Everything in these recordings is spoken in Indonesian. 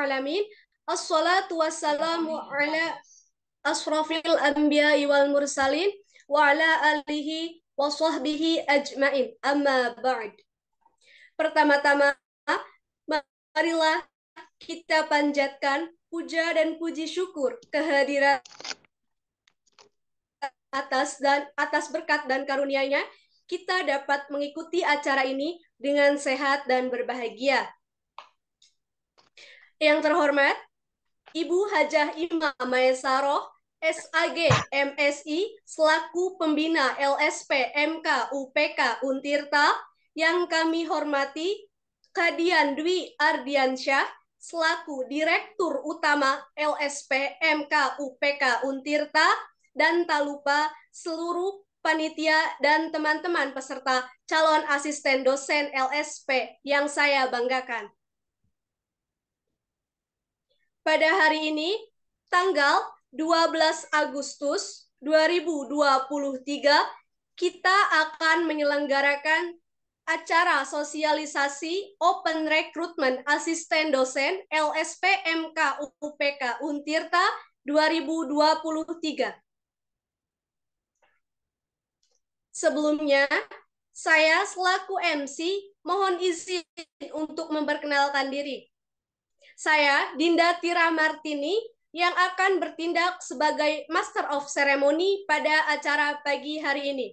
alamin. Assalatu wassalamu ala asrafil anbiya wal mursalin wa ala alihi wa sahbihi ajmain. Amma ba'd. Pertama-tama, marilah kita panjatkan puja dan puji syukur kehadiran atas dan atas berkat dan karunia-Nya kita dapat mengikuti acara ini dengan sehat dan berbahagia yang terhormat, Ibu Hajah Ima Maesaroh, SAG, MSI, selaku pembina LSP MK UPK Untirta, yang kami hormati, Kadian Dwi Ardiansyah, selaku Direktur Utama LSP MK UPK Untirta, dan tak lupa seluruh panitia dan teman-teman peserta calon asisten dosen LSP yang saya banggakan pada hari ini tanggal 12 Agustus 2023 kita akan menyelenggarakan acara sosialisasi Open Recruitment Asisten Dosen LSPMK UPK Untirta 2023. Sebelumnya, saya selaku MC mohon izin untuk memperkenalkan diri saya Dinda Tira Martini yang akan bertindak sebagai Master of Ceremony pada acara pagi hari ini.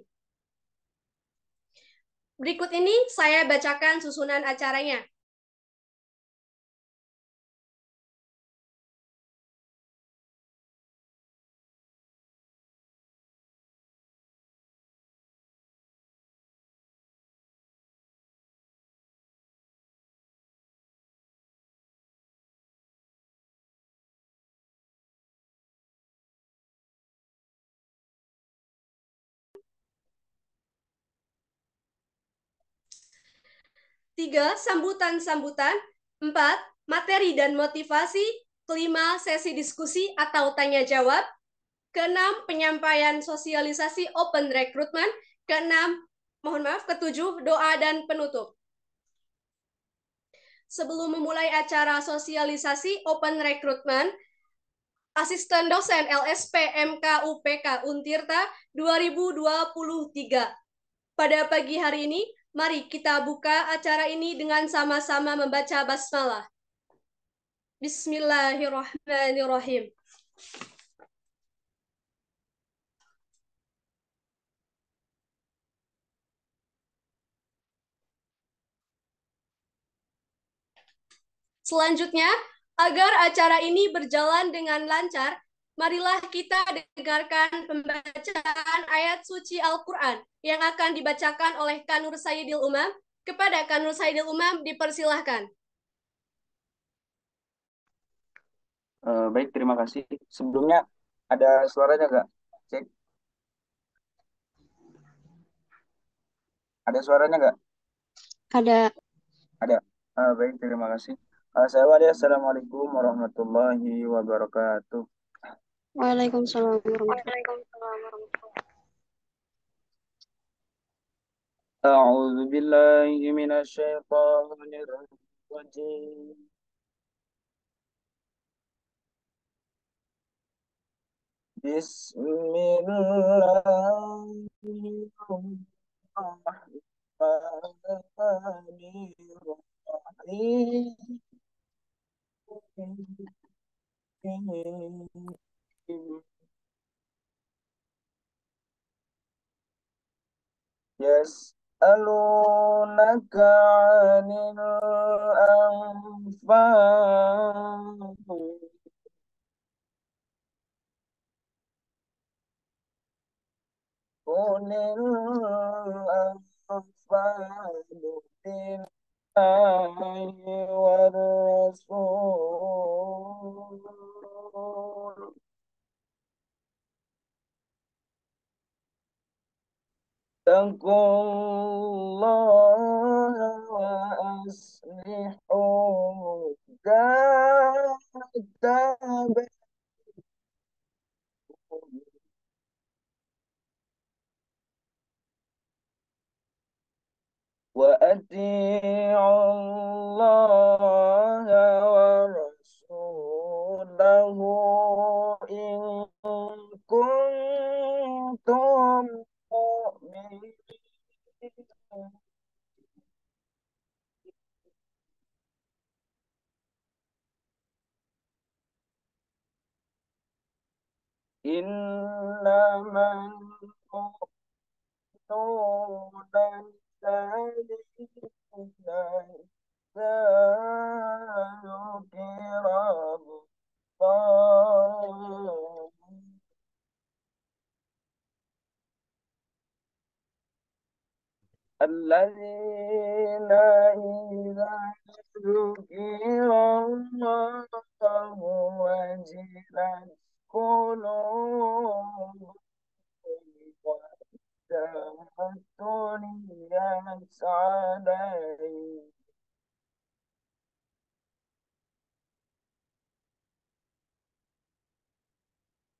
Berikut ini saya bacakan susunan acaranya. tiga sambutan-sambutan, empat materi dan motivasi, kelima sesi diskusi atau tanya jawab, keenam penyampaian sosialisasi open recruitment, keenam mohon maaf ketujuh doa dan penutup. Sebelum memulai acara sosialisasi open recruitment, asisten dosen LSP MKUPK Untirta 2023. Pada pagi hari ini Mari kita buka acara ini dengan sama-sama membaca basmalah. Bismillahirrahmanirrahim. Selanjutnya, agar acara ini berjalan dengan lancar, Marilah kita dengarkan pembacaan ayat suci Al-Quran yang akan dibacakan oleh Kanur Sayyidil Umam. Kepada Kanur Sayyidil Umam dipersilahkan. Uh, baik, terima kasih. Sebelumnya ada suaranya nggak? Cek. Ada suaranya nggak? Ada. Ada. Uh, baik, terima kasih. Uh, saya wadah. Assalamualaikum warahmatullahi wabarakatuh. Waalaikumsalam warahmatullahi wabarakatuh. أعوذ بالله من الشيطان الرجيم بسم الله الرحمن الرحيم يسألونك عن الأنفال قل الأنفال لله والرسول اتقوا الله وأصلحوا ذات واتيعوا الله ورسوله إن كنتم for me. إنما المؤمنون الذين إذا ذكر الله الذين إذا ذكر الله وجلت قلوبهم تليت عليهم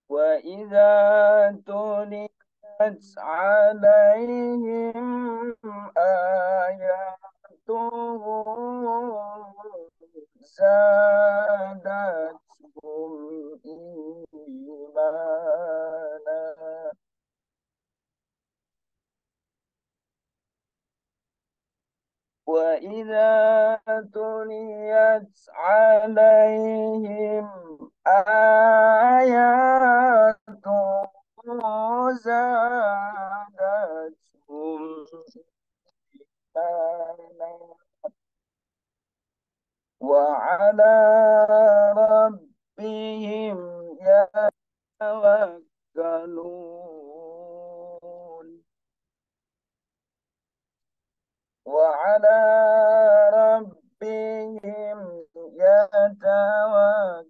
وإذا تليت تتلت عليهم آياته زادتهم إيمانا وإذا تليت عليهم آياته زادتهم إيمانا وعلى ربهم يتوكلون وعلى ربهم يتوكلون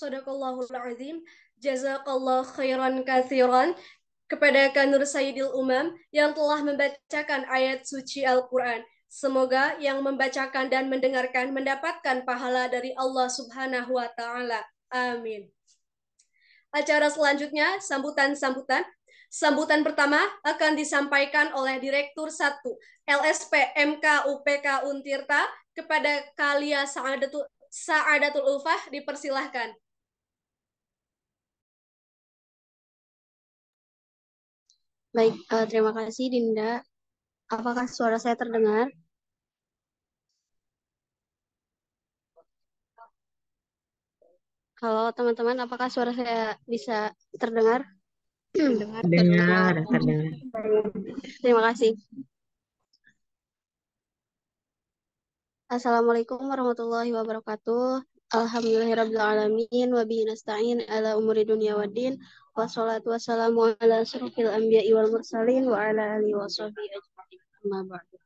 Sadaqallahul azim. Jazakallah khairan kathiran kepada Kanur Sayyidil Umam yang telah membacakan ayat suci Al-Quran. Semoga yang membacakan dan mendengarkan mendapatkan pahala dari Allah Subhanahu wa Ta'ala. Amin. Acara selanjutnya, sambutan-sambutan. Sambutan pertama akan disampaikan oleh Direktur 1 LSP MK UPK Untirta kepada Kalia Sa'adatul, Ulfah dipersilahkan. Baik, uh, terima kasih Dinda. Apakah suara saya terdengar? Halo teman-teman, apakah suara saya bisa terdengar? Terdengar, Terima kasih. Assalamualaikum warahmatullahi wabarakatuh. Alhamdulillahirrahmanirrahim. Wabihinasta'in ala umuri dunia wadin. Wassalatu wassalamu ala anbiya wal mursalin wa ala alihi wa ajma'in. Amma ba'du.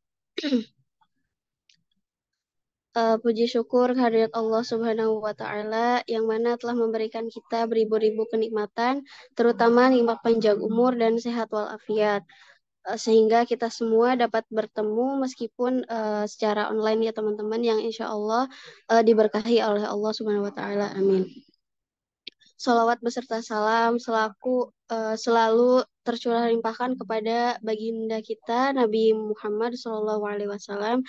Uh, puji syukur kehadirat Allah Subhanahu wa taala yang mana telah memberikan kita beribu-ribu kenikmatan, terutama nikmat panjang umur dan sehat walafiat. Uh, sehingga kita semua dapat bertemu meskipun uh, secara online ya teman-teman yang insya Allah uh, diberkahi oleh Allah Subhanahu wa taala. Amin. Salawat beserta salam selaku uh, selalu tercurah limpahkan kepada baginda kita Nabi Muhammad Shallallahu Alaihi Wasallam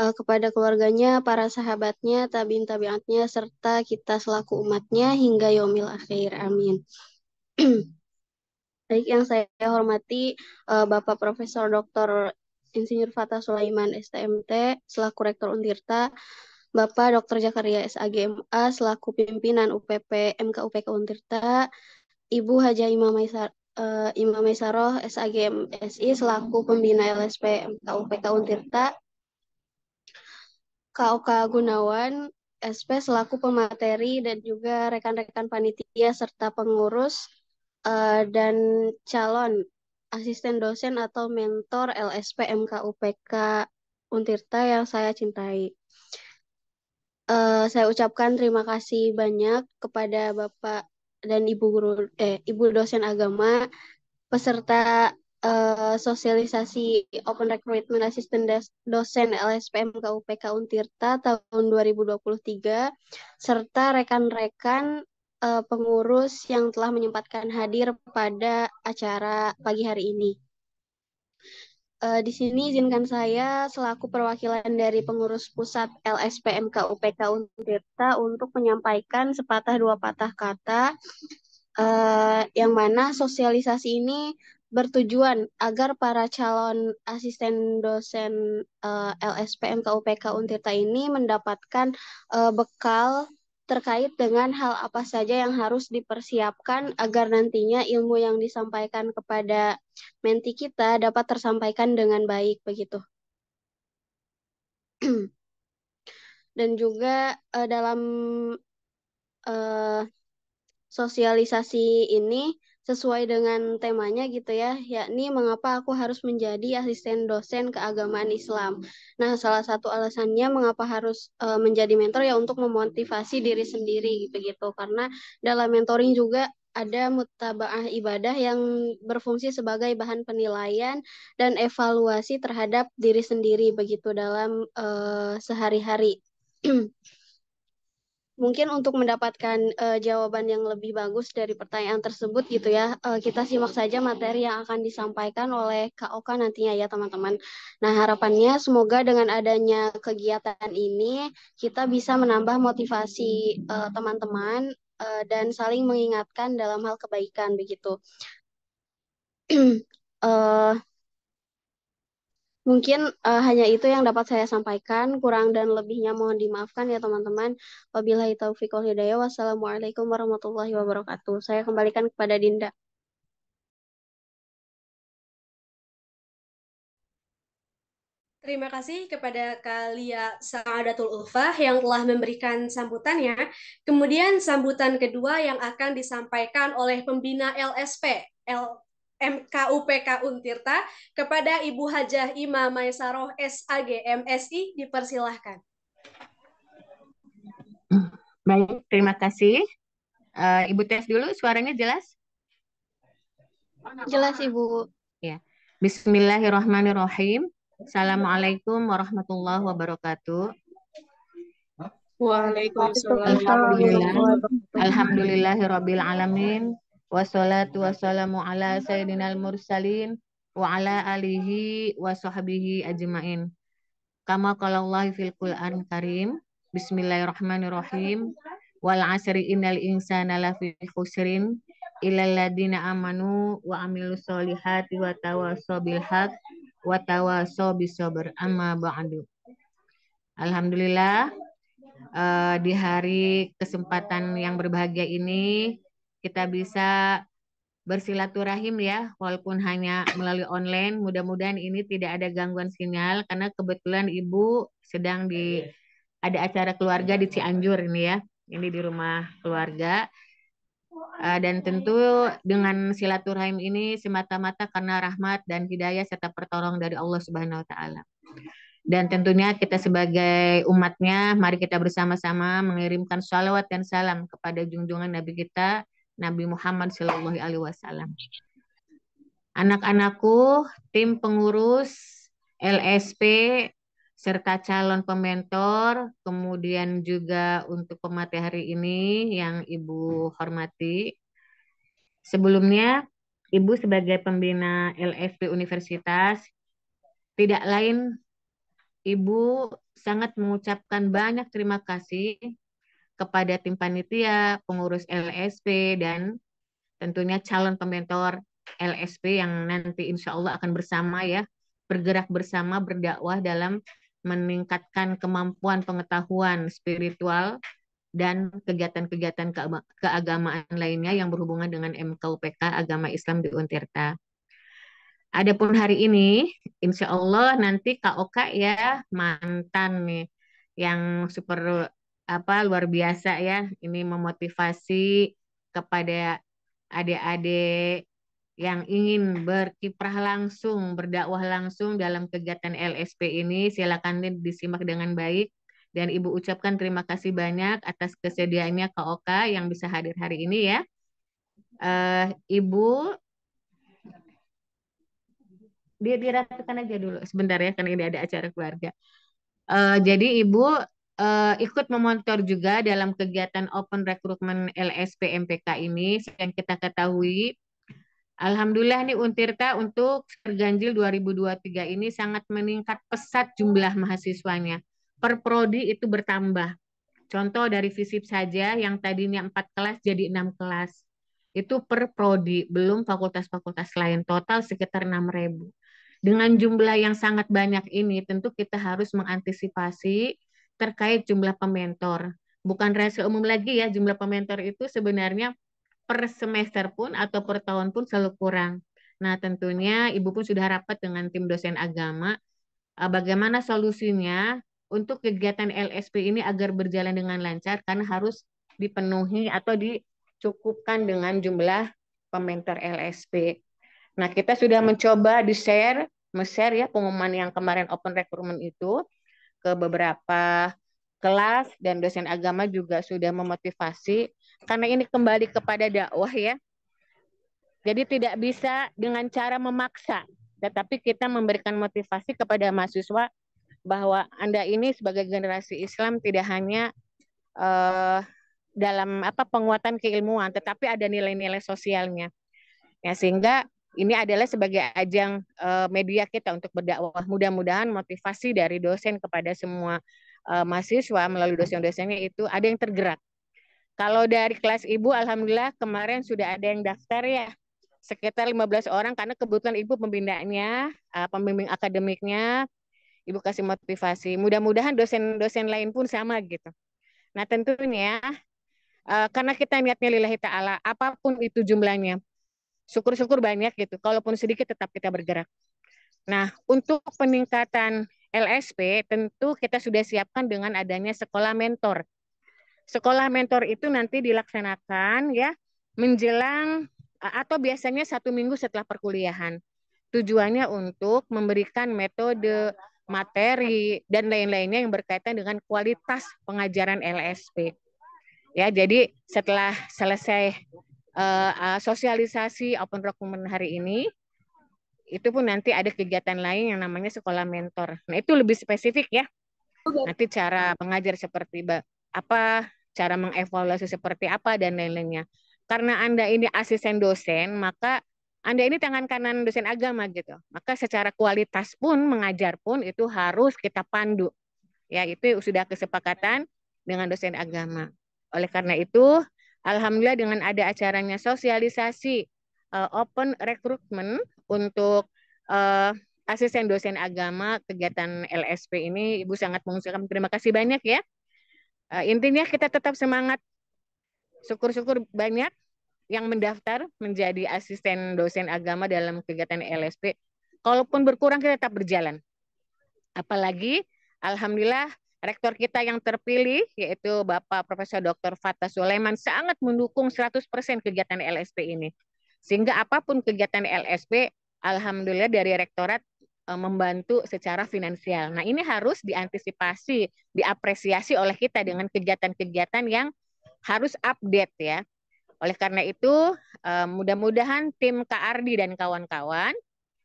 uh, kepada keluarganya, para sahabatnya, tabiin tabiatnya, serta kita selaku umatnya hingga yomil akhir. Amin. Baik yang saya hormati uh, Bapak Profesor Dr. Insinyur Fatah Sulaiman STMT selaku Rektor Untirta, Bapak Dr. Jakaria SAGMA selaku pimpinan UPP MKUPK Untirta, Ibu Haja Imam Maisar, uh, eh, SAGM selaku pembina LSP MKUPK Untirta, KOK Gunawan SP selaku pemateri dan juga rekan-rekan panitia serta pengurus uh, dan calon asisten dosen atau mentor LSP MKUPK Untirta yang saya cintai. Uh, saya ucapkan terima kasih banyak kepada Bapak dan Ibu guru eh Ibu dosen agama peserta uh, sosialisasi Open Recruitment Assistant dosen LSPM KUPK Untirta tahun 2023 serta rekan-rekan uh, pengurus yang telah menyempatkan hadir pada acara pagi hari ini. Uh, di sini izinkan saya selaku perwakilan dari pengurus pusat LSPMK UPK Undepta untuk menyampaikan sepatah dua patah kata uh, yang mana sosialisasi ini bertujuan agar para calon asisten dosen uh, eh, LSPMK UPK Untirta ini mendapatkan uh, bekal terkait dengan hal apa saja yang harus dipersiapkan agar nantinya ilmu yang disampaikan kepada menti kita dapat tersampaikan dengan baik begitu. Dan juga uh, dalam uh, sosialisasi ini sesuai dengan temanya gitu ya, yakni mengapa aku harus menjadi asisten dosen keagamaan Islam. Nah, salah satu alasannya mengapa harus uh, menjadi mentor ya untuk memotivasi diri sendiri begitu, gitu. karena dalam mentoring juga ada mutabaah ibadah yang berfungsi sebagai bahan penilaian dan evaluasi terhadap diri sendiri begitu dalam uh, sehari-hari. Mungkin untuk mendapatkan uh, jawaban yang lebih bagus dari pertanyaan tersebut gitu ya, uh, kita simak saja materi yang akan disampaikan oleh Kak Oka nantinya ya teman-teman. Nah harapannya semoga dengan adanya kegiatan ini kita bisa menambah motivasi teman eh, teman-teman uh, dan saling mengingatkan dalam hal kebaikan begitu. uh, Mungkin uh, hanya itu yang dapat saya sampaikan. Kurang dan lebihnya mohon dimaafkan ya teman-teman. Wabillahi taufiq wal hidayah. Wassalamualaikum warahmatullahi wabarakatuh. Saya kembalikan kepada Dinda. Terima kasih kepada Kalia Sa'adatul Ulfah yang telah memberikan sambutannya. Kemudian sambutan kedua yang akan disampaikan oleh pembina LSP, L, MKUPK Untirta kepada Ibu Hajah Ima Maisaroh SAG MSI dipersilahkan. Baik, terima kasih. Uh, Ibu tes dulu suaranya jelas? Jelas Ibu. Ya. Bismillahirrahmanirrahim. Assalamualaikum warahmatullahi wabarakatuh. Waalaikumsalam. Alhamdulillah. Alhamdulillahirrahmanirrahim. Wassalatu wassalamu ala sayyidinal mursalin wa ala alihi wa sahbihi ajma'in. Kama qala Allah fil Qur'an Karim. Bismillahirrahmanirrahim. Wal asri innal insana lafi khusrin illal ladina amanu wa amilus solihati wa tawassaw bil haq wa tawassaw bisabr. Amma ba'du. Alhamdulillah uh, di hari kesempatan yang berbahagia ini kita bisa bersilaturahim ya, walaupun hanya melalui online. Mudah-mudahan ini tidak ada gangguan sinyal karena kebetulan ibu sedang di iya. ada acara keluarga di iya, iya. Cianjur ini ya. Ini di rumah keluarga. Eh, dan tentu dengan silaturahim ini semata-mata karena rahmat dan hidayah serta pertolongan dari Allah Subhanahu wa taala. Dan tentunya kita sebagai umatnya, mari kita bersama-sama mengirimkan salawat dan salam kepada junjungan Nabi kita, Nabi Muhammad Shallallahu Alaihi Wasallam. Anak-anakku, tim pengurus LSP serta calon pementor, kemudian juga untuk pemateri hari ini yang Ibu hormati. Sebelumnya, Ibu sebagai pembina LSP Universitas, tidak lain Ibu sangat mengucapkan banyak terima kasih kepada tim panitia, pengurus LSP, dan tentunya calon pementor LSP yang nanti insya Allah akan bersama ya, bergerak bersama, berdakwah dalam meningkatkan kemampuan pengetahuan spiritual dan kegiatan-kegiatan keagamaan lainnya yang berhubungan dengan MKUPK Agama Islam di Untirta. Adapun hari ini, insya Allah nanti KOK ya mantan nih yang super apa luar biasa ya ini memotivasi kepada adik-adik yang ingin berkiprah langsung, berdakwah langsung dalam kegiatan LSP ini, silakan disimak dengan baik. Dan Ibu ucapkan terima kasih banyak atas kesediaannya ke Oka yang bisa hadir hari ini ya. Uh, Ibu, dia diratakan aja dulu sebentar ya, karena ini ada acara keluarga. Uh, jadi Ibu uh, ikut memonitor juga dalam kegiatan open recruitment MPK ini yang kita ketahui Alhamdulillah nih Untirta untuk terganjil 2023 ini sangat meningkat pesat jumlah mahasiswanya. Per prodi itu bertambah. Contoh dari FISIP saja yang tadinya 4 kelas jadi 6 kelas. Itu per prodi, belum fakultas-fakultas lain. Total sekitar ribu. Dengan jumlah yang sangat banyak ini tentu kita harus mengantisipasi terkait jumlah pementor. Bukan rasio umum lagi ya, jumlah pementor itu sebenarnya per semester pun atau per tahun pun selalu kurang. Nah, tentunya Ibu pun sudah rapat dengan tim dosen agama eh, bagaimana solusinya untuk kegiatan LSP ini agar berjalan dengan lancar karena harus dipenuhi atau dicukupkan dengan jumlah pementor LSP. Nah, kita sudah mencoba di-share, men-share ya pengumuman yang kemarin open recruitment itu ke beberapa kelas dan dosen agama juga sudah memotivasi karena ini kembali kepada dakwah ya. Jadi tidak bisa dengan cara memaksa, tetapi kita memberikan motivasi kepada mahasiswa bahwa Anda ini sebagai generasi Islam tidak hanya uh, dalam apa penguatan keilmuan, tetapi ada nilai-nilai sosialnya. Ya sehingga ini adalah sebagai ajang uh, media kita untuk berdakwah. Mudah-mudahan motivasi dari dosen kepada semua uh, mahasiswa melalui dosen-dosennya itu ada yang tergerak. Kalau dari kelas ibu, alhamdulillah kemarin sudah ada yang daftar ya, sekitar 15 orang karena kebutuhan ibu pembinanya, uh, pembimbing akademiknya, ibu kasih motivasi. Mudah-mudahan dosen-dosen lain pun sama gitu. Nah tentunya uh, karena kita niatnya lillahi ta'ala, apapun itu jumlahnya, syukur-syukur banyak gitu. Kalaupun sedikit tetap kita bergerak. Nah, untuk peningkatan LSP tentu kita sudah siapkan dengan adanya sekolah mentor. Sekolah mentor itu nanti dilaksanakan ya menjelang atau biasanya satu minggu setelah perkuliahan. Tujuannya untuk memberikan metode, materi, dan lain-lainnya yang berkaitan dengan kualitas pengajaran LSP. Ya, jadi setelah selesai uh, sosialisasi open recruitment hari ini itu pun nanti ada kegiatan lain yang namanya sekolah mentor. Nah, itu lebih spesifik ya. Nanti cara mengajar seperti apa, cara mengevaluasi seperti apa dan lain-lainnya. Karena Anda ini asisten dosen, maka Anda ini tangan kanan dosen agama gitu. Maka secara kualitas pun mengajar pun itu harus kita pandu. Ya, itu sudah kesepakatan dengan dosen agama. Oleh karena itu, Alhamdulillah dengan ada acaranya sosialisasi uh, open recruitment untuk uh, asisten dosen agama kegiatan LSP ini Ibu sangat mengucapkan terima kasih banyak ya. Uh, intinya kita tetap semangat. Syukur-syukur banyak yang mendaftar menjadi asisten dosen agama dalam kegiatan LSP. Kalaupun berkurang kita tetap berjalan. Apalagi alhamdulillah Rektor kita yang terpilih yaitu Bapak Profesor Dr. Fatah Sulaiman sangat mendukung 100% kegiatan LSP ini. Sehingga apapun kegiatan LSP, alhamdulillah dari rektorat eh, membantu secara finansial. Nah, ini harus diantisipasi, diapresiasi oleh kita dengan kegiatan-kegiatan yang harus update ya. Oleh karena itu, eh, mudah-mudahan tim Kak dan kawan-kawan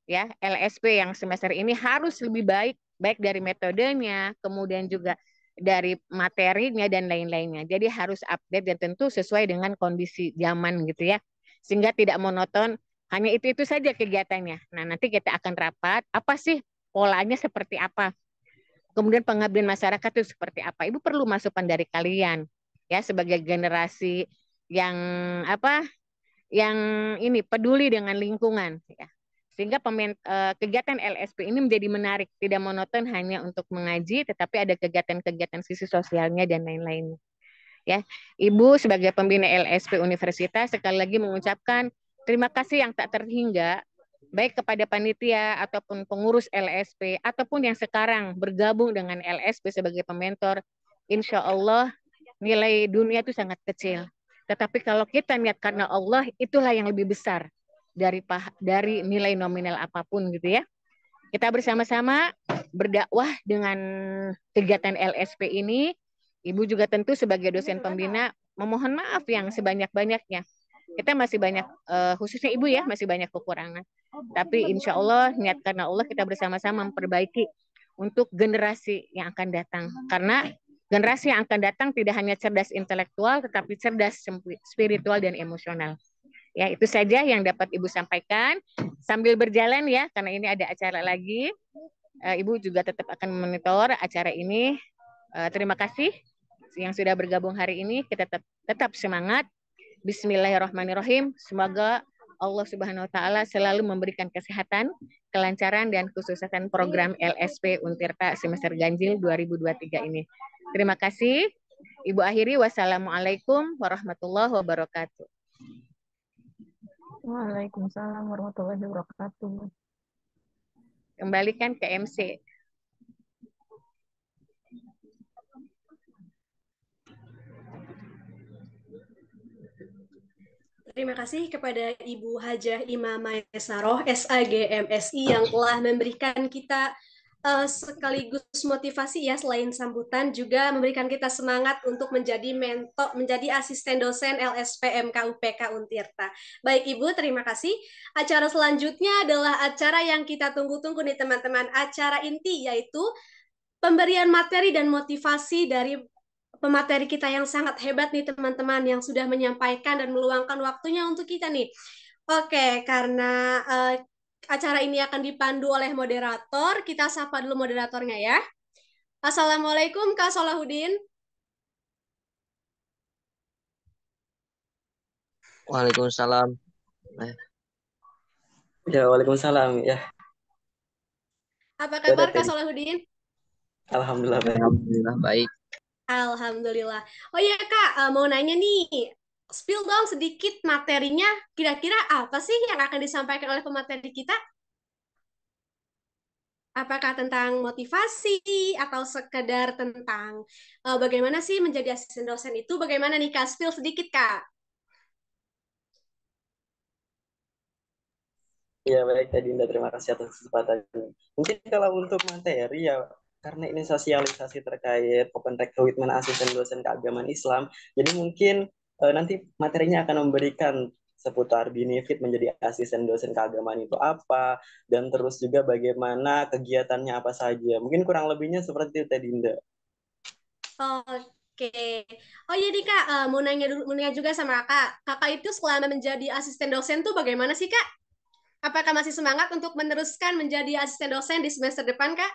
ya LSP yang semester ini harus lebih baik baik dari metodenya, kemudian juga dari materinya dan lain-lainnya. Jadi harus update dan tentu sesuai dengan kondisi zaman gitu ya. Sehingga tidak monoton, hanya itu-itu saja kegiatannya. Nah, nanti kita akan rapat, apa sih polanya seperti apa? Kemudian pengabdian masyarakat itu seperti apa? Ibu perlu masukan dari kalian ya sebagai generasi yang apa yang ini peduli dengan lingkungan ya sehingga pemen, uh, eh, kegiatan LSP ini menjadi menarik, tidak monoton hanya untuk mengaji, tetapi ada kegiatan-kegiatan sisi sosialnya dan lain-lainnya. Ya, Ibu sebagai pembina LSP Universitas sekali lagi mengucapkan terima kasih yang tak terhingga baik kepada panitia ataupun pengurus LSP ataupun yang sekarang bergabung dengan LSP sebagai pementor, insya Allah nilai dunia itu sangat kecil. Tetapi kalau kita niat karena Allah, itulah yang lebih besar dari dari nilai nominal apapun gitu ya. Kita bersama-sama berdakwah dengan kegiatan LSP ini. Ibu juga tentu sebagai dosen iya, pembina memohon maaf yang sebanyak-banyaknya. Kita masih banyak, eh, khususnya ibu ya, masih banyak kekurangan. Oh, Tapi insya Allah, niat karena Allah kita bersama-sama memperbaiki untuk generasi yang akan datang. Karena generasi yang akan datang tidak hanya cerdas intelektual, tetapi cerdas spiritual dan emosional. Ya, itu saja yang dapat Ibu sampaikan. Sambil berjalan ya, karena ini ada acara lagi. Eh, Ibu juga tetap akan monitor acara ini. Eh, terima kasih yang sudah bergabung hari ini. Kita tetap, tetap semangat. Bismillahirrahmanirrahim. Semoga Allah Subhanahu wa taala selalu memberikan kesehatan, kelancaran dan kesuksesan program LSP Untirta semester ganjil 2023 ini. Terima kasih. Ibu akhiri wassalamualaikum warahmatullahi wabarakatuh. Waalaikumsalam warahmatullahi wabarakatuh. Kembalikan ke MC. Terima kasih kepada Ibu Hajah Imam Maesaroh, SAG MSI yang telah memberikan kita uh, sekaligus motivasi ya selain sambutan juga memberikan kita semangat untuk menjadi mentor, menjadi asisten dosen LSPM KUPK Untirta. Baik Ibu, terima kasih. Acara selanjutnya adalah acara yang kita tunggu-tunggu nih teman-teman, acara inti yaitu pemberian materi dan motivasi dari pemateri kita yang sangat hebat nih teman-teman yang sudah menyampaikan dan meluangkan waktunya untuk kita nih. Oke, karena uh, acara ini akan dipandu oleh moderator. Kita sapa dulu moderatornya ya. Assalamualaikum Kak Solahuddin. Waalaikumsalam. Eh. Ya, Waalaikumsalam ya. Apa ya, kabar Kak Solahuddin? Alhamdulillah Alhamdulillah baik. Alhamdulillah. Oh iya Kak, eh, mau nanya nih, spill dong sedikit materinya kira-kira apa sih yang akan disampaikan oleh pemateri kita apakah tentang motivasi atau sekedar tentang uh, bagaimana sih menjadi asisten dosen itu bagaimana nih kak spill sedikit kak Ya baik tadi Dinda terima kasih atas kesempatannya. Mungkin kalau untuk materi ya karena ini sosialisasi terkait open recruitment asisten dosen keagamaan Islam, jadi mungkin Eh, nanti materinya akan memberikan seputar benefit menjadi asisten dosen keagamaan itu apa dan terus juga bagaimana kegiatannya apa saja mungkin kurang lebihnya seperti itu Dinda. Oke. Oke. Oh jadi iya kak uh, mau nanya dulu, mau nanya juga sama kakak. Kakak itu selama menjadi asisten dosen tuh bagaimana sih kak? Apakah masih semangat untuk meneruskan menjadi asisten dosen di semester depan kak?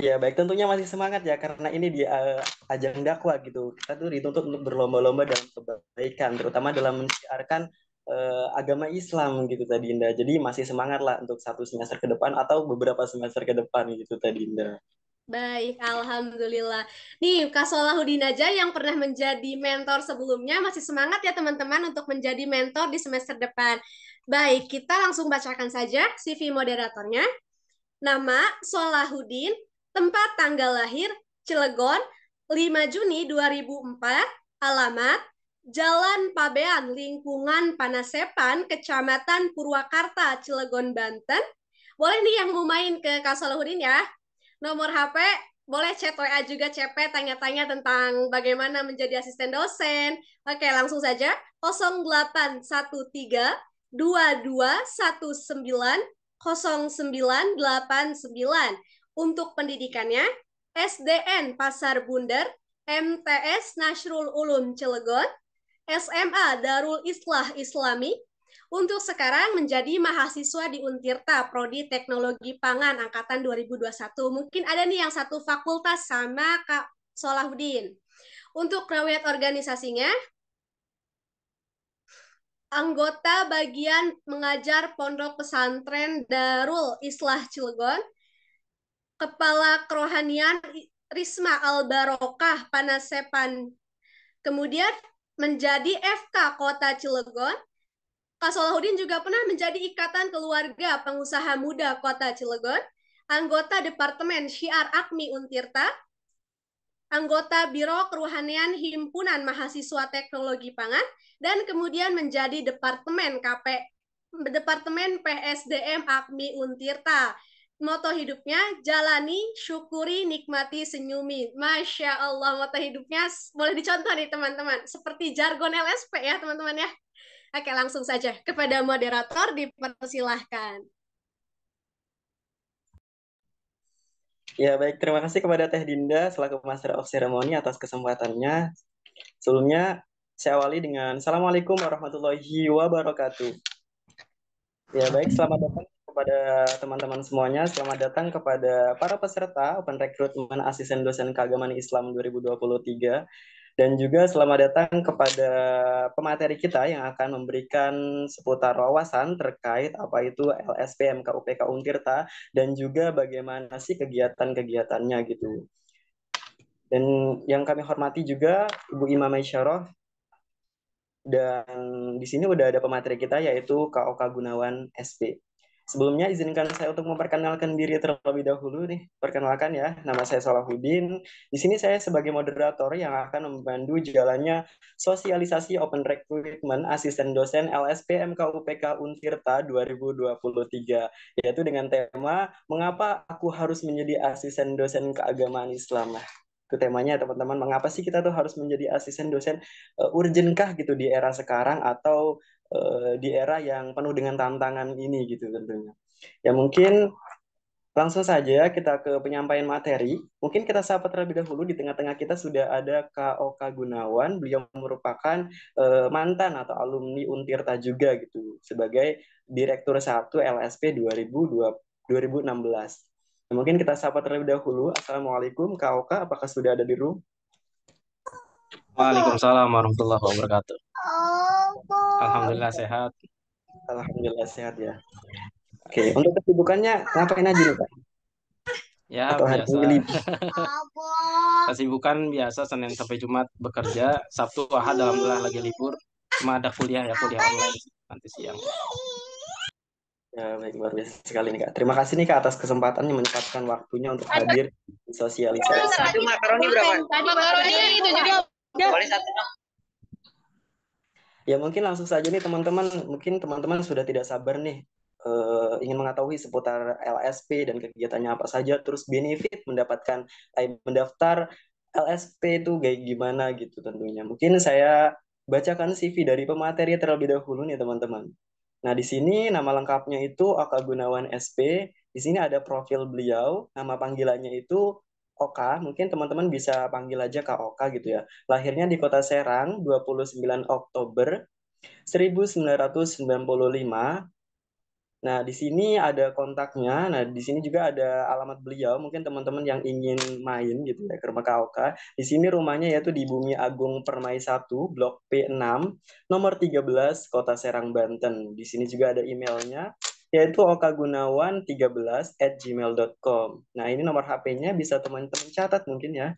Ya baik tentunya masih semangat ya karena ini di uh, eh, ajang dakwah gitu kita tuh dituntut untuk berlomba-lomba dalam kebaikan terutama dalam menyiarkan uh, agama Islam gitu tadi Indah jadi masih semangat lah untuk satu semester ke depan atau beberapa semester ke depan gitu tadi Indah. Baik, Alhamdulillah. Nih, Kak Solahudin aja yang pernah menjadi mentor sebelumnya, masih semangat ya teman-teman untuk menjadi mentor di semester depan. Baik, kita langsung bacakan saja CV moderatornya. Nama Solahuddin, Tempat tanggal lahir Cilegon 5 Juni 2004, alamat Jalan Pabean, lingkungan Panasepan, Kecamatan Purwakarta, Cilegon, Banten. Boleh nih yang mau main ke Kasoluhurin ya. Nomor HP boleh chat WA juga CP tanya-tanya tentang bagaimana menjadi asisten dosen. Oke, langsung saja 0813 2219 0989 untuk pendidikannya SDN Pasar Bundar, MTS Nasrul Ulum Cilegon, SMA Darul Islah Islami, untuk sekarang menjadi mahasiswa di Untirta Prodi Teknologi Pangan Angkatan 2021. Mungkin ada nih yang satu fakultas sama Kak Solahuddin. Untuk rawiat organisasinya, anggota bagian mengajar pondok pesantren Darul Islah Cilegon, Kepala Kerohanian Risma Albarokah Panasepan. Kemudian menjadi FK Kota Cilegon. Solahuddin juga pernah menjadi Ikatan Keluarga Pengusaha Muda Kota Cilegon, anggota Departemen Syiar Akmi Untirta, anggota Biro Kerohanian Himpunan Mahasiswa Teknologi Pangan, dan kemudian menjadi Departemen KP Departemen PSDM Akmi Untirta moto hidupnya jalani, syukuri, nikmati, senyumi. Masya Allah moto hidupnya boleh dicontoh nih teman-teman. Seperti jargon LSP ya teman-teman ya. Oke langsung saja kepada moderator dipersilahkan. Ya baik, terima kasih kepada Teh Dinda selaku Master of Ceremony atas kesempatannya. Sebelumnya saya awali dengan Assalamualaikum warahmatullahi wabarakatuh. Ya baik, selamat datang kepada teman-teman semuanya. Selamat datang kepada para peserta Open Recruitment Asisten Dosen Keagamaan Islam 2023. Dan juga selamat datang kepada pemateri kita yang akan memberikan seputar wawasan terkait apa itu LSPM KUPK Untirta dan juga bagaimana sih kegiatan-kegiatannya gitu. Dan yang kami hormati juga Ibu Imam Maisyarah, dan di sini udah ada pemateri kita yaitu KOK Gunawan SP. Sebelumnya izinkan saya untuk memperkenalkan diri terlebih dahulu nih. Perkenalkan ya, nama saya Salahuddin. Di sini saya sebagai moderator yang akan membantu jalannya sosialisasi open recruitment asisten dosen LSP MKUPK Untirta 2023 yaitu dengan tema mengapa aku harus menjadi asisten dosen keagamaan Islam. Nah, itu temanya teman-teman mengapa sih kita tuh harus menjadi asisten dosen uh, gitu di era sekarang atau Eh, di era yang penuh dengan tantangan ini gitu tentunya. Ya mungkin langsung saja kita ke penyampaian materi. Mungkin kita sapa terlebih dahulu di tengah-tengah kita sudah ada KOK Gunawan. Beliau merupakan uh, mantan atau alumni Untirta juga gitu sebagai Direktur 1 LSP 2020, 2016. Nah, mungkin kita sapa terlebih dahulu. Assalamualaikum, KOK Apakah sudah ada di room? Waalaikumsalam warahmatullahi wabarakatuh. Oh. Alhamdulillah sehat. Alhamdulillah sehat ya. Oke, untuk kesibukannya ngapain aja nih, Pak? Ya, Atau biasa. Kesibukan biasa Senin sampai Jumat bekerja, Sabtu Ahad alhamdulillah lagi libur. Cuma ada kuliah ya, kuliah online nanti siang. Ya, baik luar biasa sekali nih Kak. Terima kasih nih Kak atas kesempatannya menyempatkan waktunya untuk hadir di sosialisasi. Itu makaroni berapa? Makaroni itu juga. Boleh satu. Ya mungkin langsung saja nih teman-teman, mungkin teman-teman sudah tidak sabar nih uh, ingin mengetahui seputar LSP dan kegiatannya apa saja, terus benefit mendapatkan eh, mendaftar LSP itu kayak gimana gitu tentunya. Mungkin saya bacakan CV dari pemateri terlebih dahulu nih teman-teman. Nah di sini nama lengkapnya itu Akagunawan SP. Di sini ada profil beliau, nama panggilannya itu Oka, mungkin teman-teman bisa panggil aja Kak Oka gitu ya. Lahirnya di kota Serang 29 Oktober 1995. Nah, di sini ada kontaknya. Nah, di sini juga ada alamat beliau. Mungkin teman-teman yang ingin main gitu ya ke rumah Kak Oka. Di sini rumahnya yaitu di Bumi Agung Permai 1, Blok P6, nomor 13, Kota Serang, Banten. Di sini juga ada emailnya yaitu okagunawan13 at gmail.com. Nah, ini nomor HP-nya bisa teman-teman catat mungkin ya.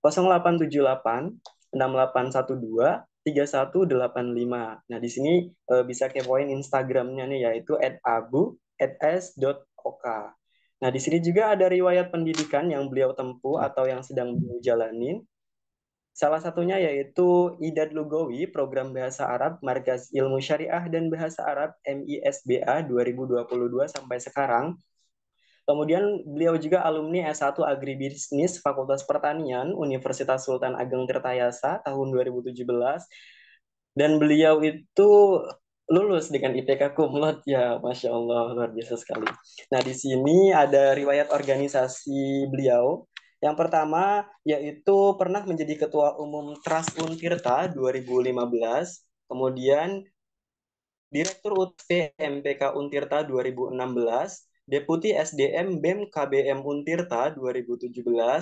0878 6812 3185. Nah, di sini e, bisa kepoin instagram nya nih, yaitu at abu at s .oka. Nah, di sini juga ada riwayat pendidikan yang beliau tempuh atau yang sedang beliau jalanin. Salah satunya yaitu Idad Lugawi, Program Bahasa Arab Markas Ilmu Syariah dan Bahasa Arab MISBA 2022 sampai sekarang. Kemudian beliau juga alumni S1 Agribisnis Fakultas Pertanian Universitas Sultan Ageng Tirtayasa tahun 2017. Dan beliau itu lulus dengan IPK kumlot ya, Masya Allah, luar biasa sekali. Nah, di sini ada riwayat organisasi beliau, yang pertama yaitu pernah menjadi ketua umum Trust Untirta 2015, kemudian Direktur UT MPK Untirta 2016, Deputi SDM BEM KBM Untirta 2017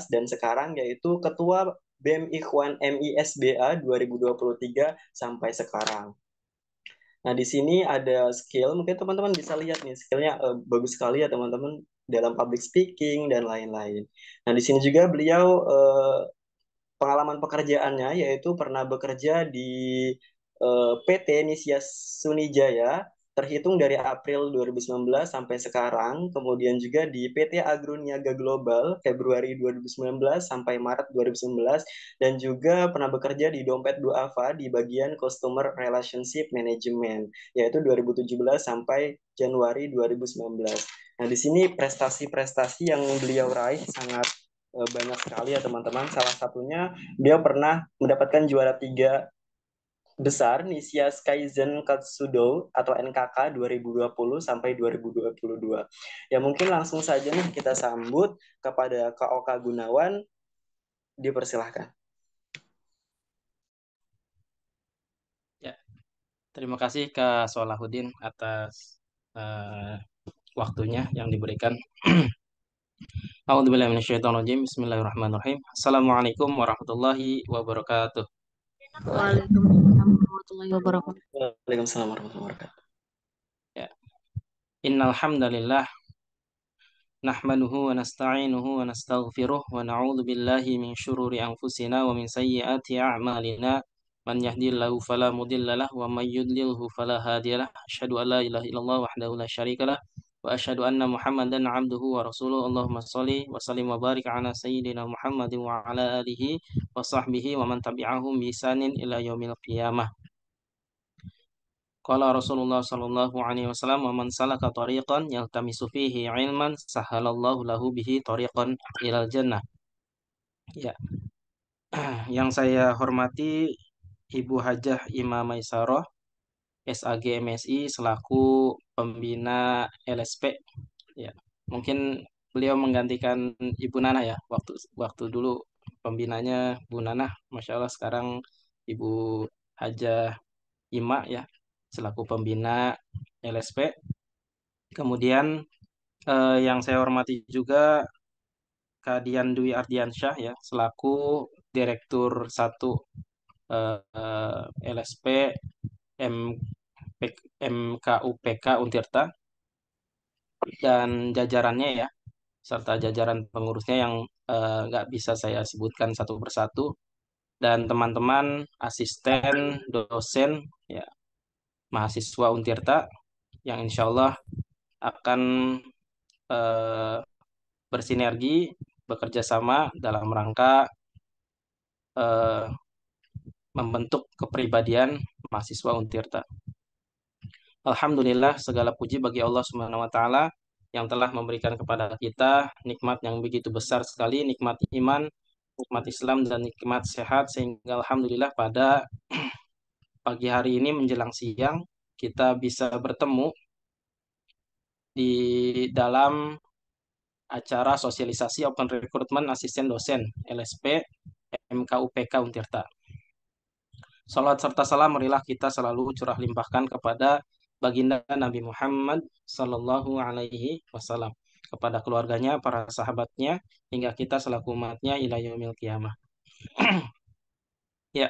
dan sekarang yaitu Ketua BEM Ikhwan MISBA 2023 sampai sekarang. Nah, di sini ada skill, mungkin teman-teman bisa lihat nih, skillnya uh, bagus sekali ya teman-teman dalam public speaking dan lain-lain. Nah, di sini juga beliau eh, pengalaman pekerjaannya yaitu pernah bekerja di eh, PT Nisya Sunijaya terhitung dari April 2019 sampai sekarang, kemudian juga di PT Agroniaga Global Februari 2019 sampai Maret 2019, dan juga pernah bekerja di Dompet Duafa di bagian Customer Relationship Management, yaitu 2017 sampai Januari 2019. Nah, di sini prestasi-prestasi yang beliau raih sangat uh, banyak sekali ya teman-teman. Salah satunya beliau pernah mendapatkan juara tiga besar Nisia Kaizen Katsudo atau NKK 2020 sampai 2022. Ya mungkin langsung saja nih kita sambut kepada Kak Oka Gunawan. Dipersilahkan. Ya, terima kasih Kak Solahuddin atas uh, waktunya yang diberikan. Bismillahirrahmanirrahim. Assalamualaikum warahmatullahi wabarakatuh. Waalaikumsalam warahmatullahi wabarakatuh. Ya. Innal hamdalillah nahmaduhu wa nasta'inuhu wa nastaghfiruh wa na'udzu billahi min syururi anfusina wa min sayyiati a'malina man yahdihillahu fala mudhillalah wa may yudlilhu fala hadiyalah asyhadu an la ilaha illallah wahdahu la syarikalah وأشهد أن Allahumma عبده wa sallim wa barik ala على سيدنا محمد وعلى آله وصحبه ومن تبعهم man إلى يوم القيامة yaumil qiyamah Qala Rasulullah sallallahu alaihi wasallam wa man salaka tariqan yaltamisu fihi ilman الله lahu bihi tariqan إلى jannah. ya yang saya hormati Ibu Hajah Imam Maisarah SAG MSI selaku pembina LSP. Ya, mungkin beliau menggantikan Ibu Nana ya waktu waktu dulu pembinanya Bu Nana, masya Allah sekarang Ibu Haja Ima ya selaku pembina LSP. Kemudian eh, yang saya hormati juga Kadian Dwi Ardiansyah ya selaku Direktur satu eh, eh LSP MKUPK Untirta dan jajarannya ya serta jajaran pengurusnya yang eh, nggak uh, bisa saya sebutkan satu persatu dan teman-teman asisten dosen ya mahasiswa Untirta yang insya Allah akan uh, bersinergi bekerja sama dalam rangka uh, membentuk kepribadian mahasiswa Untirta. Alhamdulillah segala puji bagi Allah Subhanahu wa taala yang telah memberikan kepada kita nikmat yang begitu besar sekali, nikmat iman, nikmat Islam dan nikmat sehat sehingga alhamdulillah pada pagi hari ini menjelang siang kita bisa bertemu di dalam acara sosialisasi open recruitment asisten dosen LSP MKUPK Untirta. Salat serta salam marilah kita selalu curah limpahkan kepada baginda Nabi Muhammad Sallallahu Alaihi Wasallam kepada keluarganya, para sahabatnya, hingga kita selaku umatnya ila yaumil kiamah. ya,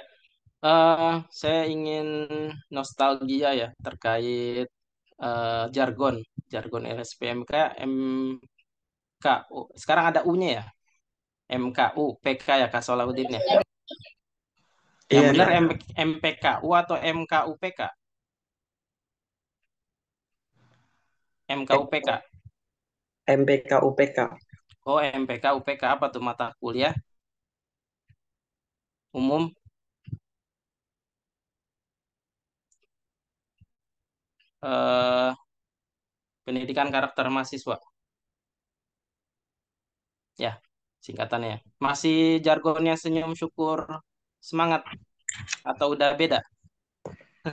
uh, saya ingin nostalgia ya terkait uh, jargon, jargon LSPMK, MKU. Sekarang ada U-nya ya, MKU, PK ya Kak ya. Yang iya, benar iya. Nah. MPKU atau MKUPK? MKUPK. MPKUPK. Oh, MPKUPK apa tuh mata kuliah? Umum. Uh, pendidikan karakter mahasiswa. Ya, singkatannya. Masih jargonnya senyum syukur semangat atau udah beda?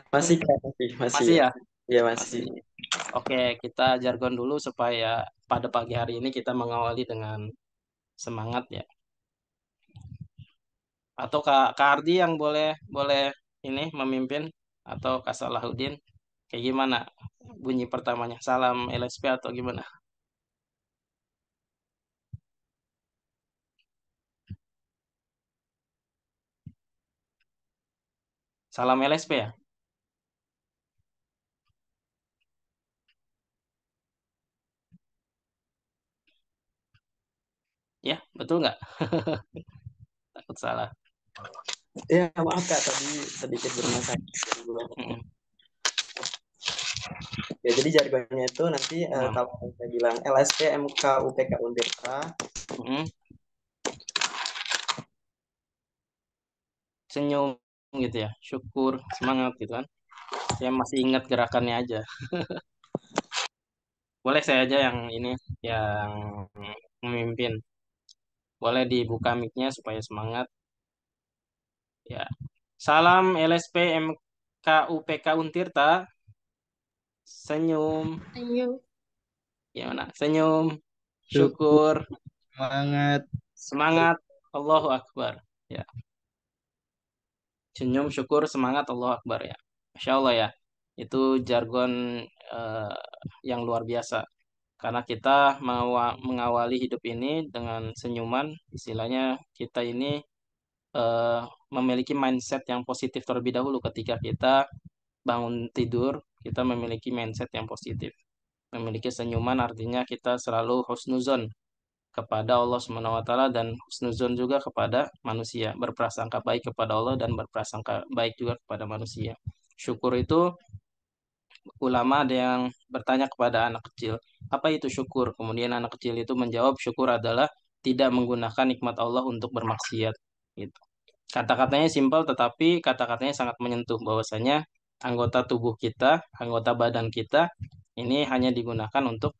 Masih masih, masih. Masih ya? ya? Iya, masih. masih. Oke, kita jargon dulu supaya pada pagi hari ini kita mengawali dengan semangat ya. Atau Kak, Kardi yang boleh boleh ini memimpin atau Kak Salahuddin kayak gimana bunyi pertamanya? Salam LSP atau gimana? Salam LSP ya? Ya, betul nggak? Takut salah. Ya, maaf Kak, tadi sedikit bermasalah. Ya, jadi jargonnya itu nanti hmm. uh, kalau saya bilang LSP, MK, UPK, UNBK, hmm. senyum gitu ya syukur semangat gitu kan saya masih ingat gerakannya aja boleh saya aja yang ini yang memimpin boleh dibuka micnya supaya semangat ya salam LSP MKUPK Untirta senyum senyum gimana ya, senyum syukur semangat semangat Allahu Akbar ya senyum syukur semangat Allah Akbar ya Masya Allah ya itu jargon uh, yang luar biasa karena kita mengawali hidup ini dengan senyuman istilahnya kita ini uh, memiliki mindset yang positif terlebih dahulu ketika kita bangun tidur kita memiliki mindset yang positif memiliki senyuman artinya kita selalu husnuzon kepada Allah Subhanahu wa taala dan husnuzon juga kepada manusia, berprasangka baik kepada Allah dan berprasangka baik juga kepada manusia. Syukur itu ulama ada yang bertanya kepada anak kecil, apa itu syukur? Kemudian anak kecil itu menjawab syukur adalah tidak menggunakan nikmat Allah untuk bermaksiat gitu. Kata-katanya simpel tetapi kata-katanya sangat menyentuh bahwasanya anggota tubuh kita, anggota badan kita ini hanya digunakan untuk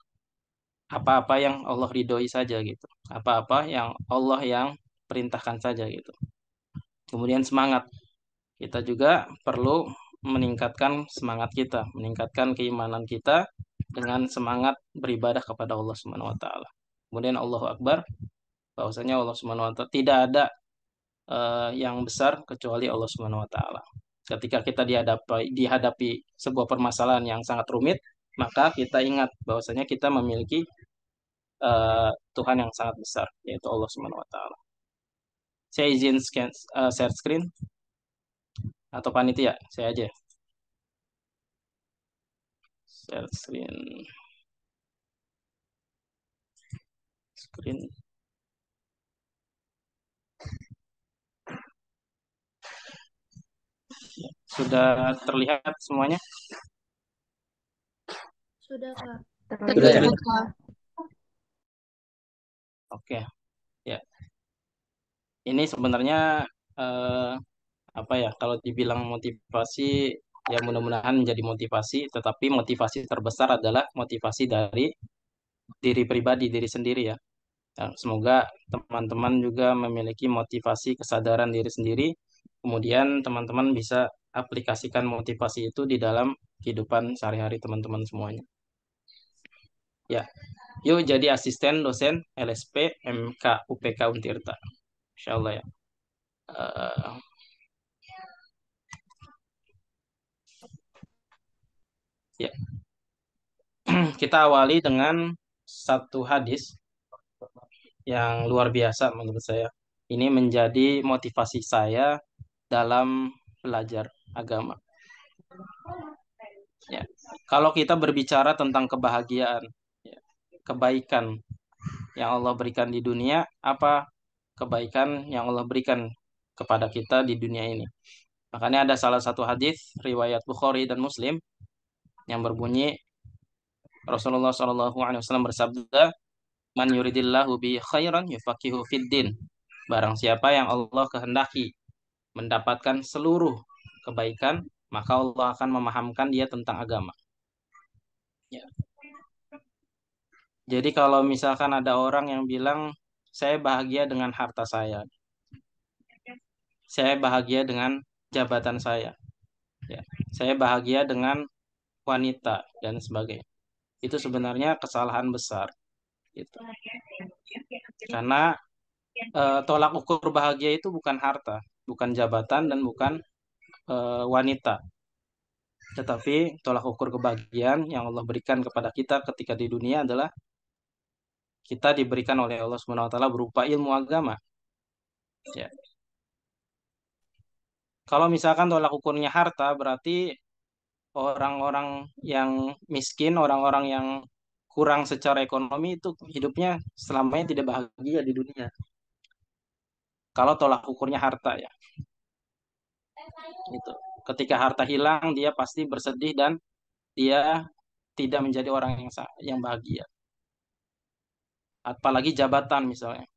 apa-apa yang Allah ridhoi saja gitu apa-apa yang Allah yang perintahkan saja gitu kemudian semangat kita juga perlu meningkatkan semangat kita meningkatkan keimanan kita dengan semangat beribadah kepada Allah Subhanahu wa taala kemudian Allahu akbar bahwasanya Allah Subhanahu wa taala tidak ada uh, yang besar kecuali Allah Subhanahu wa taala ketika kita dihadapi dihadapi sebuah permasalahan yang sangat rumit maka kita ingat bahwasanya kita memiliki uh, Tuhan yang sangat besar yaitu Allah Subhanahu wa taala. Saya izin scan, uh, share screen atau panitia, saya aja. Share screen. Screen. Sudah terlihat semuanya? Sudah, Kak. Sudah, ya? Oke. Ya. Ini sebenarnya eh, apa ya? Kalau dibilang motivasi ya mudah-mudahan menjadi motivasi, tetapi motivasi terbesar adalah motivasi dari diri pribadi, diri sendiri ya. Nah, semoga teman-teman juga memiliki motivasi kesadaran diri sendiri. Kemudian teman-teman bisa aplikasikan motivasi itu di dalam kehidupan sehari-hari teman-teman semuanya. Ya. Yuk jadi asisten dosen LSP MK UPK Untirta. Insya Allah ya. Uh, ya. Kita awali dengan satu hadis yang luar biasa menurut saya. Ini menjadi motivasi saya dalam belajar agama. Ya. Kalau kita berbicara tentang kebahagiaan, kebaikan yang Allah berikan di dunia, apa kebaikan yang Allah berikan kepada kita di dunia ini. Makanya ada salah satu hadis riwayat Bukhari dan Muslim yang berbunyi Rasulullah Shallallahu Alaihi Wasallam bersabda, "Man yuridillahu bi khairan yufakihu fid din." Barang siapa yang Allah kehendaki mendapatkan seluruh kebaikan, maka Allah akan memahamkan dia tentang agama. Ya. Jadi kalau misalkan ada orang yang bilang saya bahagia dengan harta saya, saya bahagia dengan jabatan saya, ya, saya bahagia dengan wanita dan sebagainya, itu sebenarnya kesalahan besar. Gitu. Karena eh, tolak ukur bahagia itu bukan harta, bukan jabatan dan bukan eh, wanita, tetapi tolak ukur kebahagiaan yang Allah berikan kepada kita ketika di dunia adalah kita diberikan oleh Allah Subhanahu wa taala berupa ilmu agama. Ya. Kalau misalkan tolak ukurnya harta berarti orang-orang yang miskin, orang-orang yang kurang secara ekonomi itu hidupnya selamanya tidak bahagia di dunia. Kalau tolak ukurnya harta ya. Gitu. Ketika harta hilang dia pasti bersedih dan dia tidak menjadi orang yang yang bahagia apalagi jabatan misalnya.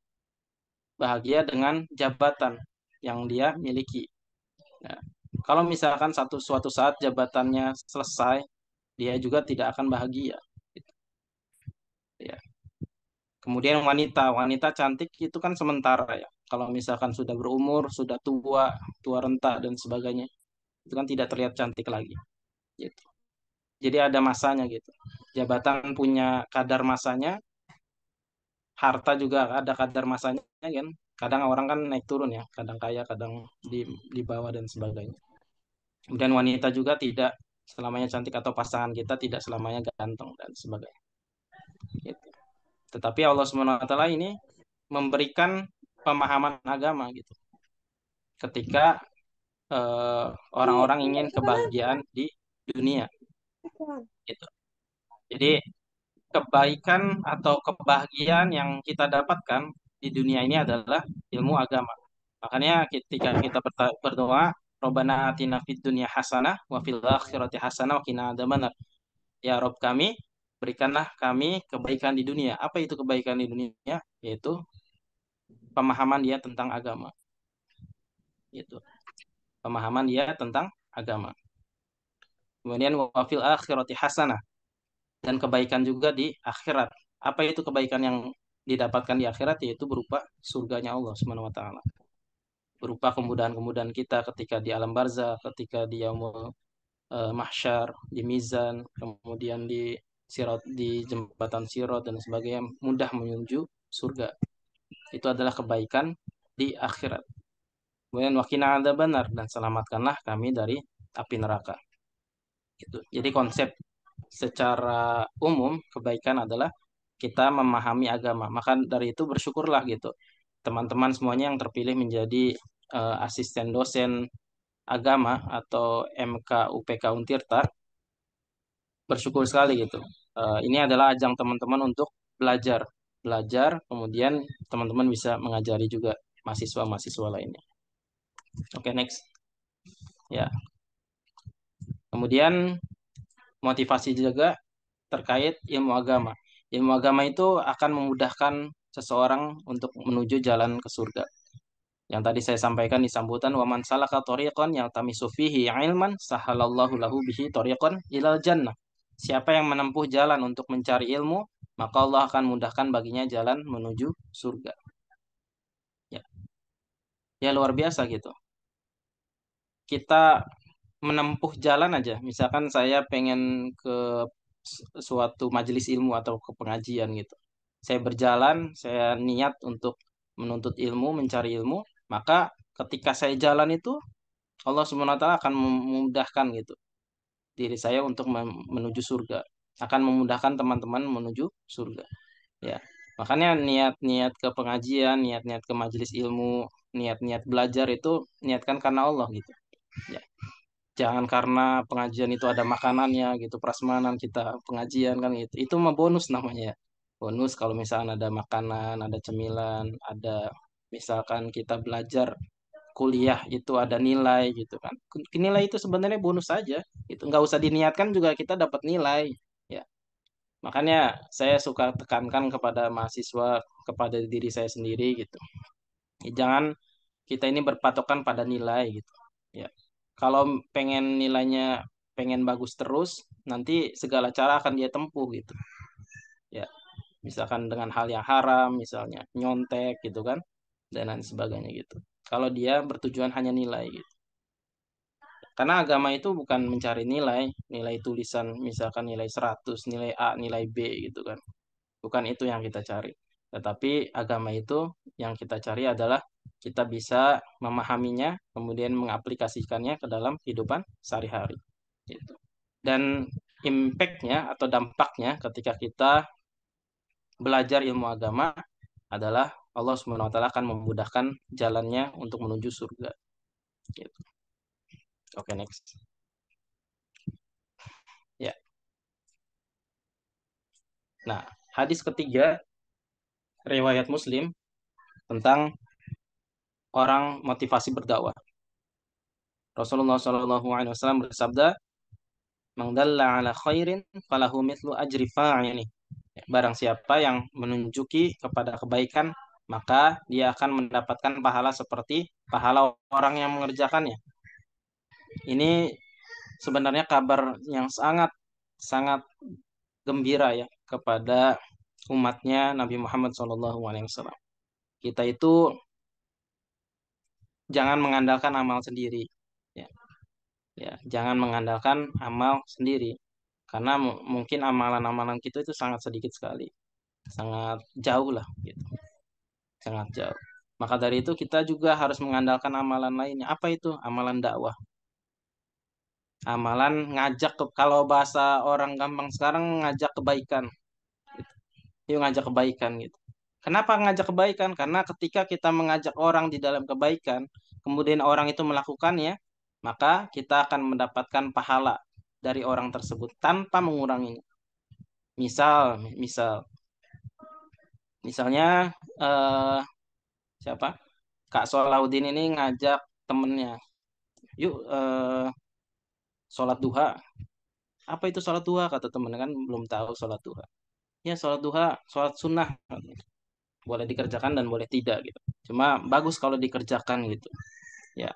Bahagia dengan jabatan yang dia miliki. Nah, kalau misalkan satu suatu saat jabatannya selesai, dia juga tidak akan bahagia. Ya. Kemudian wanita, wanita cantik itu kan sementara ya. Kalau misalkan sudah berumur, sudah tua, tua renta dan sebagainya, itu kan tidak terlihat cantik lagi. Gitu. Jadi ada masanya gitu. Jabatan punya kadar masanya, harta juga ada kadar masanya kan kadang orang kan naik turun ya kadang kaya kadang di di bawah dan sebagainya kemudian wanita juga tidak selamanya cantik atau pasangan kita tidak selamanya ganteng dan sebagainya gitu. tetapi Allah swt ini memberikan pemahaman agama gitu ketika eh, orang-orang uh, ingin kebahagiaan di dunia gitu jadi kebaikan atau kebahagiaan yang kita dapatkan di dunia ini adalah ilmu agama. Makanya ketika kita berdoa, Robana atina fid dunya hasanah wa fil akhirati hasanah wa qina adzabannar. Ya Rob kami, berikanlah kami kebaikan di dunia. Apa itu kebaikan di dunia? Yaitu pemahaman dia tentang agama. Itu. Pemahaman dia tentang agama. Kemudian wa fil akhirati hasanah dan kebaikan juga di akhirat. Apa itu kebaikan yang didapatkan di akhirat yaitu berupa surganya Allah Subhanahu wa Berupa kemudahan-kemudahan kita ketika di alam barzah, ketika di yaumul e, mahsyar, di mizan, kemudian di sirat di jembatan sirat dan sebagainya mudah menuju surga. Itu adalah kebaikan di akhirat. Kemudian wakina ada benar dan selamatkanlah kami dari api neraka. Gitu. Jadi konsep secara umum kebaikan adalah kita memahami agama. Maka dari itu bersyukurlah gitu. Teman-teman semuanya yang terpilih menjadi uh, asisten dosen agama atau MK UPK Untirta bersyukur sekali gitu. Uh, ini adalah ajang teman-teman untuk belajar, belajar kemudian teman-teman bisa mengajari juga mahasiswa-mahasiswa lainnya. Oke, okay, next. Ya. Kemudian motivasi juga terkait ilmu agama. Ilmu agama itu akan memudahkan seseorang untuk menuju jalan ke surga. Yang tadi saya sampaikan di sambutan waman salaka tariqan yang tamisu fihi ilman sahalallahu lahu bihi tariqan ilal jannah. Siapa yang menempuh jalan untuk mencari ilmu, maka Allah akan mudahkan baginya jalan menuju surga. Ya. Ya luar biasa gitu. Kita menempuh jalan aja. Misalkan saya pengen ke suatu majelis ilmu atau ke pengajian gitu. Saya berjalan, saya niat untuk menuntut ilmu, mencari ilmu, maka ketika saya jalan itu Allah swt akan memudahkan gitu diri saya untuk menuju surga akan memudahkan teman-teman menuju surga ya makanya niat-niat ke pengajian niat-niat ke majelis ilmu niat-niat belajar itu niatkan karena Allah gitu ya jangan karena pengajian itu ada makanannya gitu prasmanan kita pengajian kan itu itu mah bonus namanya ya. bonus kalau misalkan ada makanan ada cemilan ada misalkan kita belajar kuliah itu ada nilai gitu kan nilai itu sebenarnya bonus saja itu nggak usah diniatkan juga kita dapat nilai ya makanya saya suka tekankan kepada mahasiswa kepada diri saya sendiri gitu jangan kita ini berpatokan pada nilai gitu ya kalau pengen nilainya pengen bagus terus nanti segala cara akan dia tempuh gitu ya misalkan dengan hal yang haram misalnya nyontek gitu kan dan lain sebagainya gitu kalau dia bertujuan hanya nilai gitu karena agama itu bukan mencari nilai nilai tulisan misalkan nilai 100 nilai A nilai B gitu kan bukan itu yang kita cari tetapi agama itu yang kita cari adalah kita bisa memahaminya, kemudian mengaplikasikannya ke dalam kehidupan sehari-hari. Gitu. Dan impact-nya atau dampaknya ketika kita belajar ilmu agama adalah Allah SWT akan memudahkan jalannya untuk menuju surga. Gitu. Oke, okay, next. Ya. Nah, hadis ketiga riwayat Muslim tentang orang motivasi berdakwah. Rasulullah Shallallahu Alaihi Wasallam bersabda, "Mengdalla ala khairin, falahu mitlu ajri fa'ili." Ya, barang siapa yang menunjuki kepada kebaikan, maka dia akan mendapatkan pahala seperti pahala orang yang mengerjakannya. Ini sebenarnya kabar yang sangat sangat gembira ya kepada umatnya Nabi Muhammad saw. Kita itu jangan mengandalkan amal sendiri. Ya. ya, jangan mengandalkan amal sendiri. Karena mungkin amalan-amalan kita itu sangat sedikit sekali. Sangat jauh lah gitu. Sangat jauh. Maka dari itu kita juga harus mengandalkan amalan lainnya. Apa itu? Amalan dakwah amalan ngajak ke, kalau bahasa orang gampang sekarang ngajak kebaikan gitu. yuk ngajak kebaikan gitu Kenapa ngajak kebaikan? Karena ketika kita mengajak orang di dalam kebaikan, kemudian orang itu melakukannya, maka kita akan mendapatkan pahala dari orang tersebut tanpa mengurangi. Misal, misal, misalnya eh, siapa? Kak Solahuddin ini ngajak temennya, yuk eh, sholat duha. Apa itu sholat duha? Kata temennya kan belum tahu sholat duha. Ya sholat duha, sholat sunnah boleh dikerjakan dan boleh tidak gitu cuma bagus kalau dikerjakan gitu ya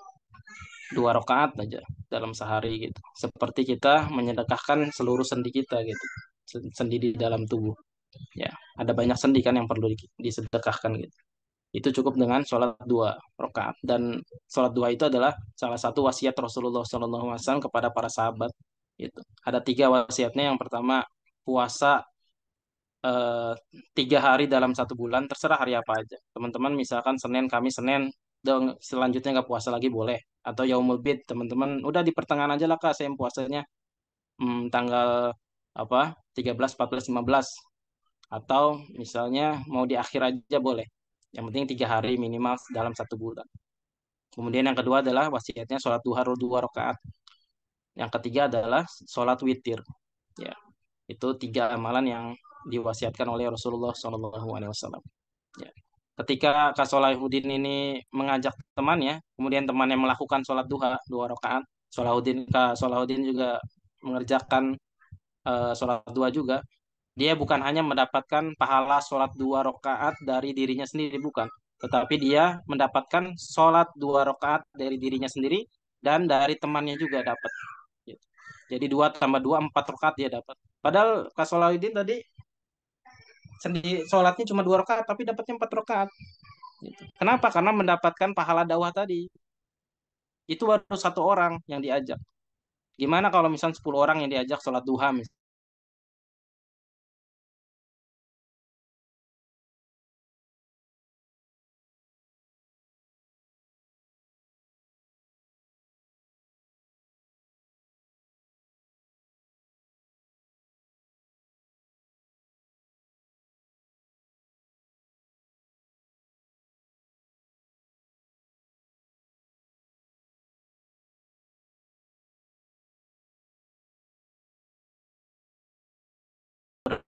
dua rakaat aja dalam sehari gitu seperti kita menyedekahkan seluruh sendi kita gitu sendi di dalam tubuh ya ada banyak sendi kan yang perlu disedekahkan gitu itu cukup dengan sholat dua rakaat dan sholat dua itu adalah salah satu wasiat Rasulullah SAW kepada para sahabat gitu. ada tiga wasiatnya yang pertama puasa Eh, tiga hari dalam satu bulan terserah hari apa aja teman-teman misalkan Senin kami Senin dong selanjutnya nggak puasa lagi boleh atau yaumul bid teman-teman udah di pertengahan aja lah kak saya puasanya hmm, tanggal apa 13 14 15 atau misalnya mau di akhir aja boleh yang penting tiga hari minimal dalam satu bulan kemudian yang kedua adalah wasiatnya sholat duha dua rakaat yang ketiga adalah sholat witir ya itu tiga amalan yang diwasiatkan oleh Rasulullah Shallallahu Alaihi Wasallam. Ya. Ketika Kasolahuddin ini mengajak temannya, kemudian temannya melakukan sholat duha dua rakaat, Solahuddin Kasolahuddin juga mengerjakan uh, sholat dua juga. Dia bukan hanya mendapatkan pahala sholat dua rakaat dari dirinya sendiri, bukan, tetapi dia mendapatkan sholat dua rakaat dari dirinya sendiri dan dari temannya juga dapat. Ya. Jadi dua tambah dua empat rakaat dia dapat. Padahal Kasolahuddin tadi sendiri sholatnya cuma dua rakaat tapi dapatnya empat rakaat gitu. kenapa karena mendapatkan pahala dakwah tadi itu baru satu orang yang diajak gimana kalau misalnya sepuluh orang yang diajak sholat duha misalnya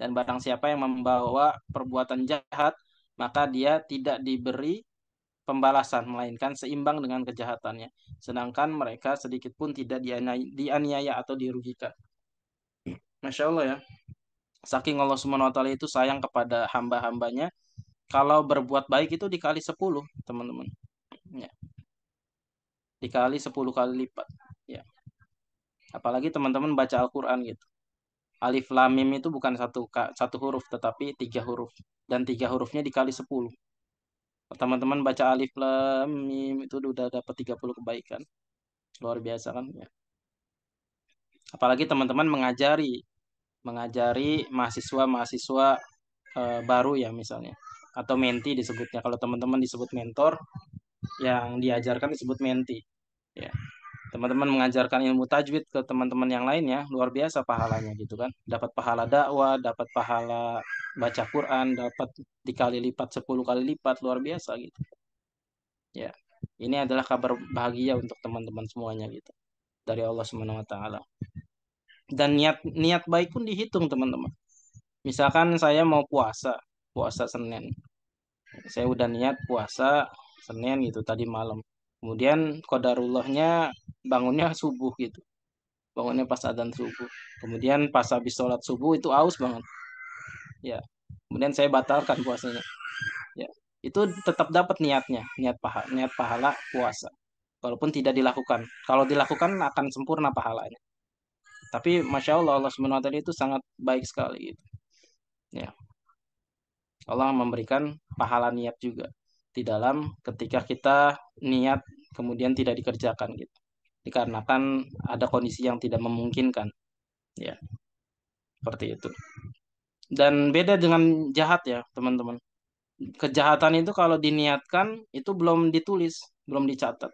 Dan barang siapa yang membawa perbuatan jahat, maka dia tidak diberi pembalasan, melainkan seimbang dengan kejahatannya. Sedangkan mereka sedikit pun tidak dianiaya atau dirugikan. Masya Allah ya. Saking Allah Subhanahu wa taala itu sayang kepada hamba-hambanya, kalau berbuat baik itu dikali 10, teman-teman. Ya. Dikali 10 kali lipat, ya. Apalagi teman-teman baca Al-Qur'an gitu alif lam mim itu bukan satu satu huruf tetapi tiga huruf dan tiga hurufnya dikali sepuluh. Teman-teman baca alif lam mim itu udah dapat tiga puluh kebaikan. Luar biasa kan ya. Apalagi teman-teman mengajari mengajari mahasiswa-mahasiswa e, baru ya misalnya atau menti disebutnya. Kalau teman-teman disebut mentor yang diajarkan disebut menti ya teman-teman mengajarkan ilmu tajwid ke teman-teman yang lain ya luar biasa pahalanya gitu kan dapat pahala dakwah dapat pahala baca Quran dapat dikali lipat 10 kali lipat luar biasa gitu ya ini adalah kabar bahagia untuk teman-teman semuanya gitu dari Allah Subhanahu wa taala dan niat niat baik pun dihitung teman-teman misalkan saya mau puasa puasa Senin saya udah niat puasa Senin gitu tadi malam Kemudian kodarullahnya bangunnya subuh gitu. Bangunnya pas adzan subuh. Kemudian pas habis sholat subuh itu aus banget. Ya. Kemudian saya batalkan puasanya. Ya. Itu tetap dapat niatnya, niat pahala, niat pahala puasa. Walaupun tidak dilakukan. Kalau dilakukan akan sempurna pahalanya. Tapi masya Allah Allah Subhanahu itu sangat baik sekali gitu. Ya. Allah memberikan pahala niat juga di dalam ketika kita niat kemudian tidak dikerjakan gitu dikarenakan ada kondisi yang tidak memungkinkan ya seperti itu dan beda dengan jahat ya teman-teman kejahatan itu kalau diniatkan itu belum ditulis belum dicatat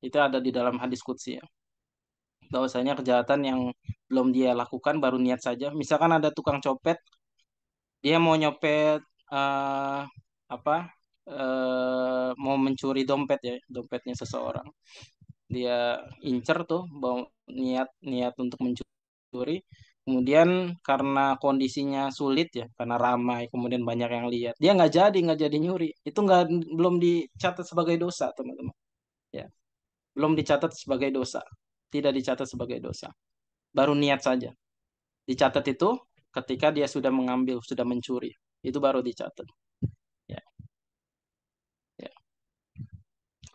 itu ada di dalam hadis kutsi ya bahwasanya kejahatan yang belum dia lakukan baru niat saja misalkan ada tukang copet dia mau nyopet uh, apa eh, mau mencuri dompet ya dompetnya seseorang dia incer tuh bawa niat niat untuk mencuri kemudian karena kondisinya sulit ya karena ramai kemudian banyak yang lihat dia nggak jadi nggak jadi nyuri itu nggak belum dicatat sebagai dosa teman-teman ya belum dicatat sebagai dosa tidak dicatat sebagai dosa baru niat saja dicatat itu ketika dia sudah mengambil sudah mencuri itu baru dicatat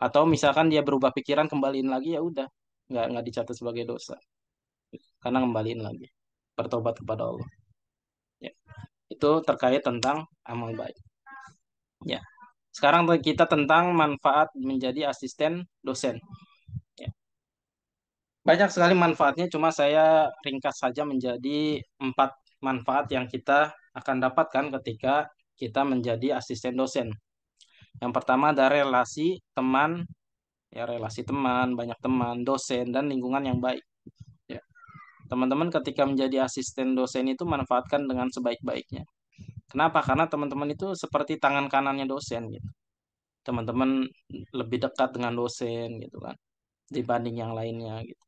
atau misalkan dia berubah pikiran kembaliin lagi ya udah nggak nggak dicatat sebagai dosa karena kembaliin lagi bertobat kepada Allah ya itu terkait tentang amal baik ya sekarang kita tentang manfaat menjadi asisten dosen ya. banyak sekali manfaatnya cuma saya ringkas saja menjadi empat manfaat yang kita akan dapatkan ketika kita menjadi asisten dosen yang pertama ada relasi teman, ya relasi teman, banyak teman, dosen dan lingkungan yang baik. Ya. Teman-teman ketika menjadi asisten dosen itu manfaatkan dengan sebaik-baiknya. Kenapa? Karena teman-teman itu seperti tangan kanannya dosen gitu. Teman-teman lebih dekat dengan dosen gitu kan dibanding yang lainnya gitu.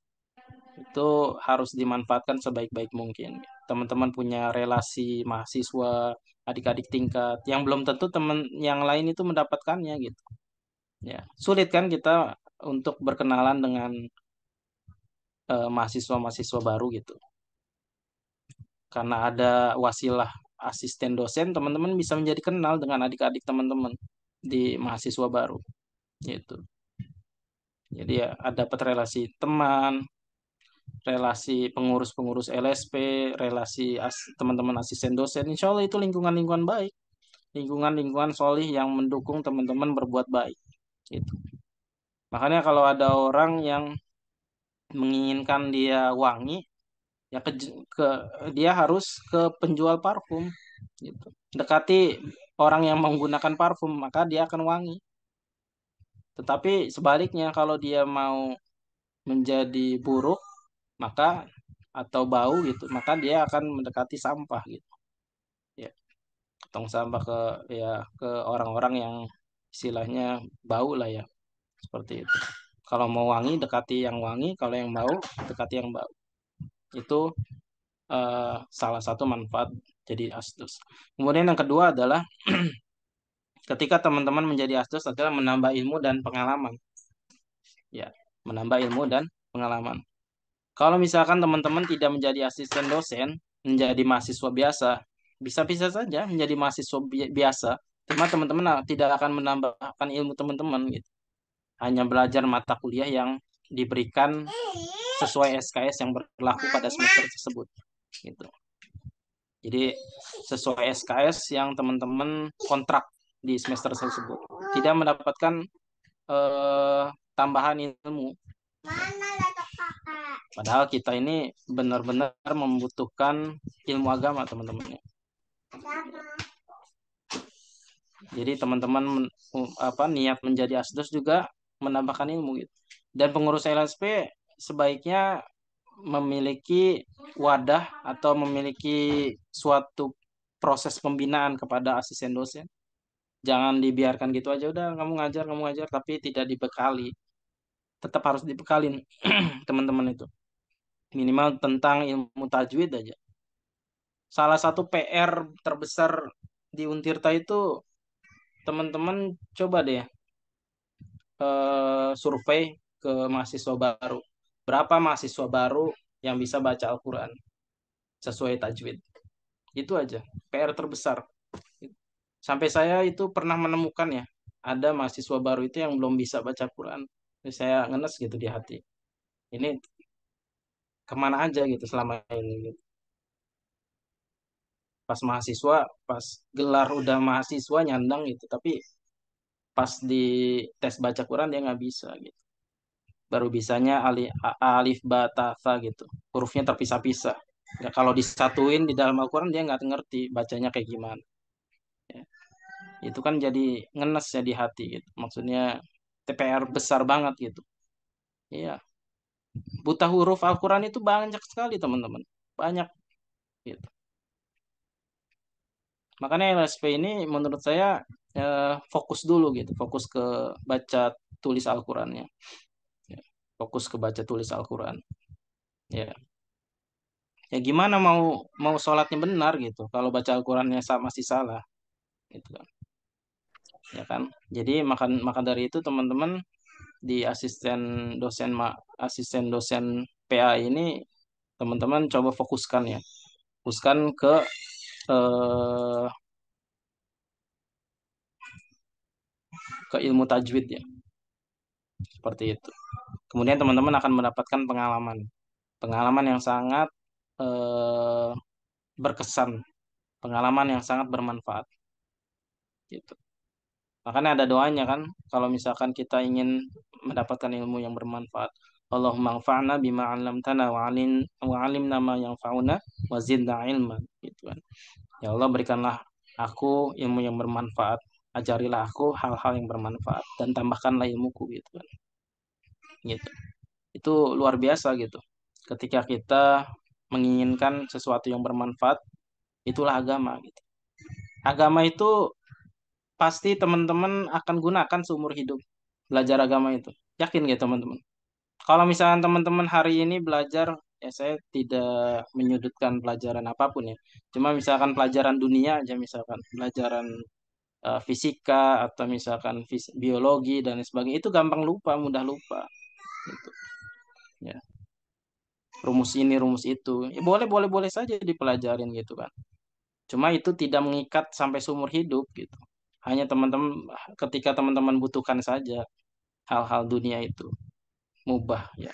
Itu harus dimanfaatkan sebaik-baik mungkin. Teman-teman punya relasi mahasiswa, adik-adik tingkat yang belum tentu teman yang lain itu mendapatkannya gitu ya sulit kan kita untuk berkenalan dengan mahasiswa eh, mahasiswa-mahasiswa baru gitu karena ada wasilah asisten dosen teman-teman bisa menjadi kenal dengan adik-adik teman-teman di mahasiswa baru gitu jadi ya dapat relasi teman relasi pengurus-pengurus LSP, relasi teman-teman asisten dosen, insya Allah itu lingkungan-lingkungan baik, lingkungan-lingkungan solih yang mendukung teman-teman berbuat baik. Gitu. Makanya kalau ada orang yang menginginkan dia wangi, ya ke, ke dia harus ke penjual parfum. Gitu. Dekati orang yang menggunakan parfum, maka dia akan wangi. Tetapi sebaliknya kalau dia mau menjadi buruk, maka atau bau gitu maka dia akan mendekati sampah gitu ya tong sampah ke ya ke orang-orang yang istilahnya bau lah ya seperti itu kalau mau wangi dekati yang wangi kalau yang bau dekati yang bau itu uh, salah satu manfaat jadi astus. kemudian yang kedua adalah ketika teman-teman menjadi astus adalah menambah ilmu dan pengalaman ya menambah ilmu dan pengalaman kalau misalkan teman-teman tidak menjadi asisten dosen, menjadi mahasiswa biasa, bisa-bisa saja menjadi mahasiswa bi biasa, cuma teman-teman ah, tidak akan menambahkan ilmu teman-teman gitu. Hanya belajar mata kuliah yang diberikan sesuai SKS yang berlaku pada semester tersebut. Gitu. Jadi sesuai SKS yang teman-teman kontrak di semester tersebut, tidak mendapatkan eh, tambahan ilmu. Mana Padahal kita ini benar-benar membutuhkan ilmu agama, teman-teman. Jadi teman-teman apa niat menjadi asdos juga menambahkan ilmu gitu. Dan pengurus LSP sebaiknya memiliki wadah atau memiliki suatu proses pembinaan kepada asisten dosen. Jangan dibiarkan gitu aja udah kamu ngajar, kamu ngajar tapi tidak dibekali. Tetap harus dibekalin teman-teman itu minimal tentang ilmu tajwid aja. Salah satu PR terbesar di Untirta itu teman-teman coba deh uh, survei ke mahasiswa baru. Berapa mahasiswa baru yang bisa baca Al-Quran sesuai tajwid? Itu aja, PR terbesar. Sampai saya itu pernah menemukan ya, ada mahasiswa baru itu yang belum bisa baca Quran. saya ngenes gitu di hati. Ini kemana aja gitu selama ini gitu. pas mahasiswa pas gelar udah mahasiswa nyandang gitu tapi pas di tes baca Quran dia nggak bisa gitu baru bisanya alif, alif ba ta tha gitu hurufnya terpisah-pisah ya, kalau disatuin di dalam Al-Quran dia nggak ngerti bacanya kayak gimana ya. itu kan jadi ngenes ya di hati gitu maksudnya TPR besar banget gitu iya buta huruf Al-Quran itu banyak sekali teman-teman. Banyak. Gitu. Makanya LSP ini menurut saya eh, fokus dulu gitu. Fokus ke baca tulis Al-Qurannya. Ya, fokus ke baca tulis Al-Quran. Ya. Ya gimana mau mau sholatnya benar gitu. Kalau baca Al-Qurannya masih salah. Gitu kan. Ya kan. Jadi makan makan dari itu teman-teman di asisten dosen ma asisten dosen PA ini teman-teman coba fokuskan ya fokuskan ke eh, ke ilmu tajwid ya seperti itu kemudian teman-teman akan mendapatkan pengalaman pengalaman yang sangat eh, berkesan pengalaman yang sangat bermanfaat gitu Makanya ada doanya kan, kalau misalkan kita ingin mendapatkan ilmu yang bermanfaat. Allahumma fa'na bima 'allamtana wa 'alin wa 'allimna ma yanfa'una wa zidna ilman gitu kan. Ya Allah berikanlah aku ilmu yang bermanfaat, ajarilah aku hal-hal yang bermanfaat dan tambahkanlah ilmuku gitu kan. Gitu. Itu luar biasa gitu. Ketika kita menginginkan sesuatu yang bermanfaat, itulah agama gitu. Agama itu pasti teman-teman akan gunakan seumur hidup belajar agama itu. Yakin gak teman-teman? Kalau misalnya teman-teman hari ini belajar, ya saya tidak menyudutkan pelajaran apapun ya. Cuma misalkan pelajaran dunia aja misalkan, pelajaran uh, fisika atau misalkan fis biologi dan sebagainya itu gampang lupa, mudah lupa. Gitu. Ya. Rumus ini, rumus itu. Ya boleh, boleh, boleh saja dipelajarin gitu kan. Cuma itu tidak mengikat sampai seumur hidup gitu hanya teman-teman ketika teman-teman butuhkan saja hal-hal dunia itu mubah ya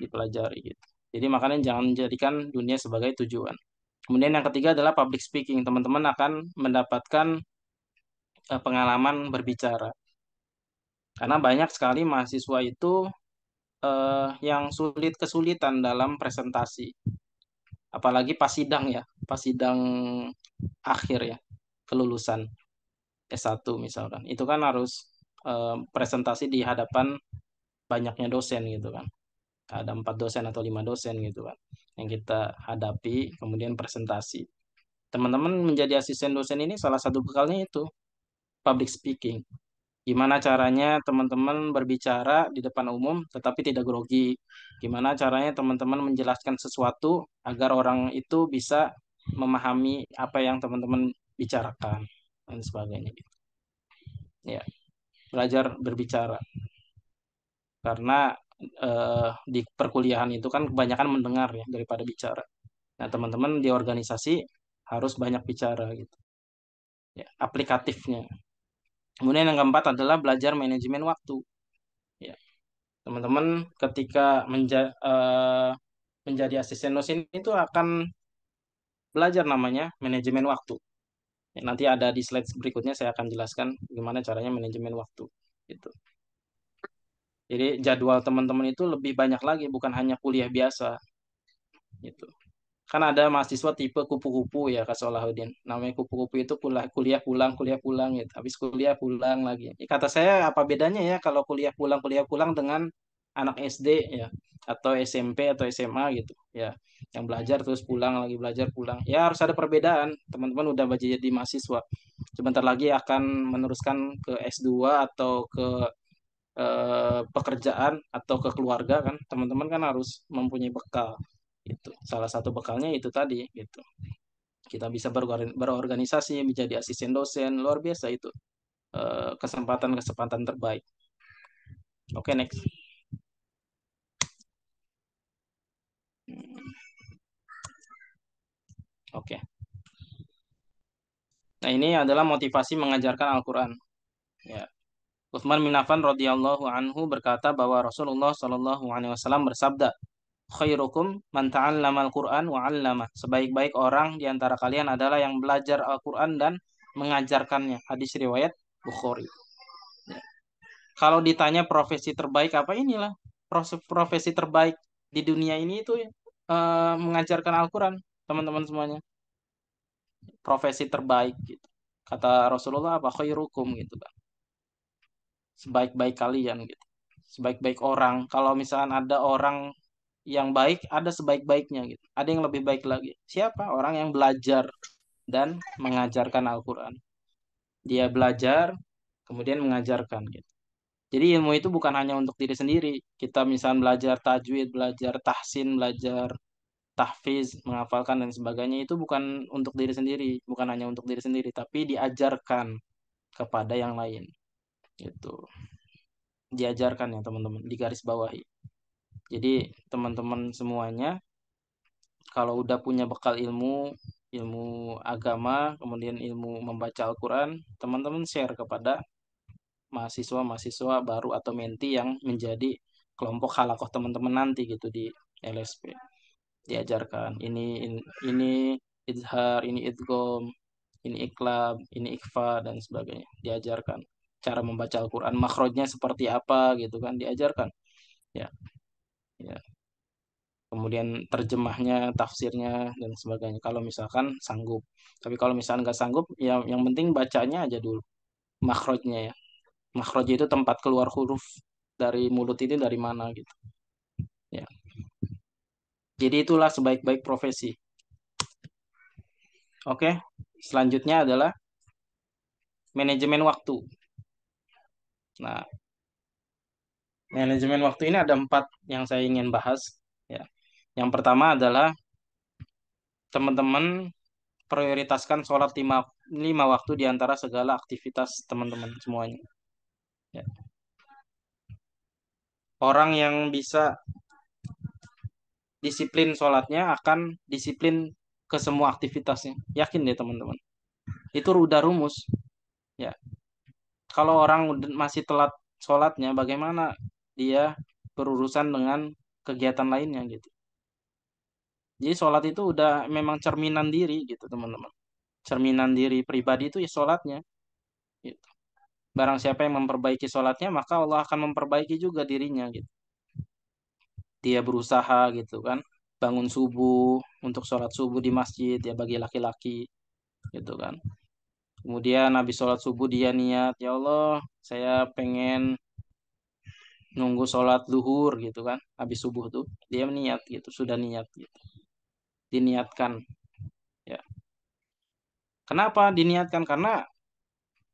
dipelajari gitu. Jadi makanya jangan menjadikan dunia sebagai tujuan. Kemudian yang ketiga adalah public speaking. Teman-teman akan mendapatkan eh, pengalaman berbicara. Karena banyak sekali mahasiswa itu eh, yang sulit kesulitan dalam presentasi. Apalagi pas sidang ya, pas sidang akhir ya, kelulusan. S1 misalkan. Itu kan harus eh, presentasi di hadapan banyaknya dosen gitu kan. Ada empat dosen atau lima dosen gitu kan yang kita hadapi kemudian presentasi. Teman-teman menjadi asisten dosen ini salah satu bekalnya itu public speaking. Gimana caranya teman-teman berbicara di depan umum tetapi tidak grogi? Gimana caranya teman-teman menjelaskan sesuatu agar orang itu bisa memahami apa yang teman-teman bicarakan? dan sebagainya gitu. Ya, belajar berbicara. Karena eh, di perkuliahan itu kan kebanyakan mendengar ya daripada bicara. Nah, teman-teman di organisasi harus banyak bicara gitu. Ya, aplikatifnya. Kemudian yang keempat adalah belajar manajemen waktu. Ya. Teman-teman ketika menja eh, menjadi asisten dosen itu akan belajar namanya manajemen waktu. Nanti ada di slide berikutnya saya akan jelaskan gimana caranya manajemen waktu. Gitu. Jadi jadwal teman-teman itu lebih banyak lagi, bukan hanya kuliah biasa. Gitu. Kan ada mahasiswa tipe kupu-kupu ya Kak Solahuddin. Namanya kupu-kupu itu kuliah, kuliah pulang, kuliah pulang gitu. Habis kuliah pulang lagi. Kata saya apa bedanya ya kalau kuliah pulang, kuliah pulang dengan anak SD ya atau SMP atau SMA gitu ya yang belajar terus pulang lagi belajar pulang ya harus ada perbedaan teman-teman udah baca jadi mahasiswa sebentar lagi akan meneruskan ke S2 atau ke eh, pekerjaan atau ke keluarga kan teman-teman kan harus mempunyai bekal itu salah satu bekalnya itu tadi gitu kita bisa berorganisasi menjadi asisten dosen luar biasa itu eh, kesempatan-kesempatan terbaik oke okay, next Oke. Okay. Nah, ini adalah motivasi mengajarkan Al-Qur'an. Ya. Utsman bin Affan radhiyallahu anhu berkata bahwa Rasulullah shallallahu alaihi wasallam bersabda, "Khairukum man ta'allama al-Qur'an wa 'allama." Sebaik-baik orang di antara kalian adalah yang belajar Al-Qur'an dan mengajarkannya. Hadis riwayat Bukhari. Ya. Kalau ditanya profesi terbaik apa inilah? Profesi terbaik di dunia ini itu uh, mengajarkan Al-Qur'an teman-teman semuanya profesi terbaik gitu kata Rasulullah apa khairukum gitu kan sebaik-baik kalian gitu sebaik-baik orang kalau misalkan ada orang yang baik ada sebaik-baiknya gitu ada yang lebih baik lagi siapa orang yang belajar dan mengajarkan Al-Quran dia belajar kemudian mengajarkan gitu jadi ilmu itu bukan hanya untuk diri sendiri kita misalnya belajar tajwid belajar tahsin belajar tahfiz, menghafalkan dan sebagainya itu bukan untuk diri sendiri, bukan hanya untuk diri sendiri, tapi diajarkan kepada yang lain. Gitu. Diajarkan ya teman-teman, di garis bawahi. Jadi teman-teman semuanya kalau udah punya bekal ilmu, ilmu agama, kemudian ilmu membaca Al-Qur'an, teman-teman share kepada mahasiswa-mahasiswa baru atau menti yang menjadi kelompok halakoh teman-teman nanti gitu di LSP diajarkan ini in, ini idhar ini idgom ini iklab ini ikfa dan sebagainya diajarkan cara membaca Al-Qur'an makrojnya seperti apa gitu kan diajarkan ya ya kemudian terjemahnya tafsirnya dan sebagainya kalau misalkan sanggup tapi kalau misalkan nggak sanggup ya yang penting bacanya aja dulu makrojnya ya makroj itu tempat keluar huruf dari mulut itu dari mana gitu jadi itulah sebaik-baik profesi. Oke, selanjutnya adalah manajemen waktu. Nah, manajemen waktu ini ada empat yang saya ingin bahas. Ya. Yang pertama adalah teman-teman prioritaskan sholat lima, lima waktu di antara segala aktivitas teman-teman semuanya. Ya. Orang yang bisa disiplin sholatnya akan disiplin ke semua aktivitasnya. Yakin deh teman-teman. Itu udah rumus. Ya. Kalau orang masih telat sholatnya, bagaimana dia berurusan dengan kegiatan lainnya gitu. Jadi sholat itu udah memang cerminan diri gitu teman-teman. Cerminan diri pribadi itu ya sholatnya. Gitu. Barang siapa yang memperbaiki sholatnya, maka Allah akan memperbaiki juga dirinya gitu dia berusaha gitu kan bangun subuh untuk sholat subuh di masjid ya bagi laki-laki gitu kan kemudian habis sholat subuh dia niat ya Allah saya pengen nunggu sholat luhur gitu kan habis subuh tuh dia niat gitu sudah niat gitu diniatkan ya kenapa diniatkan karena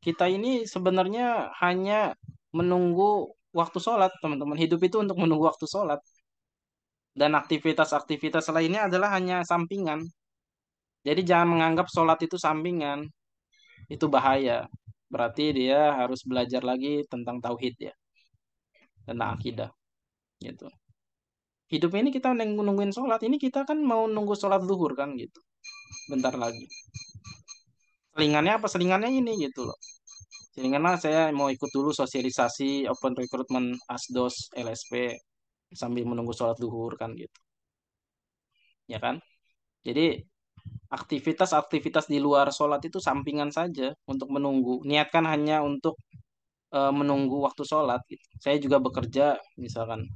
kita ini sebenarnya hanya menunggu waktu sholat teman-teman hidup itu untuk menunggu waktu sholat dan aktivitas-aktivitas lainnya adalah hanya sampingan. Jadi jangan menganggap sholat itu sampingan. Itu bahaya. Berarti dia harus belajar lagi tentang tauhid ya. Tentang akidah. Gitu. Hidup ini kita nungguin sholat. Ini kita kan mau nunggu sholat zuhur kan gitu. Bentar lagi. Selingannya apa? Selingannya ini gitu loh. Selingannya saya mau ikut dulu sosialisasi open recruitment ASDOS LSP sambil menunggu sholat duhur kan gitu ya kan jadi aktivitas-aktivitas di luar sholat itu sampingan saja untuk menunggu niatkan hanya untuk e, menunggu waktu sholat gitu. saya juga bekerja misalkan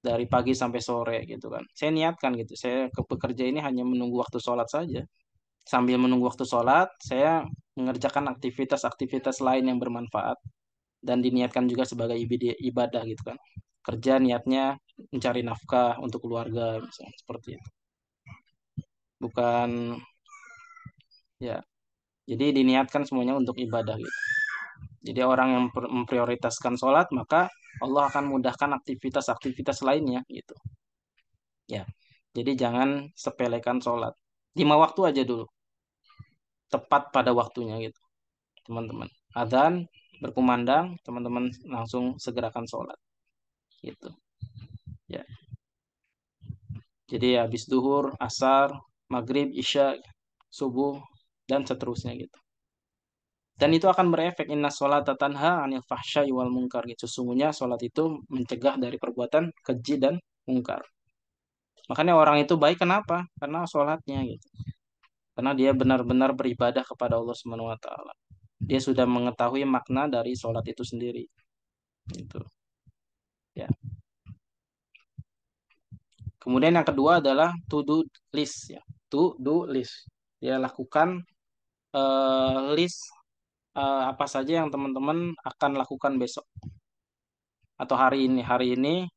dari pagi sampai sore gitu kan saya niatkan gitu saya ke bekerja ini hanya menunggu waktu sholat saja sambil menunggu waktu sholat saya mengerjakan aktivitas-aktivitas lain yang bermanfaat dan diniatkan juga sebagai ibadah gitu kan kerja niatnya mencari nafkah untuk keluarga misalnya seperti itu bukan ya jadi diniatkan semuanya untuk ibadah gitu jadi orang yang memprioritaskan sholat maka Allah akan mudahkan aktivitas-aktivitas lainnya gitu ya jadi jangan sepelekan sholat lima waktu aja dulu tepat pada waktunya gitu teman-teman adzan berkumandang teman-teman langsung segerakan sholat gitu ya jadi habis duhur asar maghrib isya subuh dan seterusnya gitu dan itu akan berefek inna sholat tanha anil fahsyai wal mungkar gitu. Sesungguhnya sholat itu mencegah dari perbuatan keji dan mungkar. Makanya orang itu baik kenapa? Karena sholatnya gitu. Karena dia benar-benar beribadah kepada Allah Subhanahu wa taala. Dia sudah mengetahui makna dari sholat itu sendiri. Gitu ya. Kemudian yang kedua adalah to do list ya. To do list. ya lakukan uh, list uh, apa saja yang teman-teman akan lakukan besok atau hari ini hari ini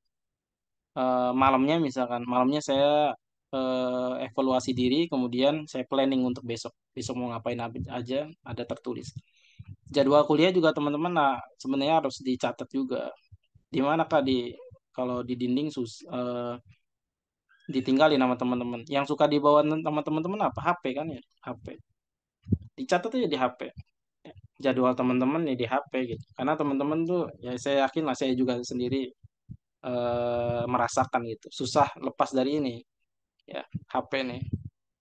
uh, malamnya misalkan malamnya saya uh, evaluasi diri kemudian saya planning untuk besok besok mau ngapain aja ada tertulis jadwal kuliah juga teman-teman nah sebenarnya harus dicatat juga di mana kak di kalau di dinding sus uh, ditinggalin sama teman-teman yang suka dibawa sama teman-teman apa HP kan ya HP dicatat aja di HP jadwal teman-teman ya di HP gitu karena teman-teman tuh ya saya yakin lah saya juga sendiri uh, merasakan gitu susah lepas dari ini ya HP nih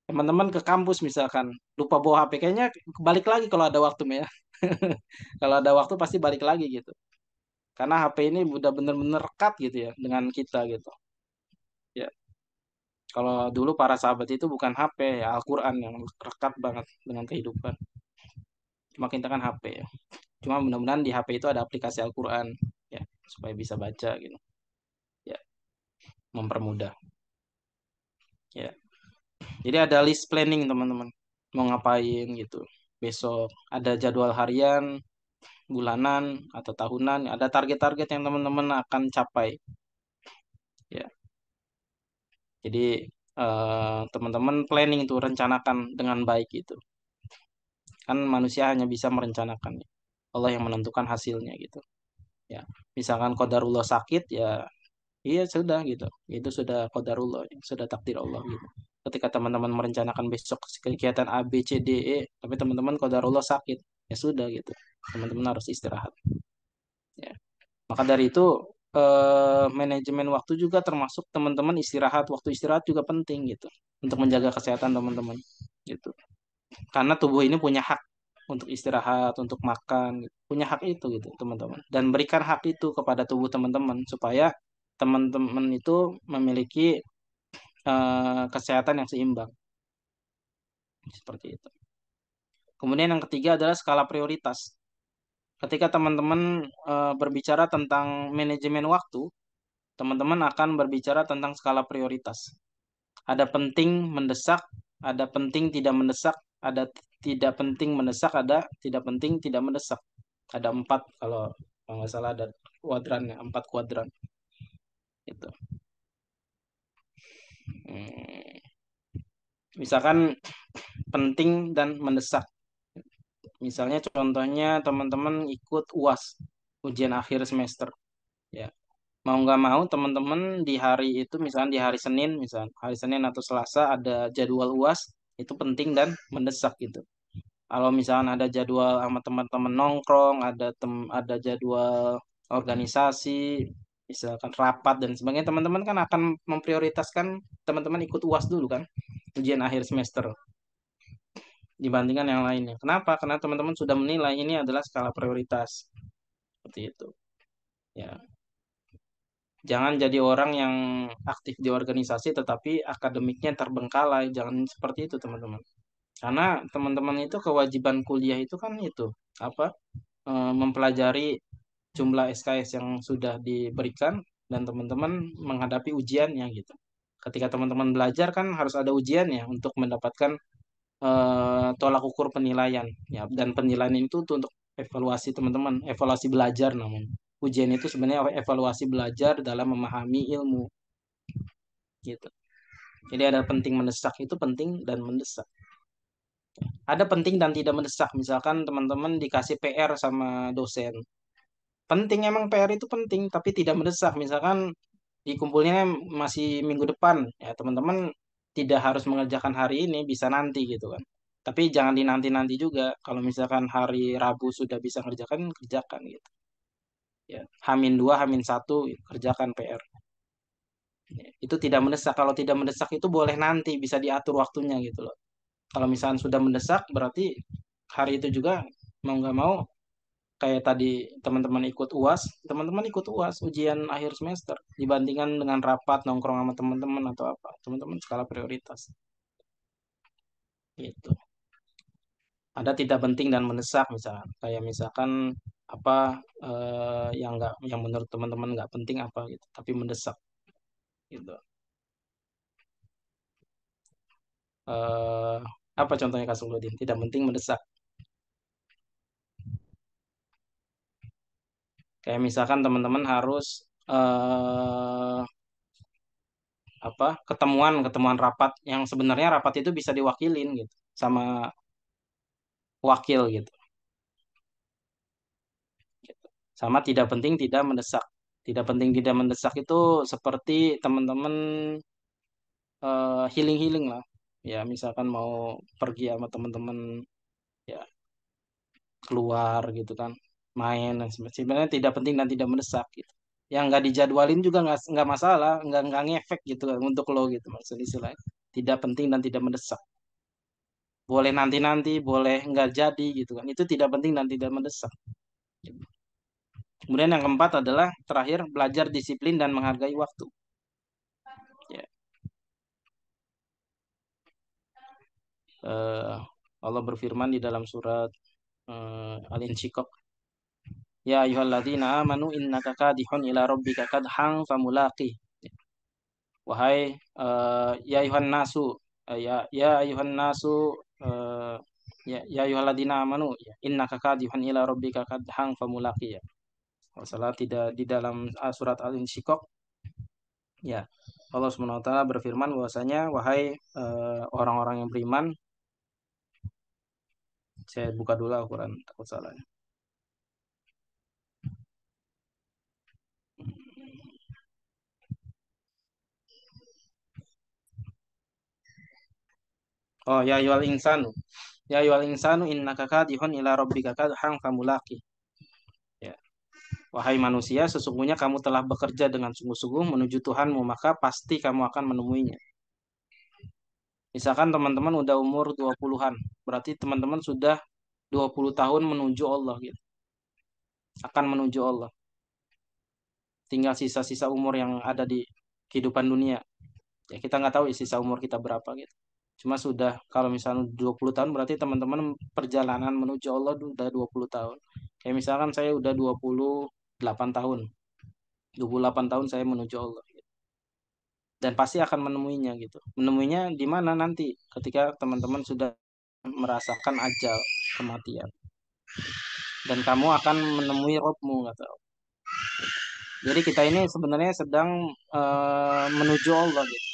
teman-teman ke kampus misalkan lupa bawa HP kayaknya balik lagi kalau ada waktu ya kalau ada waktu pasti balik lagi gitu karena HP ini udah bener-bener rekat gitu ya dengan kita gitu ya kalau dulu para sahabat itu bukan HP ya Al-Quran yang rekat banget dengan kehidupan cuma kita kan HP ya cuma mudah-mudahan di HP itu ada aplikasi Al-Quran ya supaya bisa baca gitu ya mempermudah ya jadi ada list planning teman-teman mau ngapain gitu besok ada jadwal harian bulanan atau tahunan ada target-target yang teman-teman akan capai ya jadi eh, teman-teman eh, planning itu rencanakan dengan baik itu kan manusia hanya bisa merencanakan ya. Allah yang menentukan hasilnya gitu ya misalkan kodarullah sakit ya iya sudah gitu itu sudah kodarullah ya, sudah takdir Allah gitu ketika teman-teman merencanakan besok kegiatan A B C D E tapi teman-teman kodarullah sakit ya sudah gitu teman-teman harus istirahat ya maka dari itu eh, manajemen waktu juga termasuk teman-teman istirahat waktu istirahat juga penting gitu untuk menjaga kesehatan teman-teman gitu karena tubuh ini punya hak untuk istirahat, untuk makan, gitu. punya hak itu gitu teman-teman. Dan berikan hak itu kepada tubuh teman-teman supaya teman-teman itu memiliki eh, kesehatan yang seimbang. Seperti itu. Kemudian yang ketiga adalah skala prioritas ketika teman-teman uh, berbicara tentang manajemen waktu, teman-teman akan berbicara tentang skala prioritas. Ada penting mendesak, ada penting tidak mendesak, ada tidak penting mendesak, ada tidak penting tidak mendesak. Ada empat kalau nggak salah ada kuadrannya, empat kuadran. Itu. Hmm. Misalkan penting dan mendesak Misalnya contohnya teman-teman ikut UAS, ujian akhir semester. Ya. Mau nggak mau teman-teman di hari itu misalnya di hari Senin misalnya hari Senin atau Selasa ada jadwal UAS itu penting dan mendesak gitu. Kalau misalnya ada jadwal sama teman-teman nongkrong, ada tem ada jadwal organisasi, misalkan rapat dan sebagainya, teman-teman kan akan memprioritaskan teman-teman ikut UAS dulu kan, ujian akhir semester dibandingkan yang lainnya. Kenapa? Karena teman-teman sudah menilai ini adalah skala prioritas. Seperti itu. Ya. Jangan jadi orang yang aktif di organisasi tetapi akademiknya terbengkalai. Jangan seperti itu, teman-teman. Karena teman-teman itu kewajiban kuliah itu kan itu, apa? Eh, mempelajari jumlah SKS yang sudah diberikan dan teman-teman menghadapi ujiannya gitu. Ketika teman-teman belajar kan harus ada ujian untuk mendapatkan uh, tolak ukur penilaian ya dan penilaian itu tuh untuk evaluasi teman-teman evaluasi belajar namun ujian itu sebenarnya evaluasi belajar dalam memahami ilmu gitu jadi ada penting mendesak itu penting dan mendesak ada penting dan tidak mendesak misalkan teman-teman dikasih PR sama dosen penting emang PR itu penting tapi tidak mendesak misalkan dikumpulnya masih minggu depan ya teman-teman tidak harus mengerjakan hari ini bisa nanti gitu kan tapi jangan dinanti-nanti juga kalau misalkan hari Rabu sudah bisa ngerjakan kerjakan gitu ya hamin dua hamin satu kerjakan PR ya, itu tidak mendesak kalau tidak mendesak itu boleh nanti bisa diatur waktunya gitu loh kalau misalkan sudah mendesak berarti hari itu juga mau nggak mau kayak tadi teman-teman ikut UAS, teman-teman ikut UAS ujian akhir semester dibandingkan dengan rapat nongkrong sama teman-teman atau apa. Teman-teman skala prioritas. Gitu. Ada tidak penting dan mendesak misalkan, kayak misalkan apa eh, yang enggak yang menurut teman-teman nggak penting apa gitu, tapi mendesak. Gitu. Eh, apa contohnya Kasuludin? Tidak penting mendesak. Kayak misalkan teman-teman harus eh, apa ketemuan ketemuan rapat yang sebenarnya rapat itu bisa diwakilin gitu sama wakil gitu. Sama tidak penting tidak mendesak. Tidak penting tidak mendesak itu seperti teman-teman healing eh, healing-healing lah. Ya, misalkan mau pergi sama teman-teman ya keluar gitu kan main dan sebenarnya tidak penting dan tidak mendesak gitu yang nggak dijadwalin juga nggak nggak masalah nggak nggak ngefek gitu kan untuk lo gitu maksudnya. istilah tidak penting dan tidak mendesak boleh nanti nanti boleh nggak jadi gitu kan itu tidak penting dan tidak mendesak kemudian yang keempat adalah terakhir belajar disiplin dan menghargai waktu ya. uh, Allah berfirman di dalam surat uh, eh, Al-Insyikok Ya ayyuhalladzina amanu innaka kadihun ila rabbika kadhang famulaqi. Wahai uh, ya ayuhan nasu uh, ya ya ayuhan nasu uh, ya ya ayyuhalladzina amanu ya, innaka kadihun ila rabbika kadhang famulaqi. Ya. Kalau salah tidak di dalam surat Al-Insyikok ya Allah Subhanahu wa taala berfirman bahwasanya wahai orang-orang uh, yang beriman saya buka dulu Al-Qur'an takut salah. Ya. Oh, ya yual insanu. Ya yual insanu innaka kadihun ila rabbika kadhan famulaqi. Ya. Wahai manusia, sesungguhnya kamu telah bekerja dengan sungguh-sungguh menuju Tuhanmu, maka pasti kamu akan menemuinya. Misalkan teman-teman udah umur 20-an, berarti teman-teman sudah 20 tahun menuju Allah gitu. Akan menuju Allah. Tinggal sisa-sisa umur yang ada di kehidupan dunia. Ya kita nggak tahu sisa umur kita berapa gitu. Cuma sudah kalau misalnya 20 tahun berarti teman-teman perjalanan menuju Allah udah 20 tahun. Kayak misalkan saya udah 28 tahun. 28 tahun saya menuju Allah. Gitu. Dan pasti akan menemuinya gitu. Menemuinya di mana nanti ketika teman-teman sudah merasakan ajal kematian. Dan kamu akan menemui Robmu kata Jadi kita ini sebenarnya sedang uh, menuju Allah gitu.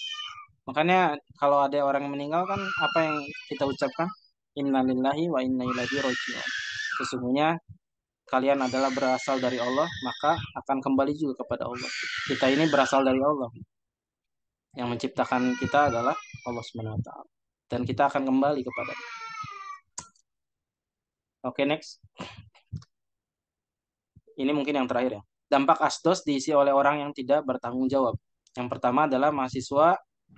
Makanya kalau ada orang meninggal kan apa yang kita ucapkan? Innalillahi wa inna ilaihi rajiun. Sesungguhnya kalian adalah berasal dari Allah, maka akan kembali juga kepada Allah. Kita ini berasal dari Allah. Yang menciptakan kita adalah Allah SWT. Dan kita akan kembali kepada Oke, okay, next. Ini mungkin yang terakhir ya. Dampak asdos diisi oleh orang yang tidak bertanggung jawab. Yang pertama adalah mahasiswa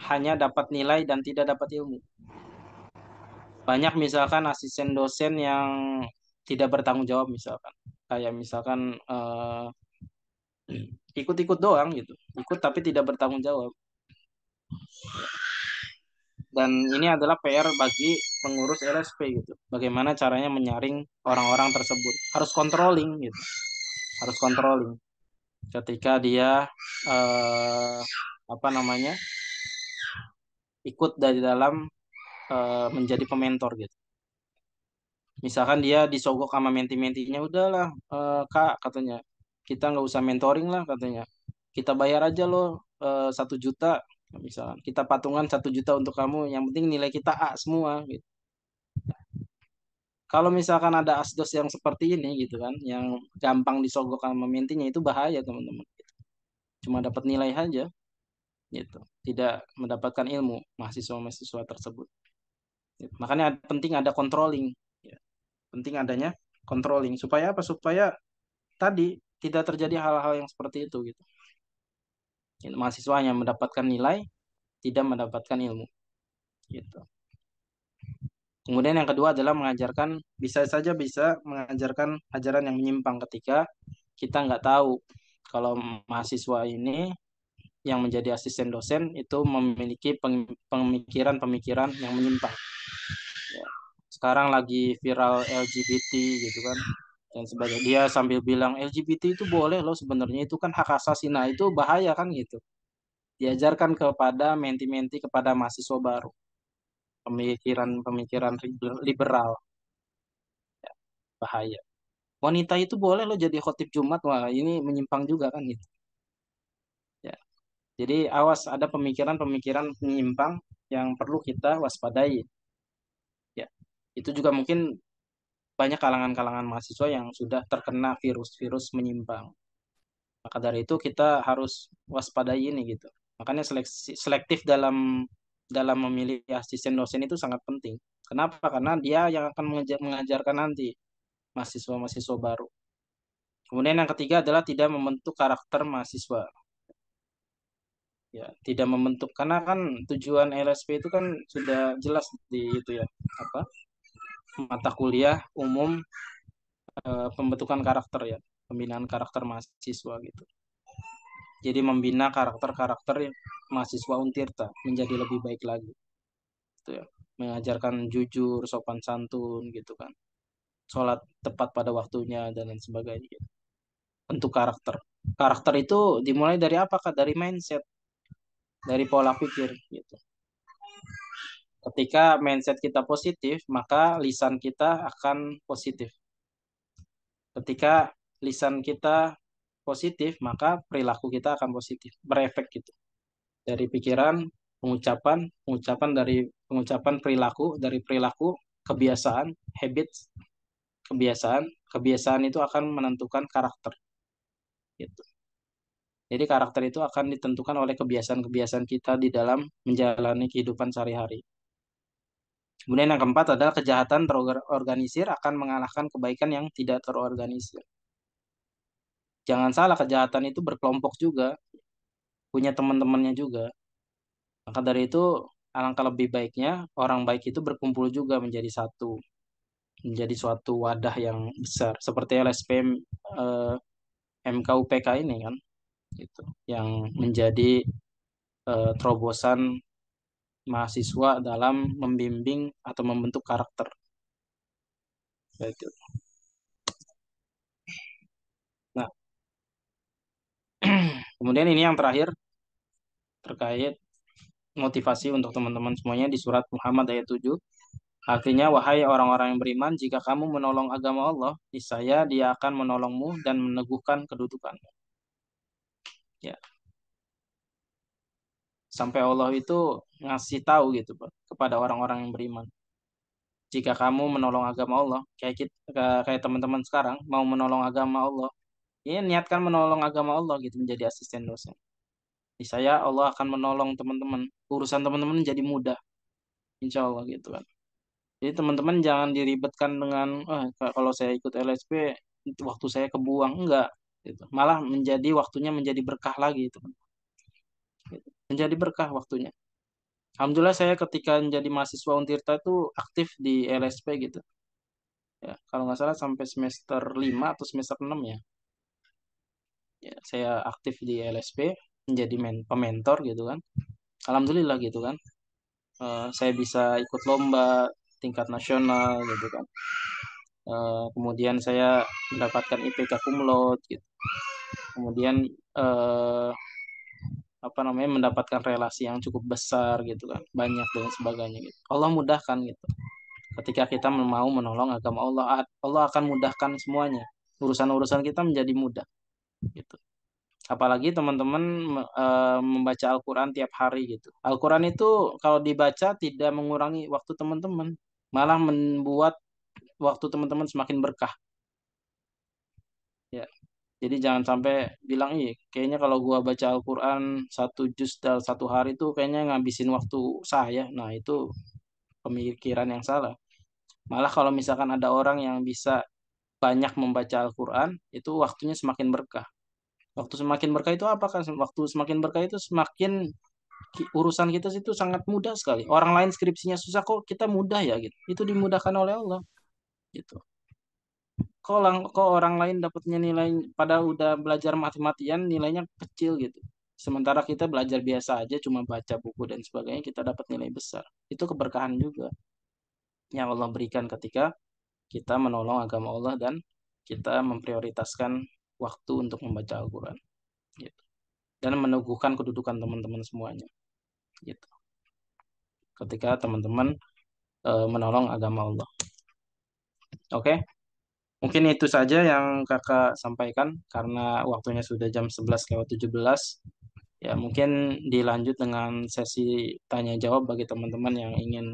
hanya dapat nilai dan tidak dapat ilmu. Banyak misalkan asisten dosen yang tidak bertanggung jawab misalkan. Kayak misalkan ikut eh, ikut-ikut doang gitu. Ikut tapi tidak bertanggung jawab. Dan ini adalah PR bagi pengurus LSP gitu. Bagaimana caranya menyaring orang-orang tersebut. Harus controlling gitu. Harus controlling. Ketika dia uh, apa namanya? ikut dari dalam uh, menjadi pementor gitu misalkan dia disogok sama menti-mentinya udahlah uh, kak katanya kita nggak usah mentoring lah katanya kita bayar aja loh eh, satu uh, juta misalkan kita patungan satu juta untuk kamu yang penting nilai kita A semua gitu kalau misalkan ada asdos yang seperti ini gitu kan yang gampang disogok sama mentinya itu bahaya teman-teman cuma dapat nilai aja gitu tidak mendapatkan ilmu mahasiswa-mahasiswa tersebut gitu. makanya penting ada controlling ya. penting adanya controlling supaya apa supaya tadi tidak terjadi hal-hal yang seperti itu gitu gitu. mahasiswa yang mendapatkan nilai tidak mendapatkan ilmu gitu kemudian yang kedua adalah mengajarkan bisa saja bisa mengajarkan ajaran yang menyimpang ketika kita nggak tahu kalau mahasiswa ini yang menjadi asisten dosen itu memiliki pemikiran-pemikiran yang menyimpang. Ya, sekarang lagi viral LGBT gitu kan dan sebagainya. Dia sambil bilang LGBT itu boleh loh sebenarnya itu kan hak asasi. Nah, itu bahaya kan gitu. Diajarkan kepada menti-menti kepada mahasiswa baru. Pemikiran-pemikiran liberal. Ya, bahaya. Wanita itu boleh loh jadi khotib Jumat. Wah, ini menyimpang juga kan gitu jadi awas ada pemikiran-pemikiran menyimpang yang perlu kita waspadai. Ya, itu juga mungkin banyak kalangan-kalangan mahasiswa yang sudah terkena virus-virus menyimpang. Maka dari itu kita harus waspadai ini gitu. Makanya seleksi, selektif dalam dalam memilih asisten dosen itu sangat penting. Kenapa? Karena dia yang akan mengajar, mengajarkan nanti mahasiswa-mahasiswa baru. Kemudian yang ketiga adalah tidak membentuk karakter mahasiswa ya tidak membentuk karena kan tujuan LSP itu kan sudah jelas di itu ya apa mata kuliah umum e, pembentukan karakter ya pembinaan karakter mahasiswa gitu jadi membina karakter-karakter mahasiswa Untirta menjadi lebih baik lagi itu ya mengajarkan jujur sopan santun gitu kan sholat tepat pada waktunya dan lain sebagainya gitu. untuk karakter karakter itu dimulai dari apa kak dari mindset dari pola pikir gitu. Ketika mindset kita positif, maka lisan kita akan positif. Ketika lisan kita positif, maka perilaku kita akan positif, berefek gitu. Dari pikiran, pengucapan, pengucapan dari pengucapan perilaku, dari perilaku kebiasaan, habit, kebiasaan, kebiasaan itu akan menentukan karakter. Gitu. Jadi karakter itu akan ditentukan oleh kebiasaan-kebiasaan kita di dalam menjalani kehidupan sehari-hari. Kemudian yang keempat adalah kejahatan terorganisir akan mengalahkan kebaikan yang tidak terorganisir. Jangan salah kejahatan itu berkelompok juga, punya teman-temannya juga. Maka dari itu alangkah lebih baiknya orang baik itu berkumpul juga menjadi satu, menjadi suatu wadah yang besar seperti LSPM eh, MKUPK ini kan gitu yang menjadi uh, terobosan mahasiswa dalam membimbing atau membentuk karakter. Betul. Gitu. Nah, kemudian ini yang terakhir terkait motivasi untuk teman-teman semuanya di surat Muhammad ayat 7. Artinya, wahai orang-orang yang beriman, jika kamu menolong agama Allah, niscaya dia akan menolongmu dan meneguhkan kedudukanmu ya sampai Allah itu ngasih tahu gitu Pak, kepada orang-orang yang beriman jika kamu menolong agama Allah kayak kita kayak teman-teman sekarang mau menolong agama Allah ya niatkan menolong agama Allah gitu menjadi asisten dosen di saya Allah akan menolong teman-teman urusan teman-teman jadi mudah insya Allah gitu kan jadi teman-teman jangan diribetkan dengan oh, kalau saya ikut LSP waktu saya kebuang enggak Gitu. Malah menjadi waktunya menjadi berkah lagi itu. Gitu. Menjadi berkah waktunya. Alhamdulillah saya ketika menjadi mahasiswa Untirta itu aktif di LSP gitu. Ya, kalau nggak salah sampai semester 5 atau semester 6 ya. ya saya aktif di LSP menjadi men pementor gitu kan. Alhamdulillah gitu kan. Uh, saya bisa ikut lomba tingkat nasional gitu kan Eh, kemudian saya mendapatkan IPK e kumlot gitu. Kemudian uh, apa namanya mendapatkan relasi yang cukup besar gitu kan, banyak dan sebagainya gitu. Allah mudahkan gitu. Ketika kita mau menolong agama Allah, Allah akan mudahkan semuanya. Urusan-urusan kita menjadi mudah gitu. Apalagi teman-teman e, membaca Al-Qur'an tiap hari gitu. Al-Qur'an itu kalau dibaca tidak mengurangi waktu teman-teman, malah membuat waktu teman-teman semakin berkah. Ya. Jadi jangan sampai bilang, "Ih, kayaknya kalau gua baca Al-Qur'an satu juz dalam satu hari itu kayaknya ngabisin waktu saya." Nah, itu pemikiran yang salah. Malah kalau misalkan ada orang yang bisa banyak membaca Al-Qur'an, itu waktunya semakin berkah. Waktu semakin berkah itu apa kan? Waktu semakin berkah itu semakin urusan kita itu sangat mudah sekali. Orang lain skripsinya susah kok kita mudah ya gitu. Itu dimudahkan oleh Allah gitu kok orang kok orang lain dapatnya nilai pada udah belajar matematian nilainya kecil gitu sementara kita belajar biasa aja cuma baca buku dan sebagainya kita dapat nilai besar itu keberkahan juga yang Allah berikan ketika kita menolong agama Allah dan kita memprioritaskan waktu untuk membaca Al-Quran gitu. dan meneguhkan kedudukan teman-teman semuanya gitu ketika teman-teman e, menolong agama Allah Oke, mungkin itu saja yang kakak sampaikan karena waktunya sudah jam 11 lewat 17. Ya, mungkin dilanjut dengan sesi tanya jawab bagi teman-teman yang ingin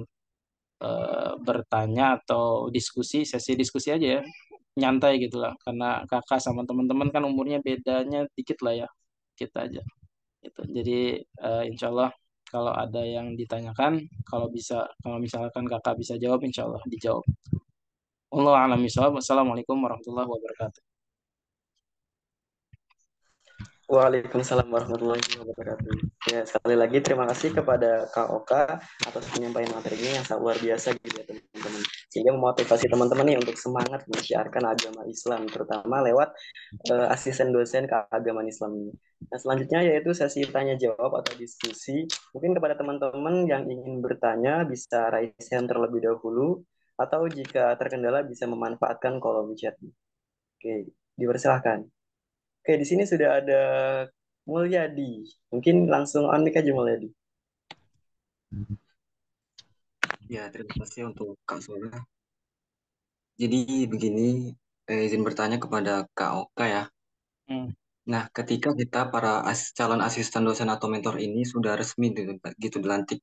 uh, bertanya atau diskusi, sesi diskusi aja ya. Nyantai gitu lah, karena kakak sama teman-teman kan umurnya bedanya dikit lah ya, kita aja. Gitu. Jadi uh, insya Allah kalau ada yang ditanyakan, kalau bisa, kalau misalkan kakak bisa jawab, insya Allah dijawab. Allah alami Wassalamualaikum warahmatullahi wabarakatuh. Waalaikumsalam warahmatullahi wabarakatuh. Ya, sekali lagi terima kasih kepada Kak Oka atas penyampaian materinya yang sangat luar biasa gitu ya teman-teman. Sehingga memotivasi teman-teman nih untuk semangat menyiarkan agama Islam, terutama lewat uh, asisten dosen keagamaan Islam ini. Nah, selanjutnya yaitu sesi tanya jawab atau diskusi. Mungkin kepada teman-teman yang ingin bertanya bisa raise hand terlebih dahulu atau jika terkendala bisa memanfaatkan kolom chat. Oke, dipersilahkan. Oke, di sini sudah ada Mulyadi. Mungkin langsung on mic aja Mulyadi. Ya, terima kasih untuk Kak sola Jadi begini, eh, izin bertanya kepada Kak Oka ya. Hmm. Nah, ketika kita para as calon asisten dosen atau mentor ini sudah resmi gitu, gitu dilantik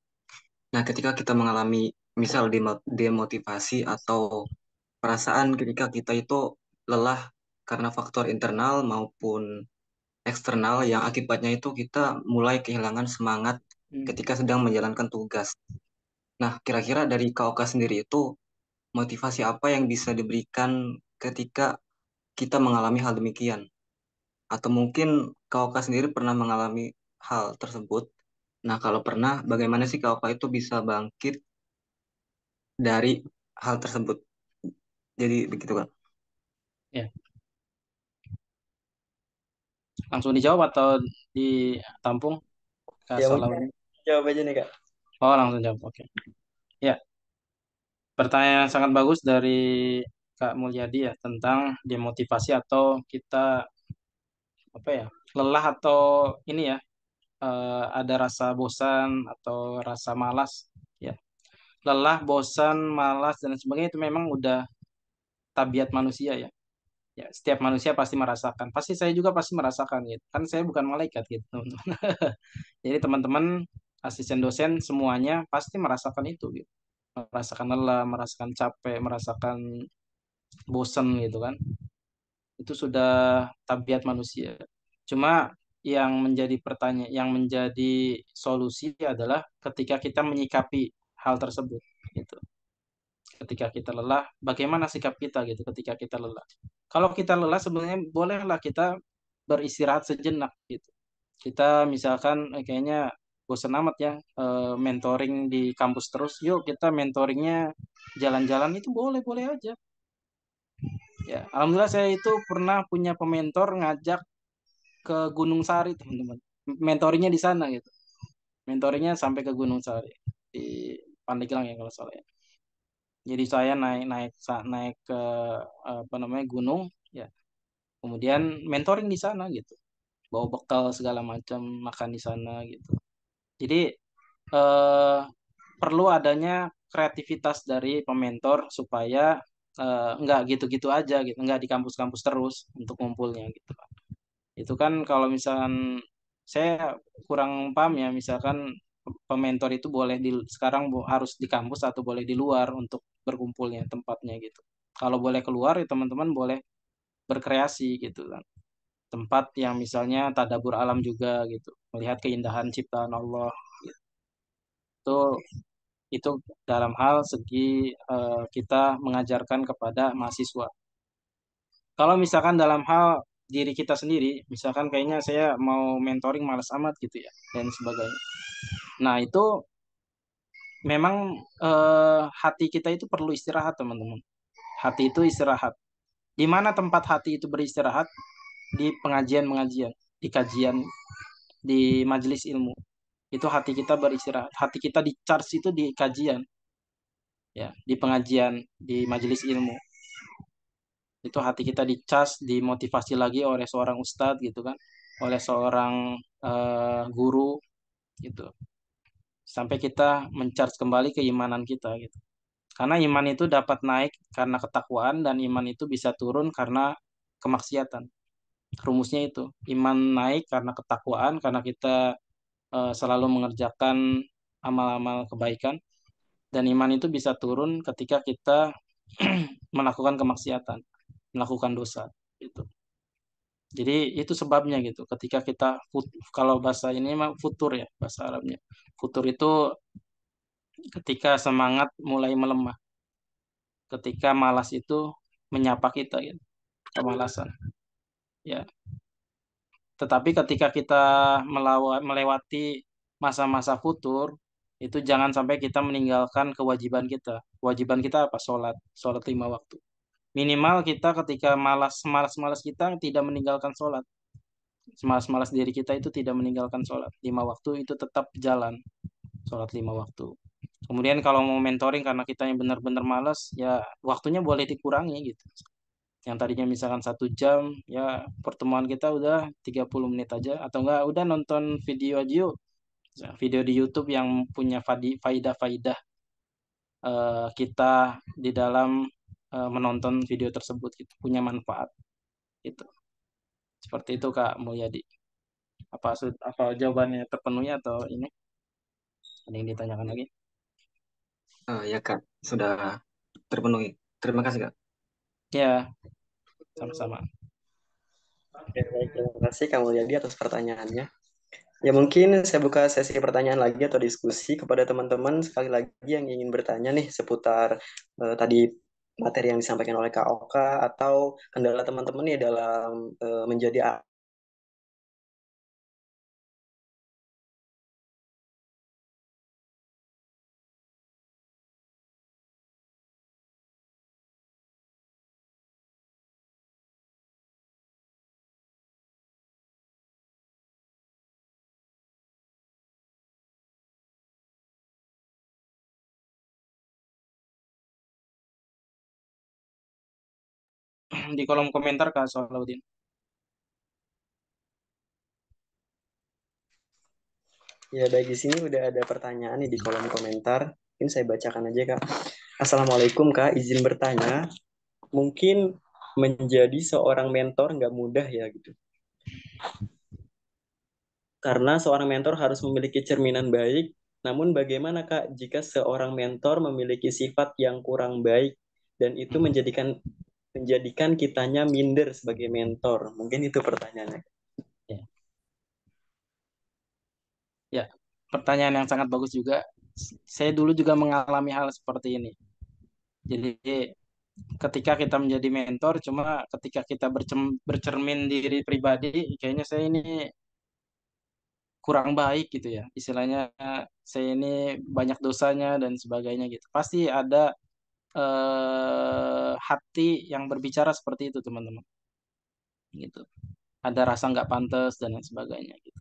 Nah, ketika kita mengalami misal demotivasi atau perasaan ketika kita itu lelah karena faktor internal maupun eksternal yang akibatnya itu kita mulai kehilangan semangat hmm. ketika sedang menjalankan tugas. Nah, kira-kira dari KOK sendiri itu motivasi apa yang bisa diberikan ketika kita mengalami hal demikian? Atau mungkin KOK sendiri pernah mengalami hal tersebut Nah, kalau pernah, bagaimana sih Kakak itu bisa bangkit dari hal tersebut? Jadi begitu, Kak. Ya. Langsung dijawab atau ditampung? Kak ya, Jawab aja nih, Kak. Oh, langsung jawab. Oke. Okay. Ya. Pertanyaan yang sangat bagus dari Kak Mulyadi ya tentang demotivasi atau kita apa ya lelah atau ini ya uh, ada rasa bosan atau rasa malas ya lelah bosan malas dan sebagainya itu memang udah tabiat manusia ya ya setiap manusia pasti merasakan pasti saya juga pasti merasakan gitu kan saya bukan malaikat gitu teman-teman. jadi teman-teman asisten dosen semuanya pasti merasakan itu gitu merasakan lelah merasakan capek merasakan bosan gitu kan itu sudah tabiat manusia cuma yang menjadi pertanyaan yang menjadi solusi adalah ketika kita menyikapi hal tersebut gitu ketika kita lelah bagaimana sikap kita gitu ketika kita lelah kalau kita lelah sebenarnya bolehlah kita beristirahat sejenak gitu kita misalkan eh, kayaknya bosan amat ya eh, mentoring di kampus terus yuk kita mentoringnya jalan-jalan itu boleh boleh aja ya alhamdulillah saya itu pernah punya pementor ngajak ke Gunung Sari teman-teman mentorinya di sana gitu mentorinya sampai ke Gunung Sari di Pandeglang ya kalau salah ya jadi saya naik naik naik ke apa namanya gunung ya kemudian mentoring di sana gitu bawa bekal segala macam makan di sana gitu jadi eh, perlu adanya kreativitas dari pementor supaya eh, nggak gitu-gitu aja gitu nggak di kampus-kampus terus untuk ngumpulnya gitu pak itu kan kalau misalkan saya kurang paham ya, misalkan pementor itu boleh di sekarang harus di kampus atau boleh di luar untuk berkumpulnya tempatnya gitu. Kalau boleh keluar ya teman-teman boleh berkreasi gitu kan. Tempat yang misalnya tadabur alam juga gitu, melihat keindahan ciptaan Allah gitu. Itu itu dalam hal segi uh, kita mengajarkan kepada mahasiswa. Kalau misalkan dalam hal diri kita sendiri misalkan kayaknya saya mau mentoring malas amat gitu ya dan sebagainya nah itu memang eh, hati kita itu perlu istirahat teman-teman hati itu istirahat di mana tempat hati itu beristirahat di pengajian-pengajian di kajian di majelis ilmu itu hati kita beristirahat hati kita di charge itu di kajian ya di pengajian di majelis ilmu itu hati kita dicas dimotivasi lagi oleh seorang ustadz gitu kan oleh seorang uh, guru gitu sampai kita mencharge kembali keimanan kita gitu karena iman itu dapat naik karena ketakwaan dan iman itu bisa turun karena kemaksiatan rumusnya itu iman naik karena ketakwaan karena kita uh, selalu mengerjakan amal-amal kebaikan dan iman itu bisa turun ketika kita melakukan kemaksiatan melakukan dosa gitu. Jadi itu sebabnya gitu. Ketika kita kalau bahasa ini mah futur ya bahasa Arabnya. Futur itu ketika semangat mulai melemah. Ketika malas itu menyapa kita gitu. Kemalasan. Ya. Tetapi ketika kita melewati masa-masa futur itu jangan sampai kita meninggalkan kewajiban kita. Kewajiban kita apa? Sholat. Sholat lima waktu minimal kita ketika malas malas malas kita tidak meninggalkan sholat semalas-malas diri kita itu tidak meninggalkan sholat lima waktu itu tetap jalan sholat lima waktu kemudian kalau mau mentoring karena kita yang benar-benar malas ya waktunya boleh dikurangi gitu yang tadinya misalkan satu jam ya pertemuan kita udah 30 menit aja atau enggak udah nonton video aja yuk video di YouTube yang punya faidah-faidah uh, kita di dalam Eh, menonton video tersebut itu punya manfaat itu seperti itu kak Mulyadi apa apa jawabannya terpenuhi atau ini ada yang ditanyakan lagi uh, ya kak sudah terpenuhi terima kasih kak ya sama-sama oke baik terima kasih kak Mulyadi atas pertanyaannya Ya mungkin saya buka sesi pertanyaan lagi atau diskusi kepada teman-teman sekali lagi yang ingin bertanya nih seputar uh, tadi materi yang disampaikan oleh Kak atau kendala teman-teman ya dalam uh, menjadi di kolom komentar Kak Salahuddin. Ya, baik di sini udah ada pertanyaan nih di kolom komentar. mungkin saya bacakan aja, Kak. Assalamualaikum, Kak. Izin bertanya. Mungkin menjadi seorang mentor nggak mudah ya, gitu. Karena seorang mentor harus memiliki cerminan baik, namun bagaimana, Kak, jika seorang mentor memiliki sifat yang kurang baik dan itu menjadikan menjadikan kitanya minder sebagai mentor? Mungkin itu pertanyaannya. Ya. ya, pertanyaan yang sangat bagus juga. Saya dulu juga mengalami hal seperti ini. Jadi ketika kita menjadi mentor, cuma ketika kita bercermin diri pribadi, kayaknya saya ini kurang baik gitu ya. Istilahnya saya ini banyak dosanya dan sebagainya gitu. Pasti ada eh, hati yang berbicara seperti itu teman-teman gitu ada rasa nggak pantas dan lain sebagainya gitu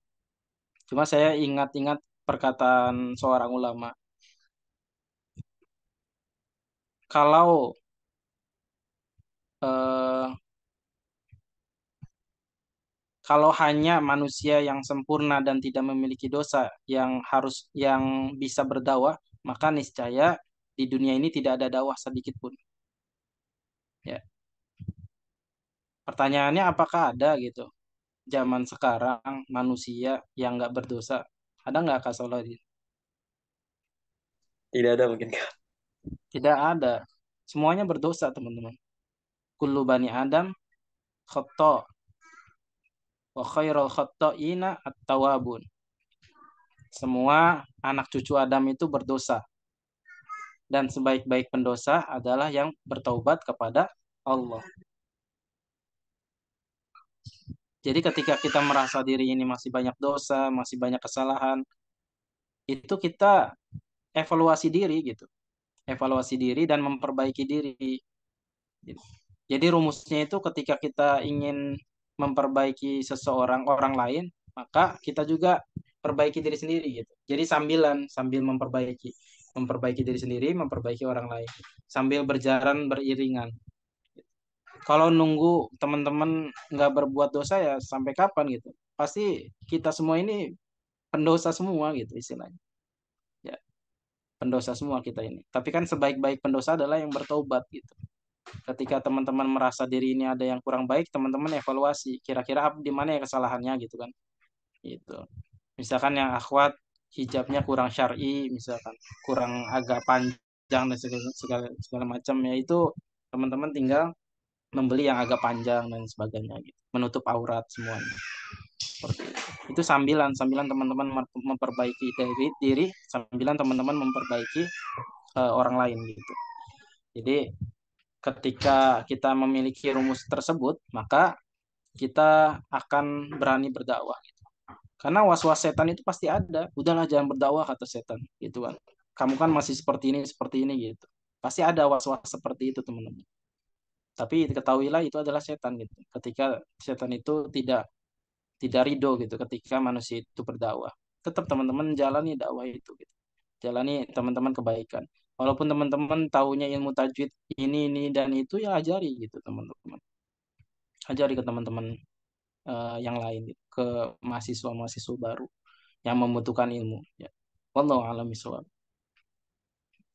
cuma saya ingat-ingat perkataan seorang ulama kalau eh, kalau hanya manusia yang sempurna dan tidak memiliki dosa yang harus yang bisa berdawah, maka niscaya di dunia ini tidak ada dakwah sedikit pun. Ya. Pertanyaannya apakah ada gitu zaman sekarang manusia yang nggak berdosa? Ada nggak Kak Tidak ada mungkin Kak. Tidak ada. Semuanya berdosa teman-teman. Kullu Adam khata. Wa khairul ina at-tawabun. Semua anak cucu Adam itu berdosa dan sebaik-baik pendosa adalah yang bertaubat kepada Allah. Jadi ketika kita merasa diri ini masih banyak dosa, masih banyak kesalahan, itu kita evaluasi diri gitu. Evaluasi diri dan memperbaiki diri. Jadi rumusnya itu ketika kita ingin memperbaiki seseorang orang lain, maka kita juga perbaiki diri sendiri gitu. Jadi sambilan sambil memperbaiki memperbaiki diri sendiri, memperbaiki orang lain sambil berjalan beriringan. Kalau nunggu teman-teman nggak berbuat dosa ya sampai kapan gitu? Pasti kita semua ini pendosa semua gitu istilahnya. Ya. Pendosa semua kita ini. Tapi kan sebaik-baik pendosa adalah yang bertobat gitu. Ketika teman-teman merasa diri ini ada yang kurang baik, teman-teman evaluasi kira-kira di mana ya kesalahannya gitu kan. Gitu. Misalkan yang akhwat hijabnya kurang syari misalkan kurang agak panjang dan segala segala, segala macam ya itu teman-teman tinggal membeli yang agak panjang dan sebagainya gitu menutup aurat semuanya seperti itu, itu sambilan sambilan teman-teman memperbaiki diri diri sambilan teman-teman memperbaiki uh, orang lain gitu jadi ketika kita memiliki rumus tersebut maka kita akan berani berdakwah karena was-was setan itu pasti ada. Udahlah jangan berdakwah kata setan, gitu kan. Kamu kan masih seperti ini, seperti ini gitu. Pasti ada was-was seperti itu, teman-teman. Tapi ketahuilah itu adalah setan gitu. Ketika setan itu tidak tidak ridho gitu ketika manusia itu berdakwah. Tetap teman-teman jalani dakwah itu gitu. Jalani teman-teman kebaikan. Walaupun teman-teman tahunya ilmu tajwid ini ini dan itu ya ajari gitu teman-teman. Ajari ke teman-teman uh, yang lain gitu ke mahasiswa-mahasiswa baru yang membutuhkan ilmu. Ya. Wallahu alam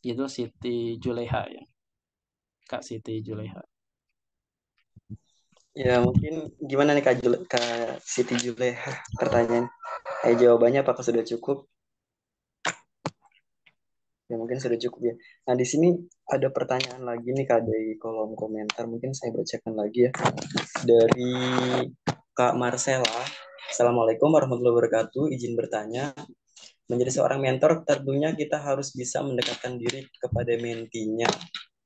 Itu Siti Juleha ya. Kak Siti Juleha. Ya mungkin gimana nih Kak, Jule, Kak Siti Juleha pertanyaan. Eh, jawabannya apakah sudah cukup? Ya mungkin sudah cukup ya. Nah di sini ada pertanyaan lagi nih Kak dari kolom komentar. Mungkin saya bacakan lagi ya. Dari Kak Marcela. Assalamualaikum warahmatullahi wabarakatuh. Izin bertanya, menjadi seorang mentor tentunya kita harus bisa mendekatkan diri kepada mentinya.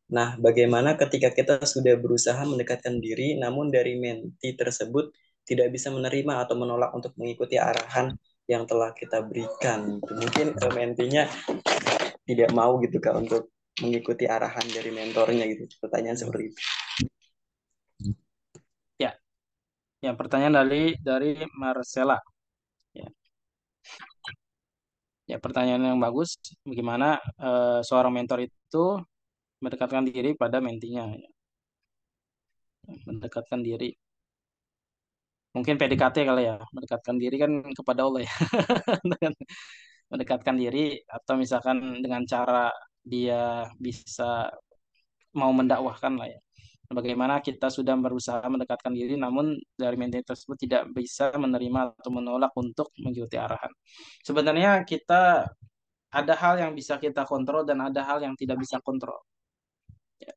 Nah, bagaimana ketika kita sudah berusaha mendekatkan diri, namun dari menti tersebut tidak bisa menerima atau menolak untuk mengikuti arahan yang telah kita berikan. Mungkin ke eh, mentinya tidak mau gitu kak untuk mengikuti arahan dari mentornya gitu. Pertanyaan seperti itu. Ya, pertanyaan dari dari Marcella. Ya. ya, pertanyaan yang bagus. Bagaimana uh, seorang mentor itu mendekatkan diri pada mentinya? Ya. Mendekatkan diri. Mungkin PDKT kali ya. Mendekatkan diri kan kepada Allah ya. mendekatkan diri atau misalkan dengan cara dia bisa mau mendakwahkan lah ya bagaimana kita sudah berusaha mendekatkan diri namun dari mental tersebut tidak bisa menerima atau menolak untuk mengikuti arahan. Sebenarnya kita ada hal yang bisa kita kontrol dan ada hal yang tidak bisa kontrol. Ya.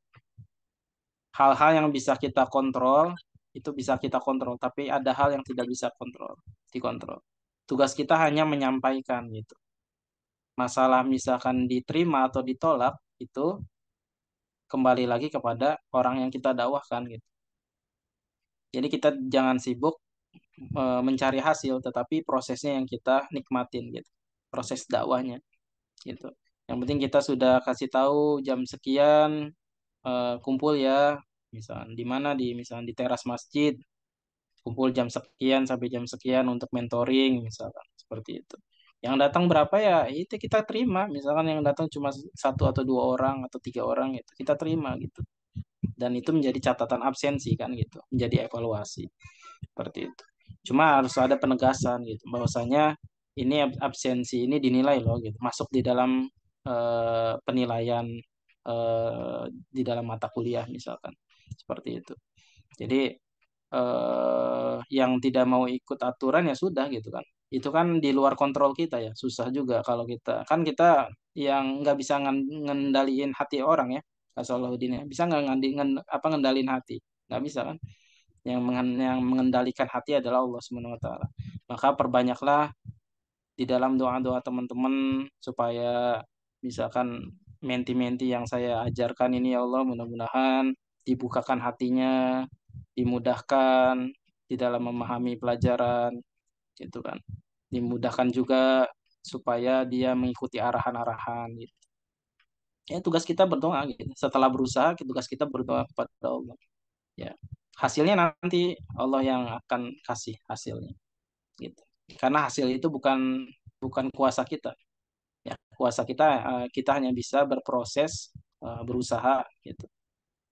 Hal-hal yang bisa kita kontrol itu bisa kita kontrol, tapi ada hal yang tidak bisa kontrol, dikontrol. Tugas kita hanya menyampaikan gitu. Masalah misalkan diterima atau ditolak itu kembali lagi kepada orang yang kita dakwahkan gitu. Jadi kita jangan sibuk e, mencari hasil, tetapi prosesnya yang kita nikmatin gitu, proses dakwahnya gitu. Yang penting kita sudah kasih tahu jam sekian e, kumpul ya, misalnya di mana di misalnya di teras masjid, kumpul jam sekian sampai jam sekian untuk mentoring misalkan seperti itu yang datang berapa ya itu kita terima misalkan yang datang cuma satu atau dua orang atau tiga orang itu kita terima gitu dan itu menjadi catatan absensi kan gitu menjadi evaluasi seperti itu cuma harus ada penegasan gitu bahwasanya ini absensi ini dinilai loh gitu masuk di dalam uh, penilaian eh, di dalam mata kuliah misalkan seperti itu jadi eh, yang tidak mau ikut aturan ya sudah gitu kan itu kan di luar kontrol kita ya susah juga kalau kita kan kita yang nggak bisa ngendaliin hati orang ya Salahuddin ya bisa nggak ngendi, apa ngendaliin hati nggak bisa kan yang yang mengendalikan hati adalah Allah Subhanahu maka perbanyaklah di dalam doa doa teman-teman supaya misalkan menti-menti yang saya ajarkan ini ya Allah mudah-mudahan dibukakan hatinya dimudahkan di dalam memahami pelajaran gitu kan dimudahkan juga supaya dia mengikuti arahan-arahan gitu. Ya tugas kita berdoa gitu. Setelah berusaha tugas kita berdoa kepada Allah. Ya. Hasilnya nanti Allah yang akan kasih hasilnya. Gitu. Karena hasil itu bukan bukan kuasa kita. Ya, kuasa kita eh, kita hanya bisa berproses eh, berusaha gitu.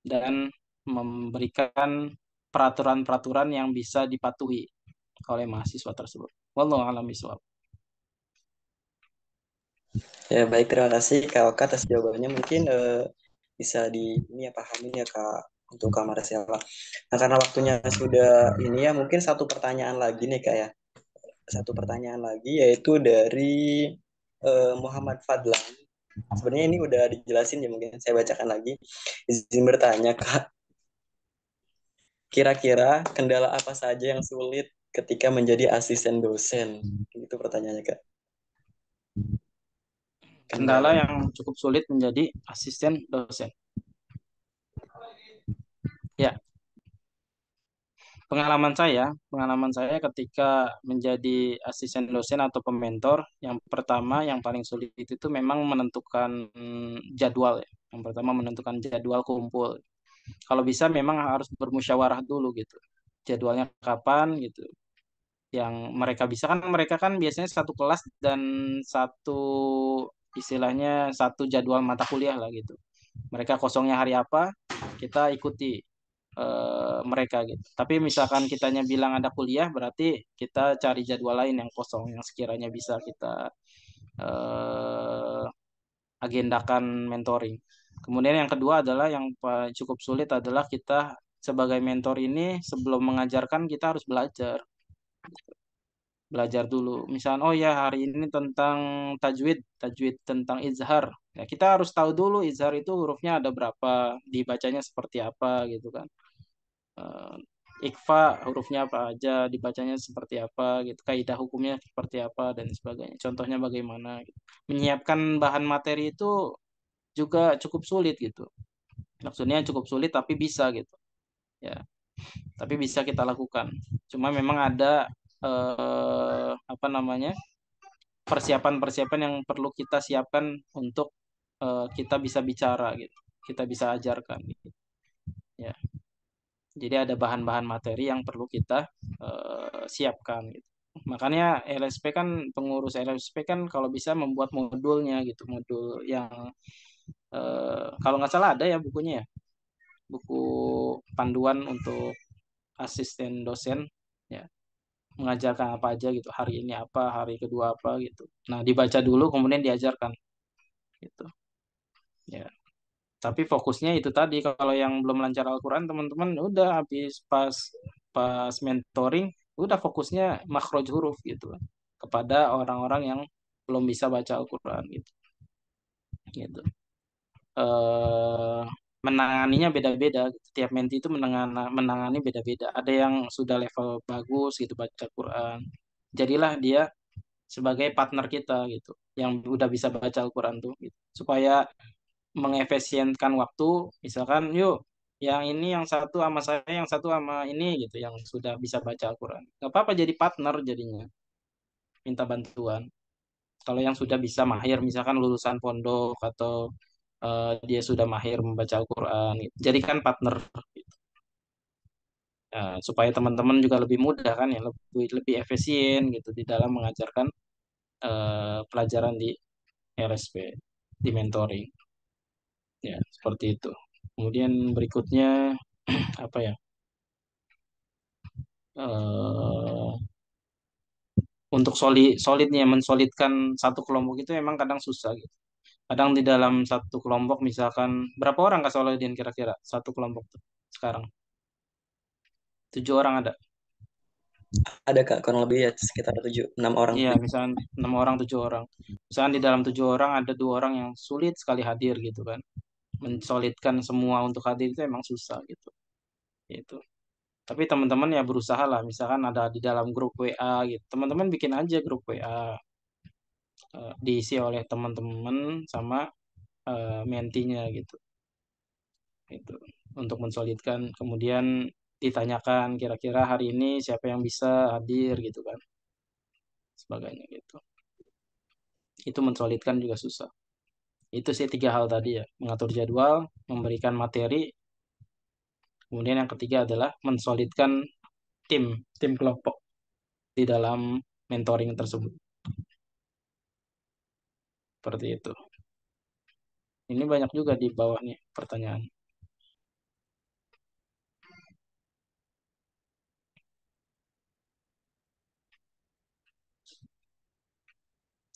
Dan memberikan peraturan-peraturan yang bisa dipatuhi oleh mahasiswa tersebut. Wallahu a'lam Ya baik terima kasih Kak Oka atas jawabannya mungkin uh, bisa di ini ya ya Kak untuk kamar siapa. Nah karena waktunya sudah ini ya mungkin satu pertanyaan lagi nih Kak ya. Satu pertanyaan lagi yaitu dari uh, Muhammad Fadlan. Sebenarnya ini udah dijelasin ya mungkin saya bacakan lagi. Izin bertanya Kak. Kira-kira kendala apa saja yang sulit ketika menjadi asisten dosen? Itu pertanyaannya, Kak. Kendala yang cukup sulit menjadi asisten dosen. Ya. Pengalaman saya, pengalaman saya ketika menjadi asisten dosen atau pementor, yang pertama yang paling sulit itu memang menentukan jadwal ya. Yang pertama menentukan jadwal kumpul. Kalau bisa memang harus bermusyawarah dulu gitu. Jadwalnya kapan gitu yang mereka bisa kan mereka kan biasanya satu kelas dan satu istilahnya satu jadwal mata kuliah lah gitu. Mereka kosongnya hari apa, kita ikuti uh, mereka gitu. Tapi misalkan kitanya bilang ada kuliah, berarti kita cari jadwal lain yang kosong yang sekiranya bisa kita uh, agendakan mentoring. Kemudian yang kedua adalah yang cukup sulit adalah kita sebagai mentor ini sebelum mengajarkan kita harus belajar belajar dulu. Misalnya, oh ya hari ini tentang tajwid, tajwid tentang izhar. Ya, kita harus tahu dulu izhar itu hurufnya ada berapa, dibacanya seperti apa gitu kan. Uh, eh, ikfa hurufnya apa aja, dibacanya seperti apa gitu, kaidah hukumnya seperti apa dan sebagainya. Contohnya bagaimana gitu. Menyiapkan bahan materi itu juga cukup sulit gitu. Maksudnya cukup sulit tapi bisa gitu. Ya. Tapi bisa kita lakukan. Cuma memang ada eh, apa namanya persiapan-persiapan yang perlu kita siapkan untuk eh, kita bisa bicara gitu kita bisa ajarkan gitu. ya jadi ada bahan-bahan materi yang perlu kita eh, siapkan gitu makanya LSP kan pengurus LSP kan kalau bisa membuat modulnya gitu modul yang uh, kalau nggak salah ada ya bukunya ya buku panduan untuk asisten dosen ya mengajarkan apa aja gitu hari ini apa hari kedua apa gitu nah dibaca dulu kemudian diajarkan gitu ya tapi fokusnya itu tadi kalau yang belum lancar Al-Quran teman-teman udah habis pas pas mentoring udah fokusnya makroj huruf gitu kepada orang-orang yang belum bisa baca Al-Quran gitu gitu uh, menanganinya beda-beda. setiap gitu. menti itu menangani, menangani beda-beda. Ada yang sudah level bagus gitu baca Quran. Jadilah dia sebagai partner kita gitu, yang udah bisa baca Al-Quran tuh, gitu. supaya mengefisienkan waktu. Misalkan, yuk yang ini yang satu sama saya, yang satu sama ini gitu, yang sudah bisa baca Al-Quran. Gak apa-apa jadi partner jadinya, minta bantuan. Kalau yang sudah bisa mahir, misalkan lulusan pondok atau uh, dia sudah mahir membaca Al-Quran. Jadi Jadikan partner. Gitu. Uh, supaya teman-teman juga lebih mudah kan ya, lebih lebih efisien gitu di dalam mengajarkan uh, pelajaran di RSP, di mentoring. Ya, seperti itu. Kemudian berikutnya apa ya? Uh, untuk solid solidnya mensolidkan satu kelompok itu memang kadang susah gitu kadang di dalam satu kelompok misalkan berapa orang Kak Salahuddin kira-kira satu kelompok tuh sekarang tujuh orang ada ada kak kurang lebih ya sekitar tujuh enam orang iya misalnya enam orang tujuh orang misalkan di dalam tujuh orang ada dua orang yang sulit sekali hadir gitu kan mensolidkan semua untuk hadir itu emang susah gitu itu tapi teman-teman ya berusaha lah misalkan ada di dalam grup WA gitu teman-teman bikin aja grup WA Eh, diisi oleh teman-teman sama uh, mentinya gitu itu untuk mensolidkan kemudian ditanyakan kira-kira hari ini siapa yang bisa hadir gitu kan sebagainya gitu itu mensolidkan juga susah itu sih tiga hal tadi ya mengatur jadwal memberikan materi kemudian yang ketiga adalah mensolidkan tim tim kelompok di dalam mentoring tersebut seperti itu. Ini banyak juga di bawah nih pertanyaan.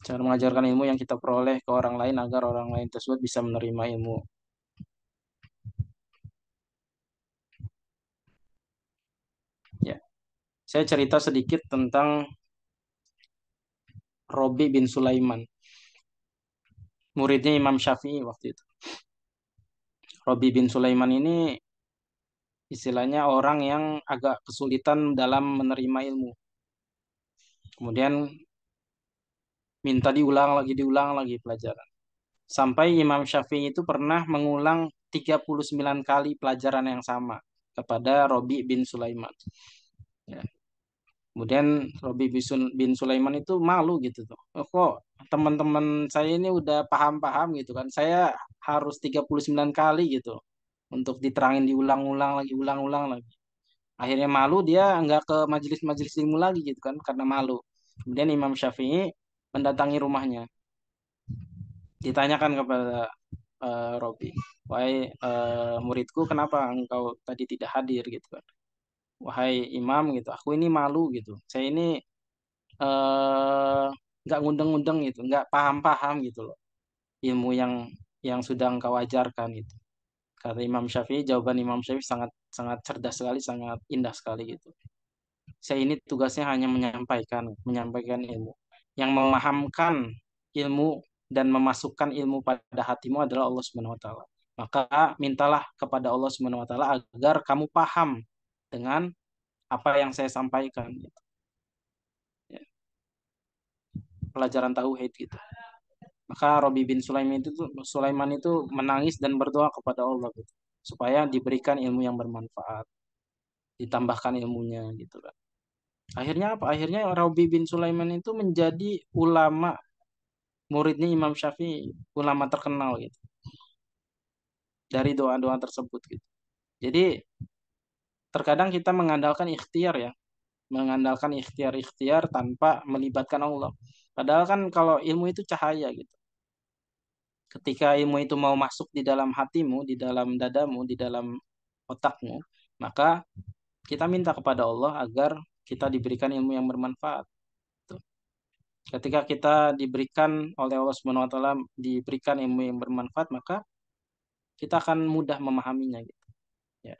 Cara mengajarkan ilmu yang kita peroleh ke orang lain agar orang lain tersebut bisa menerima ilmu. Ya. Saya cerita sedikit tentang Robi bin Sulaiman muridnya Imam Syafi'i waktu itu. Robi bin Sulaiman ini istilahnya orang yang agak kesulitan dalam menerima ilmu. Kemudian minta diulang lagi, diulang lagi pelajaran. Sampai Imam Syafi'i itu pernah mengulang 39 kali pelajaran yang sama kepada Robi bin Sulaiman. Ya. Kemudian Robi bin Sulaiman itu malu gitu tuh. Oh, kok teman-teman saya ini udah paham-paham gitu kan. Saya harus 39 kali gitu untuk diterangin diulang-ulang lagi, ulang-ulang lagi. Akhirnya malu dia nggak ke majelis-majelis ilmu lagi gitu kan karena malu. Kemudian Imam Syafi'i mendatangi rumahnya. Ditanyakan kepada uh, Robi, wahai uh, muridku kenapa engkau tadi tidak hadir gitu kan? Wahai Imam gitu, aku ini malu gitu. Saya ini uh, nggak ngundang-ngundang itu, nggak paham-paham gitu loh ilmu yang yang sudah engkau ajarkan itu, kata Imam Syafi'i jawaban Imam Syafi'i sangat sangat cerdas sekali sangat indah sekali gitu saya ini tugasnya hanya menyampaikan menyampaikan ilmu yang memahamkan ilmu dan memasukkan ilmu pada hatimu adalah Allah Subhanahu wa taala maka mintalah kepada Allah Subhanahu wa taala agar kamu paham dengan apa yang saya sampaikan gitu. pelajaran tauhid gitu. Maka Robi bin Sulaiman itu Sulaiman itu menangis dan berdoa kepada Allah gitu, supaya diberikan ilmu yang bermanfaat, ditambahkan ilmunya gitu kan. Akhirnya apa? Akhirnya Robi bin Sulaiman itu menjadi ulama muridnya Imam Syafi'i, ulama terkenal gitu. Dari doa-doa tersebut gitu. Jadi terkadang kita mengandalkan ikhtiar ya mengandalkan ikhtiar-ikhtiar tanpa melibatkan Allah Padahal kan kalau ilmu itu cahaya gitu. Ketika ilmu itu mau masuk di dalam hatimu, di dalam dadamu, di dalam otakmu, maka kita minta kepada Allah agar kita diberikan ilmu yang bermanfaat. Gitu. Ketika kita diberikan oleh Allah Subhanahu wa taala diberikan ilmu yang bermanfaat, maka kita akan mudah memahaminya gitu. Ya.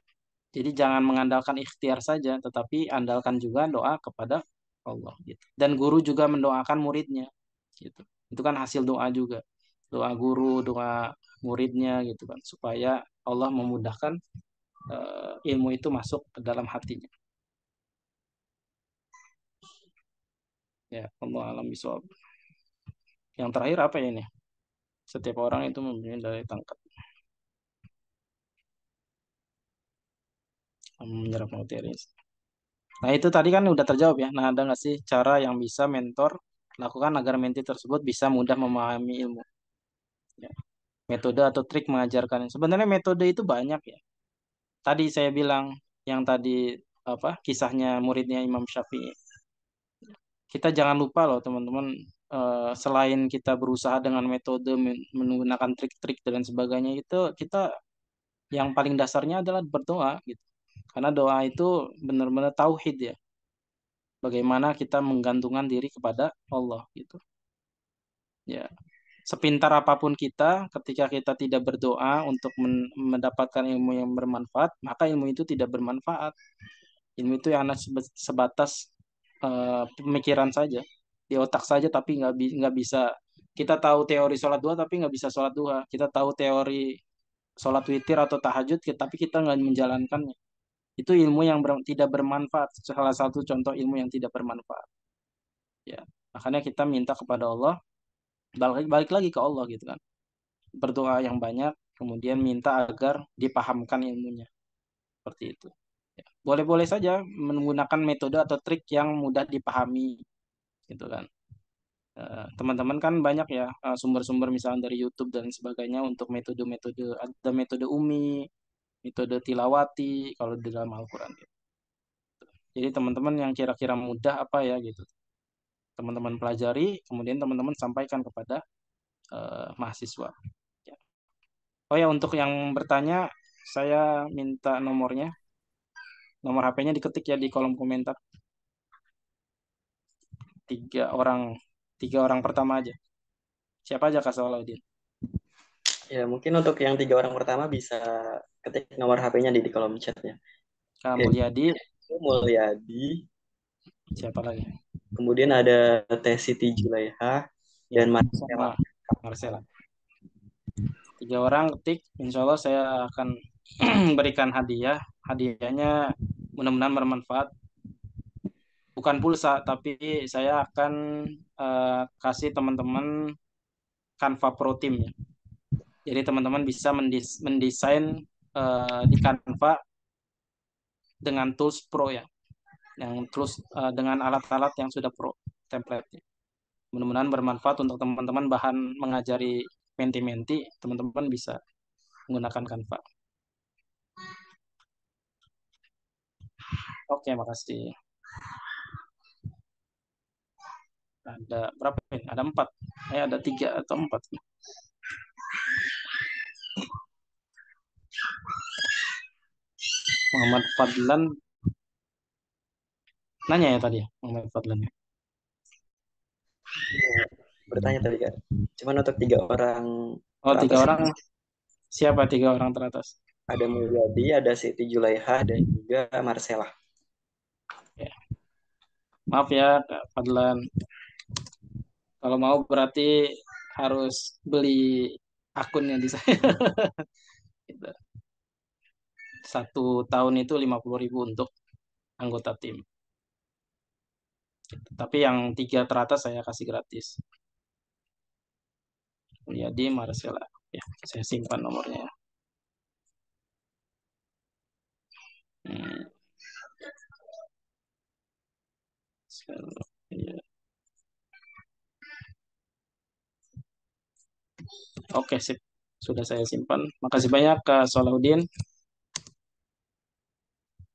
Jadi jangan mengandalkan ikhtiar saja, tetapi andalkan juga doa kepada Allah gitu. Dan guru juga mendoakan muridnya gitu. Itu kan hasil doa juga. Doa guru, doa muridnya gitu kan supaya Allah memudahkan uh, ilmu itu masuk ke dalam hatinya. Ya, Allah alam bisawab. Yang terakhir apa ya ini? Setiap orang itu mempunyai dari tangkap. Menyerap materi. Nah, itu tadi kan udah terjawab ya. Nah, ada nggak sih cara yang bisa mentor lakukan agar menti tersebut bisa mudah memahami ilmu? Ya. Metode atau trik mengajarkan. Sebenarnya metode itu banyak ya. Tadi saya bilang yang tadi apa kisahnya muridnya Imam Syafi'i. Kita jangan lupa loh teman-teman eh, selain kita berusaha dengan metode menggunakan trik-trik dan sebagainya itu kita yang paling dasarnya adalah berdoa gitu karena doa itu benar-benar tauhid ya. Bagaimana kita menggantungkan diri kepada Allah gitu. Ya. Sepintar apapun kita, ketika kita tidak berdoa untuk mendapatkan ilmu yang bermanfaat, maka ilmu itu tidak bermanfaat. Ilmu itu hanya sebatas eh, pemikiran saja, di otak saja, tapi nggak bi nggak bisa. Kita tahu teori sholat dua tapi nggak bisa sholat dua Kita tahu teori sholat witir atau tahajud, tapi kita nggak menjalankannya itu ilmu yang ber, tidak bermanfaat salah satu contoh ilmu yang tidak bermanfaat ya makanya kita minta kepada Allah balik balik lagi ke Allah gitu kan berdoa yang banyak kemudian minta agar dipahamkan ilmunya seperti itu ya, boleh-boleh ya. saja menggunakan metode atau trik yang mudah dipahami gitu kan eh, teman-teman kan banyak ya eh, sumber-sumber misalnya dari YouTube dan sebagainya untuk metode-metode ada metode UMI metode tilawati kalau di dalam Al-Quran gitu. Jadi teman-teman yang kira-kira mudah apa ya gitu. Teman-teman pelajari, kemudian teman-teman sampaikan kepada uh, mahasiswa. Ya. Oh ya, untuk yang bertanya, saya minta nomornya. Nomor HP-nya diketik ya di kolom komentar. Tiga orang, tiga orang pertama aja. Siapa aja Kak Salahuddin? Ya, mungkin untuk yang tiga orang pertama bisa ketik nomor HP-nya di, di kolom chatnya. Ah, Mulyadi. Mulyadi. Siapa lagi? Kemudian ada Teh Siti Julaiha ya, dan Marcela. Marcela. Tiga orang ketik, insya Allah saya akan berikan hadiah. Hadiahnya mudah-mudahan bermanfaat. Bukan pulsa, tapi saya akan uh, kasih teman-teman Canva Pro Team. Ya. Jadi teman-teman bisa mendes mendesain uh, di Canva dengan tools pro ya yang tools uh, dengan alat-alat yang sudah pro template-nya. Mudah-mudahan bermanfaat untuk teman-teman bahan mengajari menti-menti, teman-teman bisa menggunakan Canva. Oke, makasih. Ada berapa ini? Ada empat. Eh, ada tiga atau empat. Muhammad Fadlan nanya ya tadi ya, Muhammad Fadlan ya. Iya, bertanya tadi kan Cuma untuk tiga orang oh tiga orang siapa tiga orang teratas ada Mulyadi ada Siti Julaiha dan juga Marcella ya. maaf ya Kak Fadlan kalau mau berarti harus beli akunnya di saya satu tahun itu lima puluh ribu untuk anggota tim. Tapi yang tiga teratas saya kasih gratis. Mulyadi Marcella. Ya, saya simpan nomornya. Hmm. Iya. Oke, sip. Sudah saya simpan. Makasih banyak Kak Solahuddin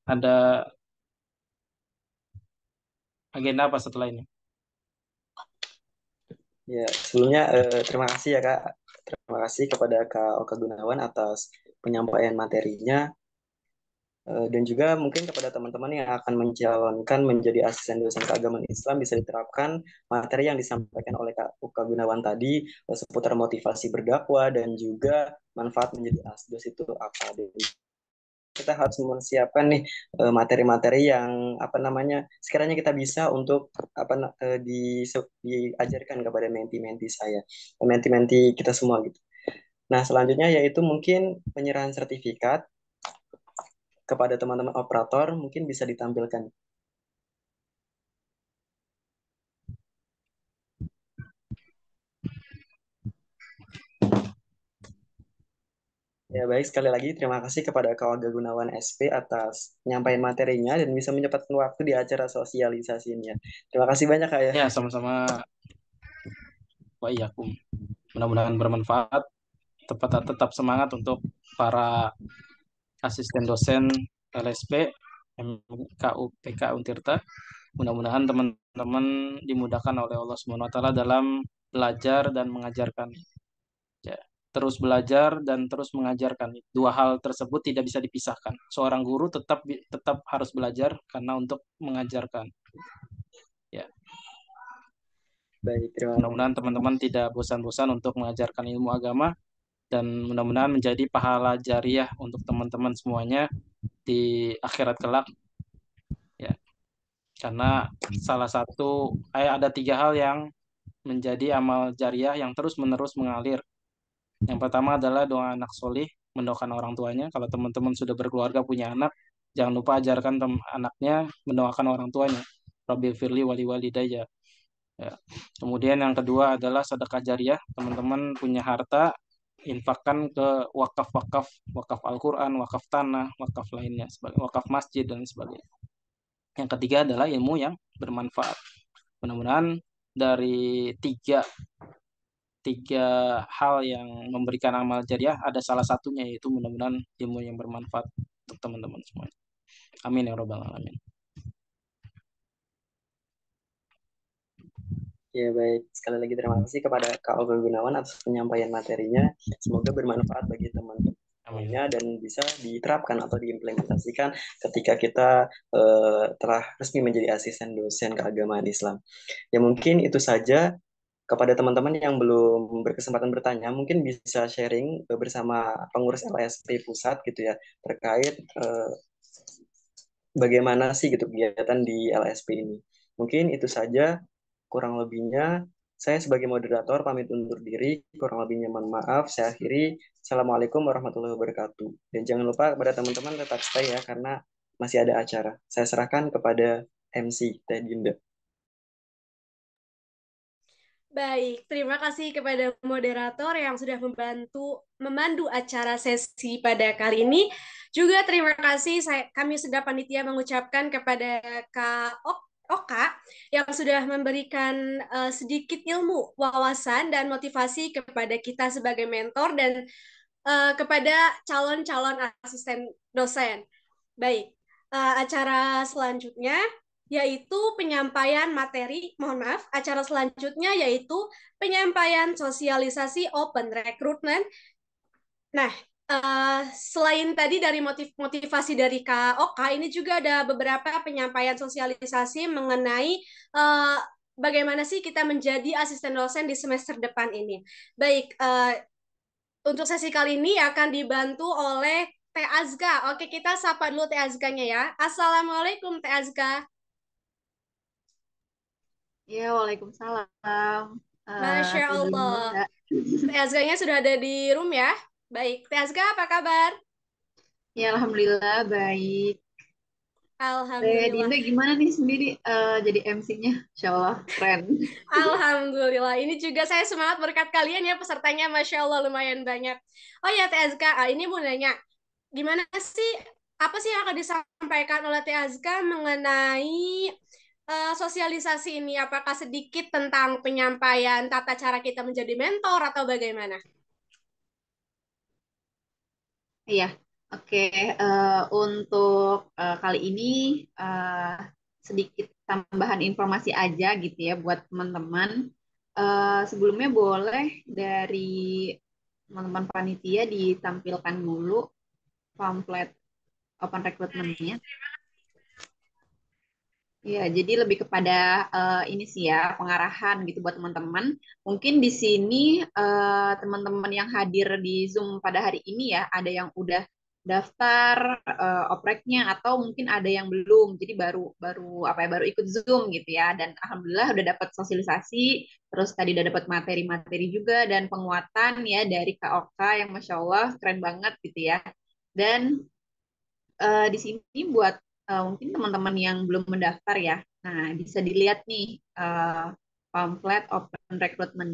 ada agenda apa setelah ini? Ya, sebelumnya eh, terima kasih ya Kak. Terima kasih kepada Kak Oka Gunawan atas penyampaian materinya. Eh, dan juga mungkin kepada teman-teman yang akan mencalonkan menjadi asisten dosen keagamaan Islam bisa diterapkan materi yang disampaikan oleh Kak Oka Gunawan tadi eh, seputar motivasi berdakwah dan juga manfaat menjadi asdos itu apa. Dan kita harus mempersiapkan nih eh, materi-materi yang apa namanya sekiranya kita bisa untuk apa eh, di diajarkan kepada menti-menti saya menti-menti kita semua gitu nah selanjutnya yaitu mungkin penyerahan sertifikat kepada teman-teman operator mungkin bisa ditampilkan Ya, baik sekali lagi terima kasih kepada Kawaga Gunawan SP atas penyampaian materinya dan bisa menyempatkan waktu di acara sosialisasinya. Terima kasih banyak Kak ya. Ya, sama-sama. Wah, iya, aku. Mudah-mudahan bermanfaat. Tetap tetap semangat untuk para asisten dosen LSP MKU PK Untirta. Mudah-mudahan teman-teman dimudahkan oleh Allah swt dalam belajar dan mengajarkan terus belajar dan terus mengajarkan. Dua hal tersebut tidak bisa dipisahkan. Seorang guru tetap tetap harus belajar karena untuk mengajarkan. Ya. Baik, terima Mudah-mudahan teman-teman tidak bosan-bosan untuk mengajarkan ilmu agama dan mudah-mudahan menjadi pahala jariah untuk teman-teman semuanya di akhirat kelak. Ya. Karena salah satu eh, ada tiga hal yang menjadi amal jariah yang terus-menerus mengalir yang mhm. pertama adalah doa anak solih, mendoakan orang tuanya. Kalau teman-teman sudah berkeluarga punya anak, jangan lupa ajarkan tem anaknya mendoakan orang tuanya. Rabbil firli wali wali Ya. Kemudian yang kedua adalah sedekah jariah. Teman-teman punya harta, infakkan ke wakaf-wakaf, wakaf Al-Quran, wakaf tanah, wakaf lainnya, wakaf masjid dan sebagainya. Yang ketiga adalah ilmu yang bermanfaat. Mudah-mudahan dari tiga tiga hal yang memberikan amal jariah ada salah satunya yaitu mudah-mudahan ilmu yang bermanfaat untuk teman-teman semuanya. Amin ya robbal alamin. Ya baik, sekali lagi terima kasih kepada Kak Oga Gunawan atas penyampaian materinya. Semoga bermanfaat bagi teman temannya dan bisa diterapkan atau diimplementasikan ketika kita uh, telah resmi menjadi asisten dosen keagamaan Islam. Ya mungkin itu saja kepada teman-teman yang belum berkesempatan bertanya, mungkin bisa sharing eh, bersama pengurus LSP pusat gitu ya terkait uh, bagaimana sih gitu kegiatan di LSP ini. Mungkin itu saja kurang lebihnya. Saya sebagai moderator pamit undur diri. Kurang lebihnya mohon maaf. Saya akhiri. Assalamualaikum warahmatullahi wabarakatuh. Dan jangan lupa kepada teman-teman tetap stay ya karena masih ada acara. Saya serahkan kepada MC Teh Dinda. Baik, terima kasih kepada moderator yang sudah membantu memandu acara sesi pada kali ini. Juga terima kasih saya, kami sudah panitia mengucapkan kepada Kak Oka yang sudah memberikan uh, sedikit ilmu, wawasan dan motivasi kepada kita sebagai mentor dan uh, kepada calon-calon asisten dosen. Baik, uh, acara selanjutnya yaitu penyampaian materi, mohon maaf, acara selanjutnya yaitu penyampaian sosialisasi open recruitment. Nah, Uh, selain tadi dari motiv motivasi dari Kak Oka, ini juga ada beberapa penyampaian sosialisasi mengenai uh, bagaimana sih kita menjadi asisten dosen di semester depan ini. Baik, uh, untuk sesi kali ini akan dibantu oleh Teh Azga. Oke, kita sapa dulu Teh Azganya ya. Assalamualaikum Teh Azga. Ya, Waalaikumsalam. Eh, Masya Allah. TSG-nya sudah ada di room ya? Baik. TSG apa kabar? Ya, Alhamdulillah baik. Eh, Alhamdulillah. Eh, Dinda gimana nih sendiri uh, jadi MC-nya? Insya Allah, keren. Alhamdulillah. Ini juga saya semangat berkat kalian ya pesertanya. Masya Allah, lumayan banyak. Oh ya, TSK, ah, ini mau nanya. Gimana sih, apa sih yang akan disampaikan oleh TSK mengenai Eh, sosialisasi ini? Apakah sedikit tentang penyampaian tata cara kita menjadi mentor atau bagaimana? Iya, oke. Okay. Uh, eh, untuk uh, kali ini uh, sedikit tambahan informasi aja gitu ya buat teman-teman. Uh, sebelumnya boleh dari teman-teman panitia ditampilkan dulu pamflet open recruitment-nya. Terima ya jadi lebih kepada uh, ini sih ya pengarahan gitu buat teman-teman. Mungkin di sini uh, teman-teman yang hadir di Zoom pada hari ini ya ada yang udah daftar uh, opreknya atau mungkin ada yang belum. Jadi baru baru apa ya baru ikut Zoom gitu ya dan alhamdulillah udah dapat sosialisasi, terus tadi udah dapat materi-materi juga dan penguatan ya dari KOK yang masya Allah keren banget gitu ya. Dan uh, di sini buat uh, mungkin teman-teman yang belum mendaftar ya. Nah, bisa dilihat nih uh, pamflet open recruitment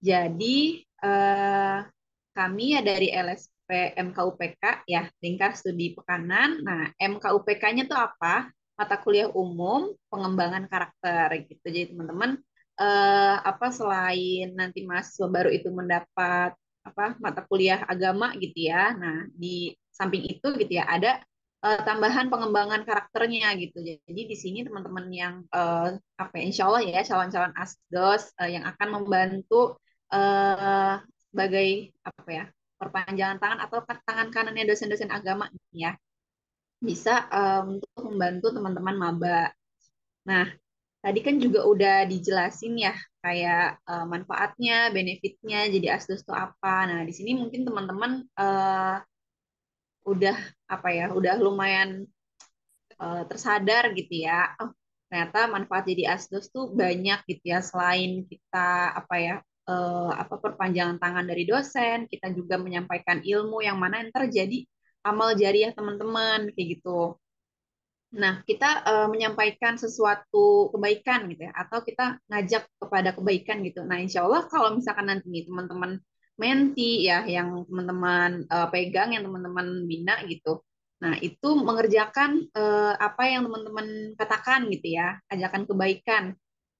Jadi uh, kami ya dari LSP MKUPK ya, Lingkar Studi Pekanan. Nah, MKUPK-nya tuh apa? Mata kuliah umum pengembangan karakter gitu. Jadi teman-teman uh, apa selain nanti mahasiswa baru itu mendapat apa mata kuliah agama gitu ya. Nah, di samping itu gitu ya ada uh, tambahan pengembangan karakternya gitu. Jadi di sini teman-teman yang uh, apa ya, insya Allah ya calon-calon asdos uh, yang akan membantu uh, sebagai apa ya perpanjangan tangan atau kan, tangan kanannya dosen-dosen agama ya bisa um, untuk membantu teman-teman maba. Nah tadi kan juga udah dijelasin ya kayak uh, manfaatnya, benefitnya jadi asdos itu apa. Nah di sini mungkin teman-teman uh, udah apa ya udah lumayan uh, tersadar gitu ya oh ternyata manfaat jadi asdos tuh banyak gitu ya selain kita apa ya uh, apa perpanjangan tangan dari dosen kita juga menyampaikan ilmu yang mana yang terjadi amal jariah teman-teman kayak gitu Nah, kita uh, menyampaikan sesuatu kebaikan gitu ya, atau kita ngajak kepada kebaikan gitu. Nah, insyaallah kalau misalkan nanti teman-teman menti ya yang teman-teman uh, pegang yang teman-teman bina gitu nah itu mengerjakan uh, apa yang teman-teman katakan gitu ya ajakan kebaikan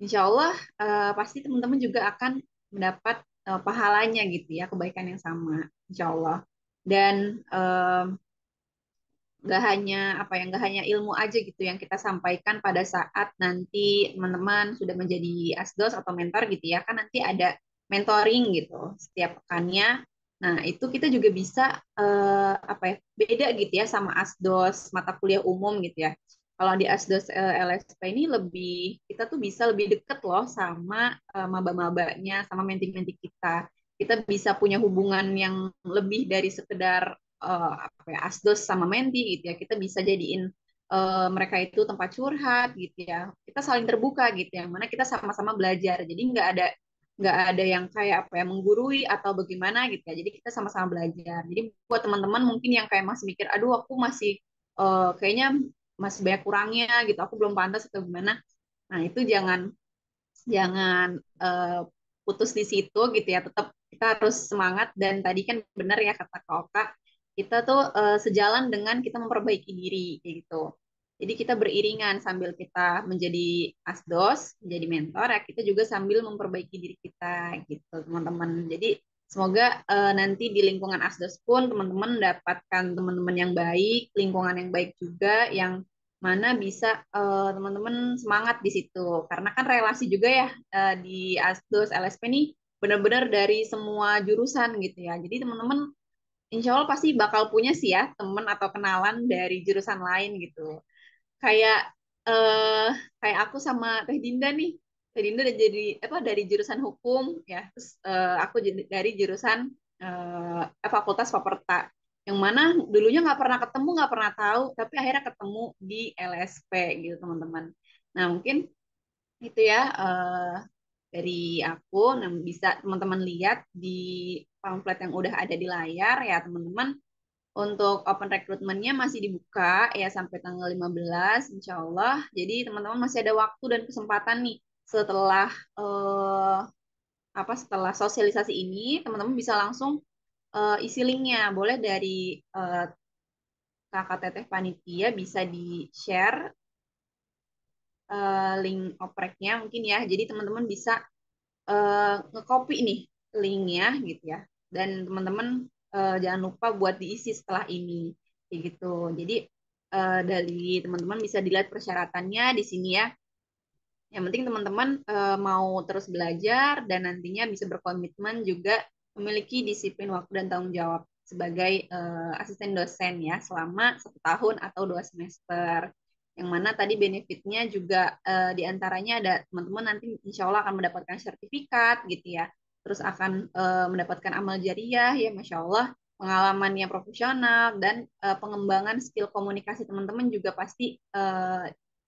insya Allah uh, pasti teman-teman juga akan mendapat uh, pahalanya gitu ya kebaikan yang sama insya Allah dan nggak uh, hanya apa yang nggak hanya ilmu aja gitu yang kita sampaikan pada saat nanti teman-teman sudah menjadi asdos atau mentor gitu ya kan nanti ada mentoring gitu setiap pekannya. Nah, itu kita juga bisa eh, apa ya? Beda gitu ya sama ASDOS mata kuliah umum gitu ya. Kalau di ASDOS eh, LSP ini lebih kita tuh bisa lebih deket loh sama eh, maba-mabanya, sama menti-menti kita. Kita bisa punya hubungan yang lebih dari sekedar eh, apa ya, ASDOS sama menti gitu ya. Kita bisa jadiin uh, mereka itu tempat curhat gitu ya kita saling terbuka gitu ya mana kita sama-sama belajar jadi nggak ada nggak ada yang kayak apa ya menggurui atau bagaimana gitu ya jadi kita sama-sama belajar jadi buat teman-teman mungkin yang kayak masih mikir aduh aku masih uh, kayaknya masih banyak kurangnya gitu aku belum pantas atau gimana nah itu jangan jangan uh, putus di situ gitu ya tetap kita harus semangat dan tadi kan benar ya kata Kak Oka kita tuh uh, sejalan dengan kita memperbaiki diri gitu jadi kita beriringan sambil kita menjadi asdos, menjadi mentor, ya kita juga sambil memperbaiki diri kita gitu teman-teman. Jadi semoga uh, nanti di lingkungan asdos pun teman-teman mendapatkan teman-teman yang baik, lingkungan yang baik juga yang mana bisa eh, teman-teman semangat di situ. Karena kan relasi juga ya uh, di asdos LSP nih benar-benar dari semua jurusan gitu ya. Jadi teman-teman insya Allah pasti bakal punya sih ya teman atau kenalan dari jurusan lain gitu kayak uh, kayak aku sama Teh Dinda nih Teh Dinda udah jadi apa dari jurusan hukum ya terus uh, aku dari jurusan uh, fakultas Paperta yang mana dulunya nggak pernah ketemu nggak pernah tahu tapi akhirnya ketemu di LSP gitu teman-teman nah mungkin itu ya uh, dari aku nah bisa teman-teman lihat di pamflet yang udah ada di layar ya teman-teman untuk open recruitmentnya masih dibuka ya sampai tanggal 15 insya Allah. Jadi teman-teman masih ada waktu dan kesempatan nih setelah eh, apa setelah sosialisasi ini teman-teman bisa langsung eh, isi linknya boleh dari eh, kakak teteh panitia bisa di share eh, link opreknya mungkin ya. Jadi teman-teman bisa eh, ngecopy nih linknya gitu ya dan teman-teman uh, jangan lupa buat diisi setelah ini kayak gitu jadi uh, dari teman-teman bisa dilihat persyaratannya di sini ya yang penting teman-teman uh, mau terus belajar dan nantinya bisa berkomitmen juga memiliki disiplin waktu dan tanggung jawab sebagai uh, asisten dosen ya selama satu tahun atau dua semester yang mana tadi benefitnya juga uh, diantaranya ada teman-teman nanti insya Allah akan mendapatkan sertifikat gitu ya terus akan uh, mendapatkan amal jariah ya masya Allah pengalamannya profesional dan uh, pengembangan skill komunikasi teman-teman juga pasti uh,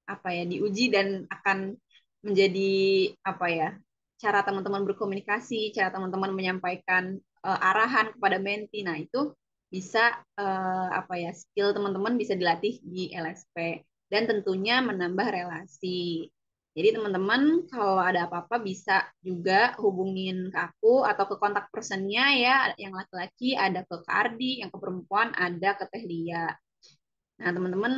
apa ya diuji dan akan menjadi apa ya cara teman-teman berkomunikasi cara teman-teman menyampaikan uh, arahan kepada menti nah itu bisa uh, apa ya skill teman-teman bisa dilatih di LSP dan tentunya menambah relasi jadi teman-teman kalau ada apa-apa bisa juga hubungin ke aku atau ke kontak personnya ya. Yang laki-laki ada ke Kardi, yang ke perempuan ada ke Teh Lia. Nah teman-teman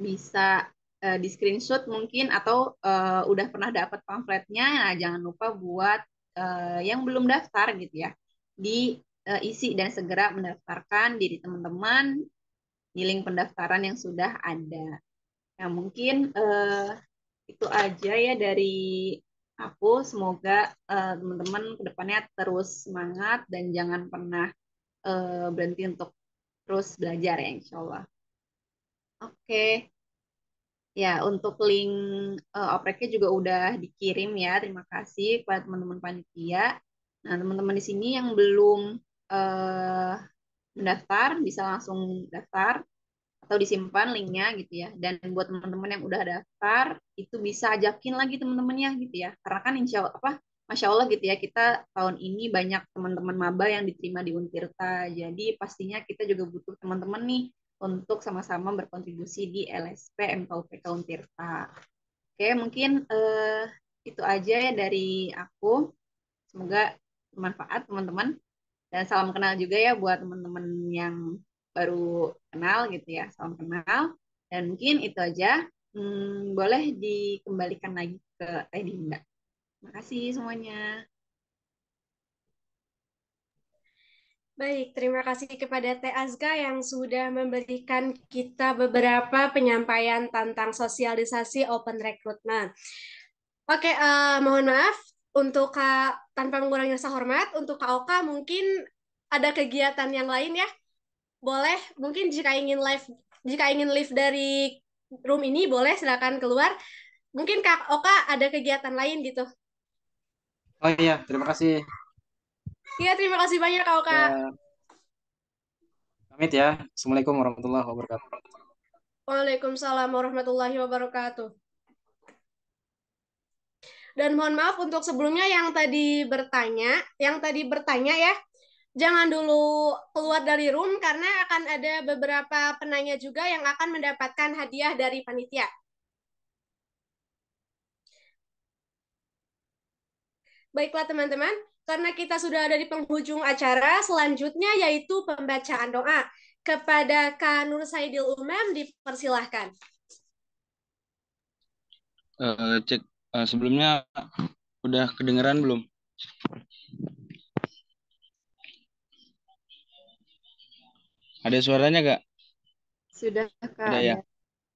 bisa uh, di screenshot mungkin atau uh, udah pernah dapat pamfletnya. Nah jangan lupa buat uh, yang belum daftar gitu ya diisi dan segera mendaftarkan diri teman-teman di link pendaftaran yang sudah ada. Nah mungkin uh, itu aja ya dari aku. Semoga uh, teman-teman kedepannya terus semangat dan jangan pernah uh, berhenti untuk terus belajar ya insya Allah. Oke. Okay. Ya, untuk link uh, opreknya juga udah dikirim ya. Terima kasih kepada teman-teman panitia. Nah, teman-teman di sini yang belum uh, mendaftar bisa langsung daftar atau disimpan linknya gitu ya. Dan buat teman-teman yang udah daftar itu bisa ajakin lagi teman-temannya gitu ya. Karena kan insya Allah apa Masya Allah gitu ya, kita tahun ini banyak teman-teman maba yang diterima di Untirta. Jadi pastinya kita juga butuh teman-teman nih untuk sama-sama berkontribusi di LSP tahun Tirta Oke, mungkin eh, itu aja ya dari aku. Semoga bermanfaat teman-teman. Dan salam kenal juga ya buat teman-teman yang baru kenal gitu ya, salam kenal. Dan mungkin itu aja. Hmm, boleh dikembalikan lagi ke Teh Dinda. Makasih semuanya. Baik, terima kasih kepada Teh Azga yang sudah memberikan kita beberapa penyampaian tentang sosialisasi open recruitment. Oke, uh, mohon maaf untuk Kak, tanpa mengurangi rasa hormat, untuk Kak Oka mungkin ada kegiatan yang lain ya boleh mungkin jika ingin live jika ingin live dari room ini boleh silakan keluar. Mungkin Kak Oka ada kegiatan lain gitu. Oh iya, terima kasih. Iya, terima kasih banyak Kak Oka. Ya. amit ya. Assalamualaikum warahmatullahi wabarakatuh. Waalaikumsalam warahmatullahi wabarakatuh. Dan mohon maaf untuk sebelumnya yang tadi bertanya, yang tadi bertanya ya, jangan dulu keluar dari room karena akan ada beberapa penanya juga yang akan mendapatkan hadiah dari panitia. Baiklah teman-teman, karena kita sudah ada di penghujung acara, selanjutnya yaitu pembacaan doa. Kepada Kak Nur Saidil Umam dipersilahkan. Uh, cek uh, sebelumnya udah kedengeran belum? Ada suaranya gak? Sudah, Kak. Sudah ya.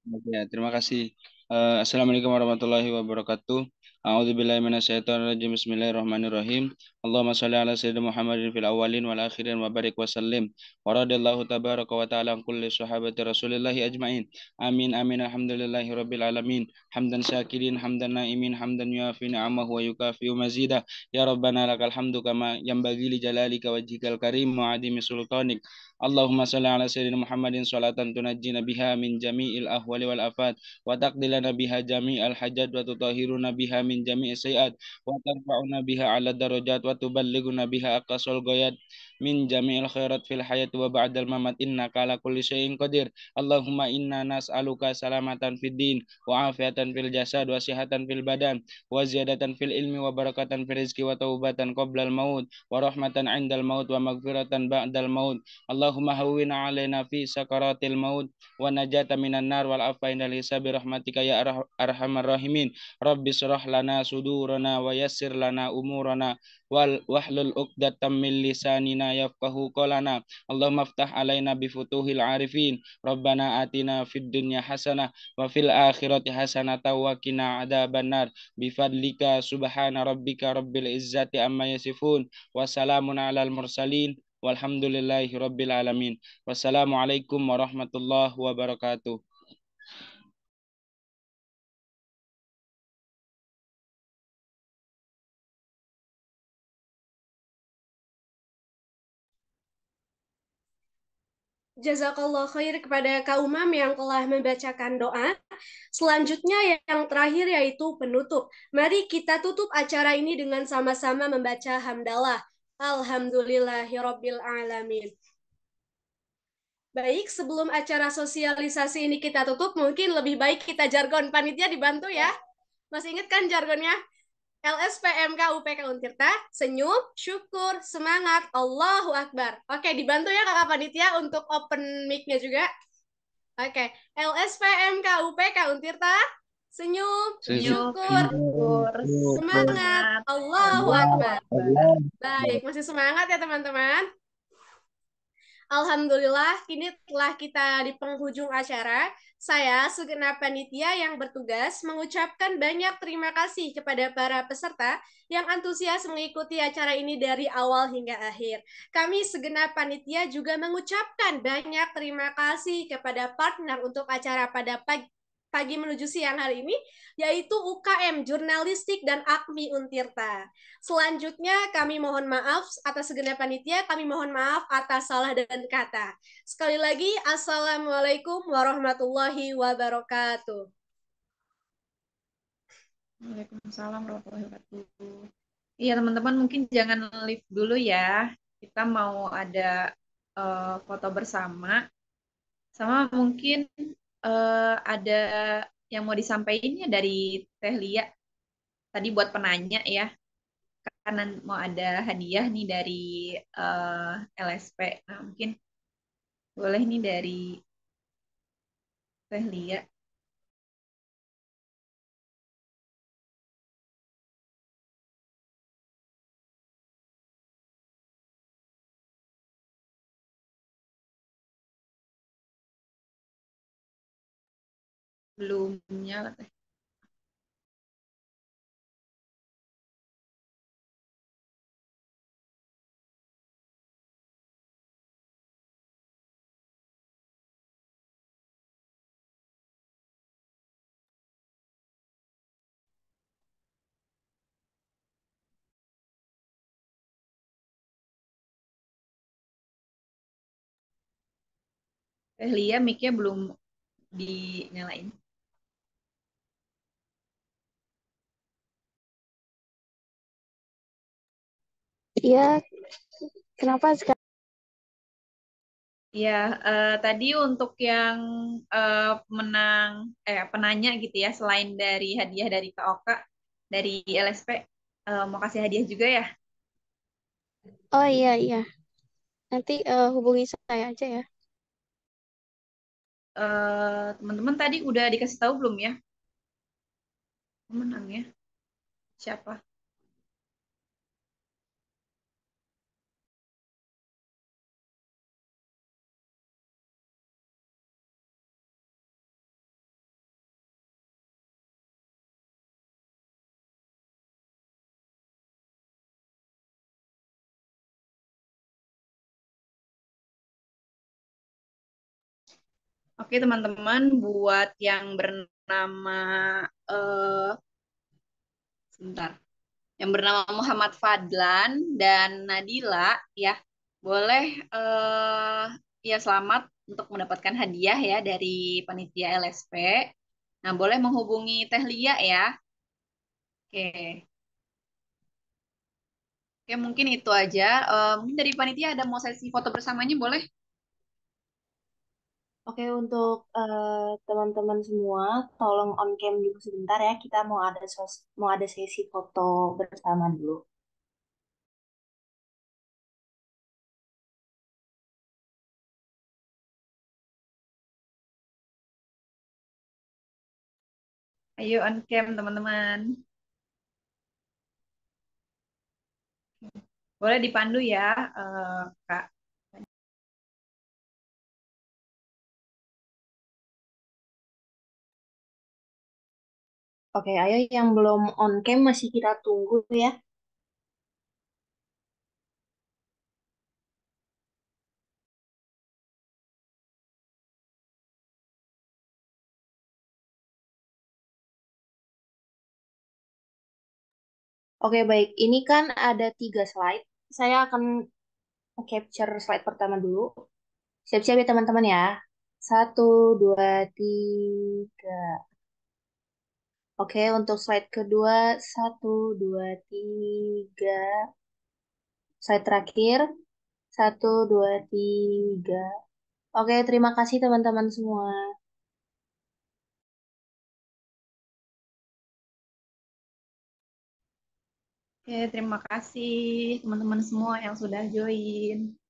Oke, ya. terima kasih. Eh, assalamualaikum warahmatullahi wabarakatuh. A'udzubillahi minasyaitonirrajim. Bismillahirrahmanirrahim. Allahumma shalli ala sayyidina Muhammadin fil awwalin wal akhirin wa barik wa sallim. Wa radiyallahu tabaraka wa ta'ala kulli sahabati Rasulillahi ajma'in. Amin amin alhamdulillahi rabbil alamin. Hamdan syakirin hamdan naimin hamdan yuafi ni'amahu wa yukafi'u mazida. Ya Rabbana lakal hamdu kama yanbaghi li jalalika wajhikal karim wa sultanik. Allahumma salli ala sayyidina Muhammadin salatan tunajjina biha min jami'il ahwali wal afat wa taqdilana biha jami'al hajat wa tutahhiruna biha min jami'is sayiat wa tarfa'una biha ala darajat wa wa tuballighuna biha aqsal ghayat min jami'il khairat fil hayat wa ba'dal mamat innaka ala kulli syai'in qadir. Allahumma inna nas'aluka salamatan fid din wa afiatan fil jasad wa sihatan fil badan wa ziyadatan fil ilmi wa barakatan fil rizki wa taubatan qabla maut wa rahmatan 'inda maut wa maghfiratan ba'da al maut. Allahumma hawwina 'alaina fi sakaratil maut wa najata minan nar wal afwa innal hisabi rahmatika ya arhamar rahimin. Rabbi surah lana sudurana wa yassir lana umurana wal wahlul 'uqdatam min lisanina yafqahu qolana Allahumma aftah alaina bi futuhil arifin Rabbana atina fid dunya hasanah wa fil akhirati hasanah wa qina adzabannar bi fadlika subhana rabbika rabbil izzati amma yasifun wa salamun alal mursalin walhamdulillahi rabbil alamin wassalamualaikum warahmatullahi wabarakatuh Jazakallah khair kepada Kak Umam yang telah membacakan doa. Selanjutnya yang terakhir yaitu penutup. Mari kita tutup acara ini dengan sama-sama membaca hamdalah. Alhamdulillahirrabbilalamin. Baik, sebelum acara sosialisasi ini kita tutup, mungkin lebih baik kita jargon. Panitia dibantu ya. Masih ingat kan jargonnya? LSPMK UPK Untirta, senyum, syukur, semangat, Allahu Akbar. Oke, dibantu ya Kakak Panitia untuk open mic-nya juga. Oke, LSPMK UPK Untirta, senyum, syukur, syukur, semangat, Allahu Akbar. Baik, masih semangat ya teman-teman. Alhamdulillah, kini telah kita di penghujung acara. Saya, segenap panitia yang bertugas, mengucapkan banyak terima kasih kepada para peserta yang antusias mengikuti acara ini dari awal hingga akhir. Kami, segenap panitia, juga mengucapkan banyak terima kasih kepada partner untuk acara pada pagi pagi menuju siang hari ini, yaitu UKM, Jurnalistik dan Akmi Untirta. Selanjutnya, kami mohon maaf atas segenap panitia, kami mohon maaf atas salah dan kata. Sekali lagi, Assalamualaikum warahmatullahi wabarakatuh. Waalaikumsalam warahmatullahi wabarakatuh. Iya teman-teman mungkin jangan live dulu ya. Kita mau ada uh, foto bersama. Sama mungkin uh, ada yang mau disampaikannya dari Teh Lia. Tadi buat penanya ya, karena mau ada hadiah nih dari uh, eh, LSP. Nah, mungkin boleh nih dari Teh Lia. sebelumnya Eh, Lia mic-nya belum dinyalain. Iya, kenapa sekarang? Ya, uh, eh, tadi untuk yang uh, menang eh penanya gitu ya selain dari hadiah dari Kaoka, dari LSP uh, eh, mau kasih hadiah juga ya? Oh iya iya. Nanti uh, hubungi saya aja ya. Teman-teman uh, tadi udah dikasih tahu belum ya? Menang ya? siapa? Oke teman-teman, buat yang bernama uh, sebentar, yang bernama Muhammad Fadlan dan Nadila, ya boleh uh, ya selamat untuk mendapatkan hadiah ya dari panitia LSP. Nah boleh menghubungi Teh Lia ya. Oke. Oke mungkin itu aja. Uh, mungkin dari panitia ada mau sesi foto bersamanya boleh? Oke, untuk teman eh, teman-teman semua, tolong on cam dulu sebentar ya. Kita mau ada sos mau ada sesi foto bersama dulu. Ayo on cam teman-teman. Boleh dipandu ya, uh, Kak. Oke, ayo yang belum on cam masih kita tunggu ya. Oke, baik. Ini kan ada tiga slide. Saya akan capture slide pertama dulu. Siap-siap ya teman-teman ya. Satu, dua, tiga. Oke, untuk slide kedua, satu, dua, tiga. Slide terakhir, satu, dua, tiga. Oke, terima kasih teman-teman semua. Oke, terima kasih teman-teman semua yang sudah join.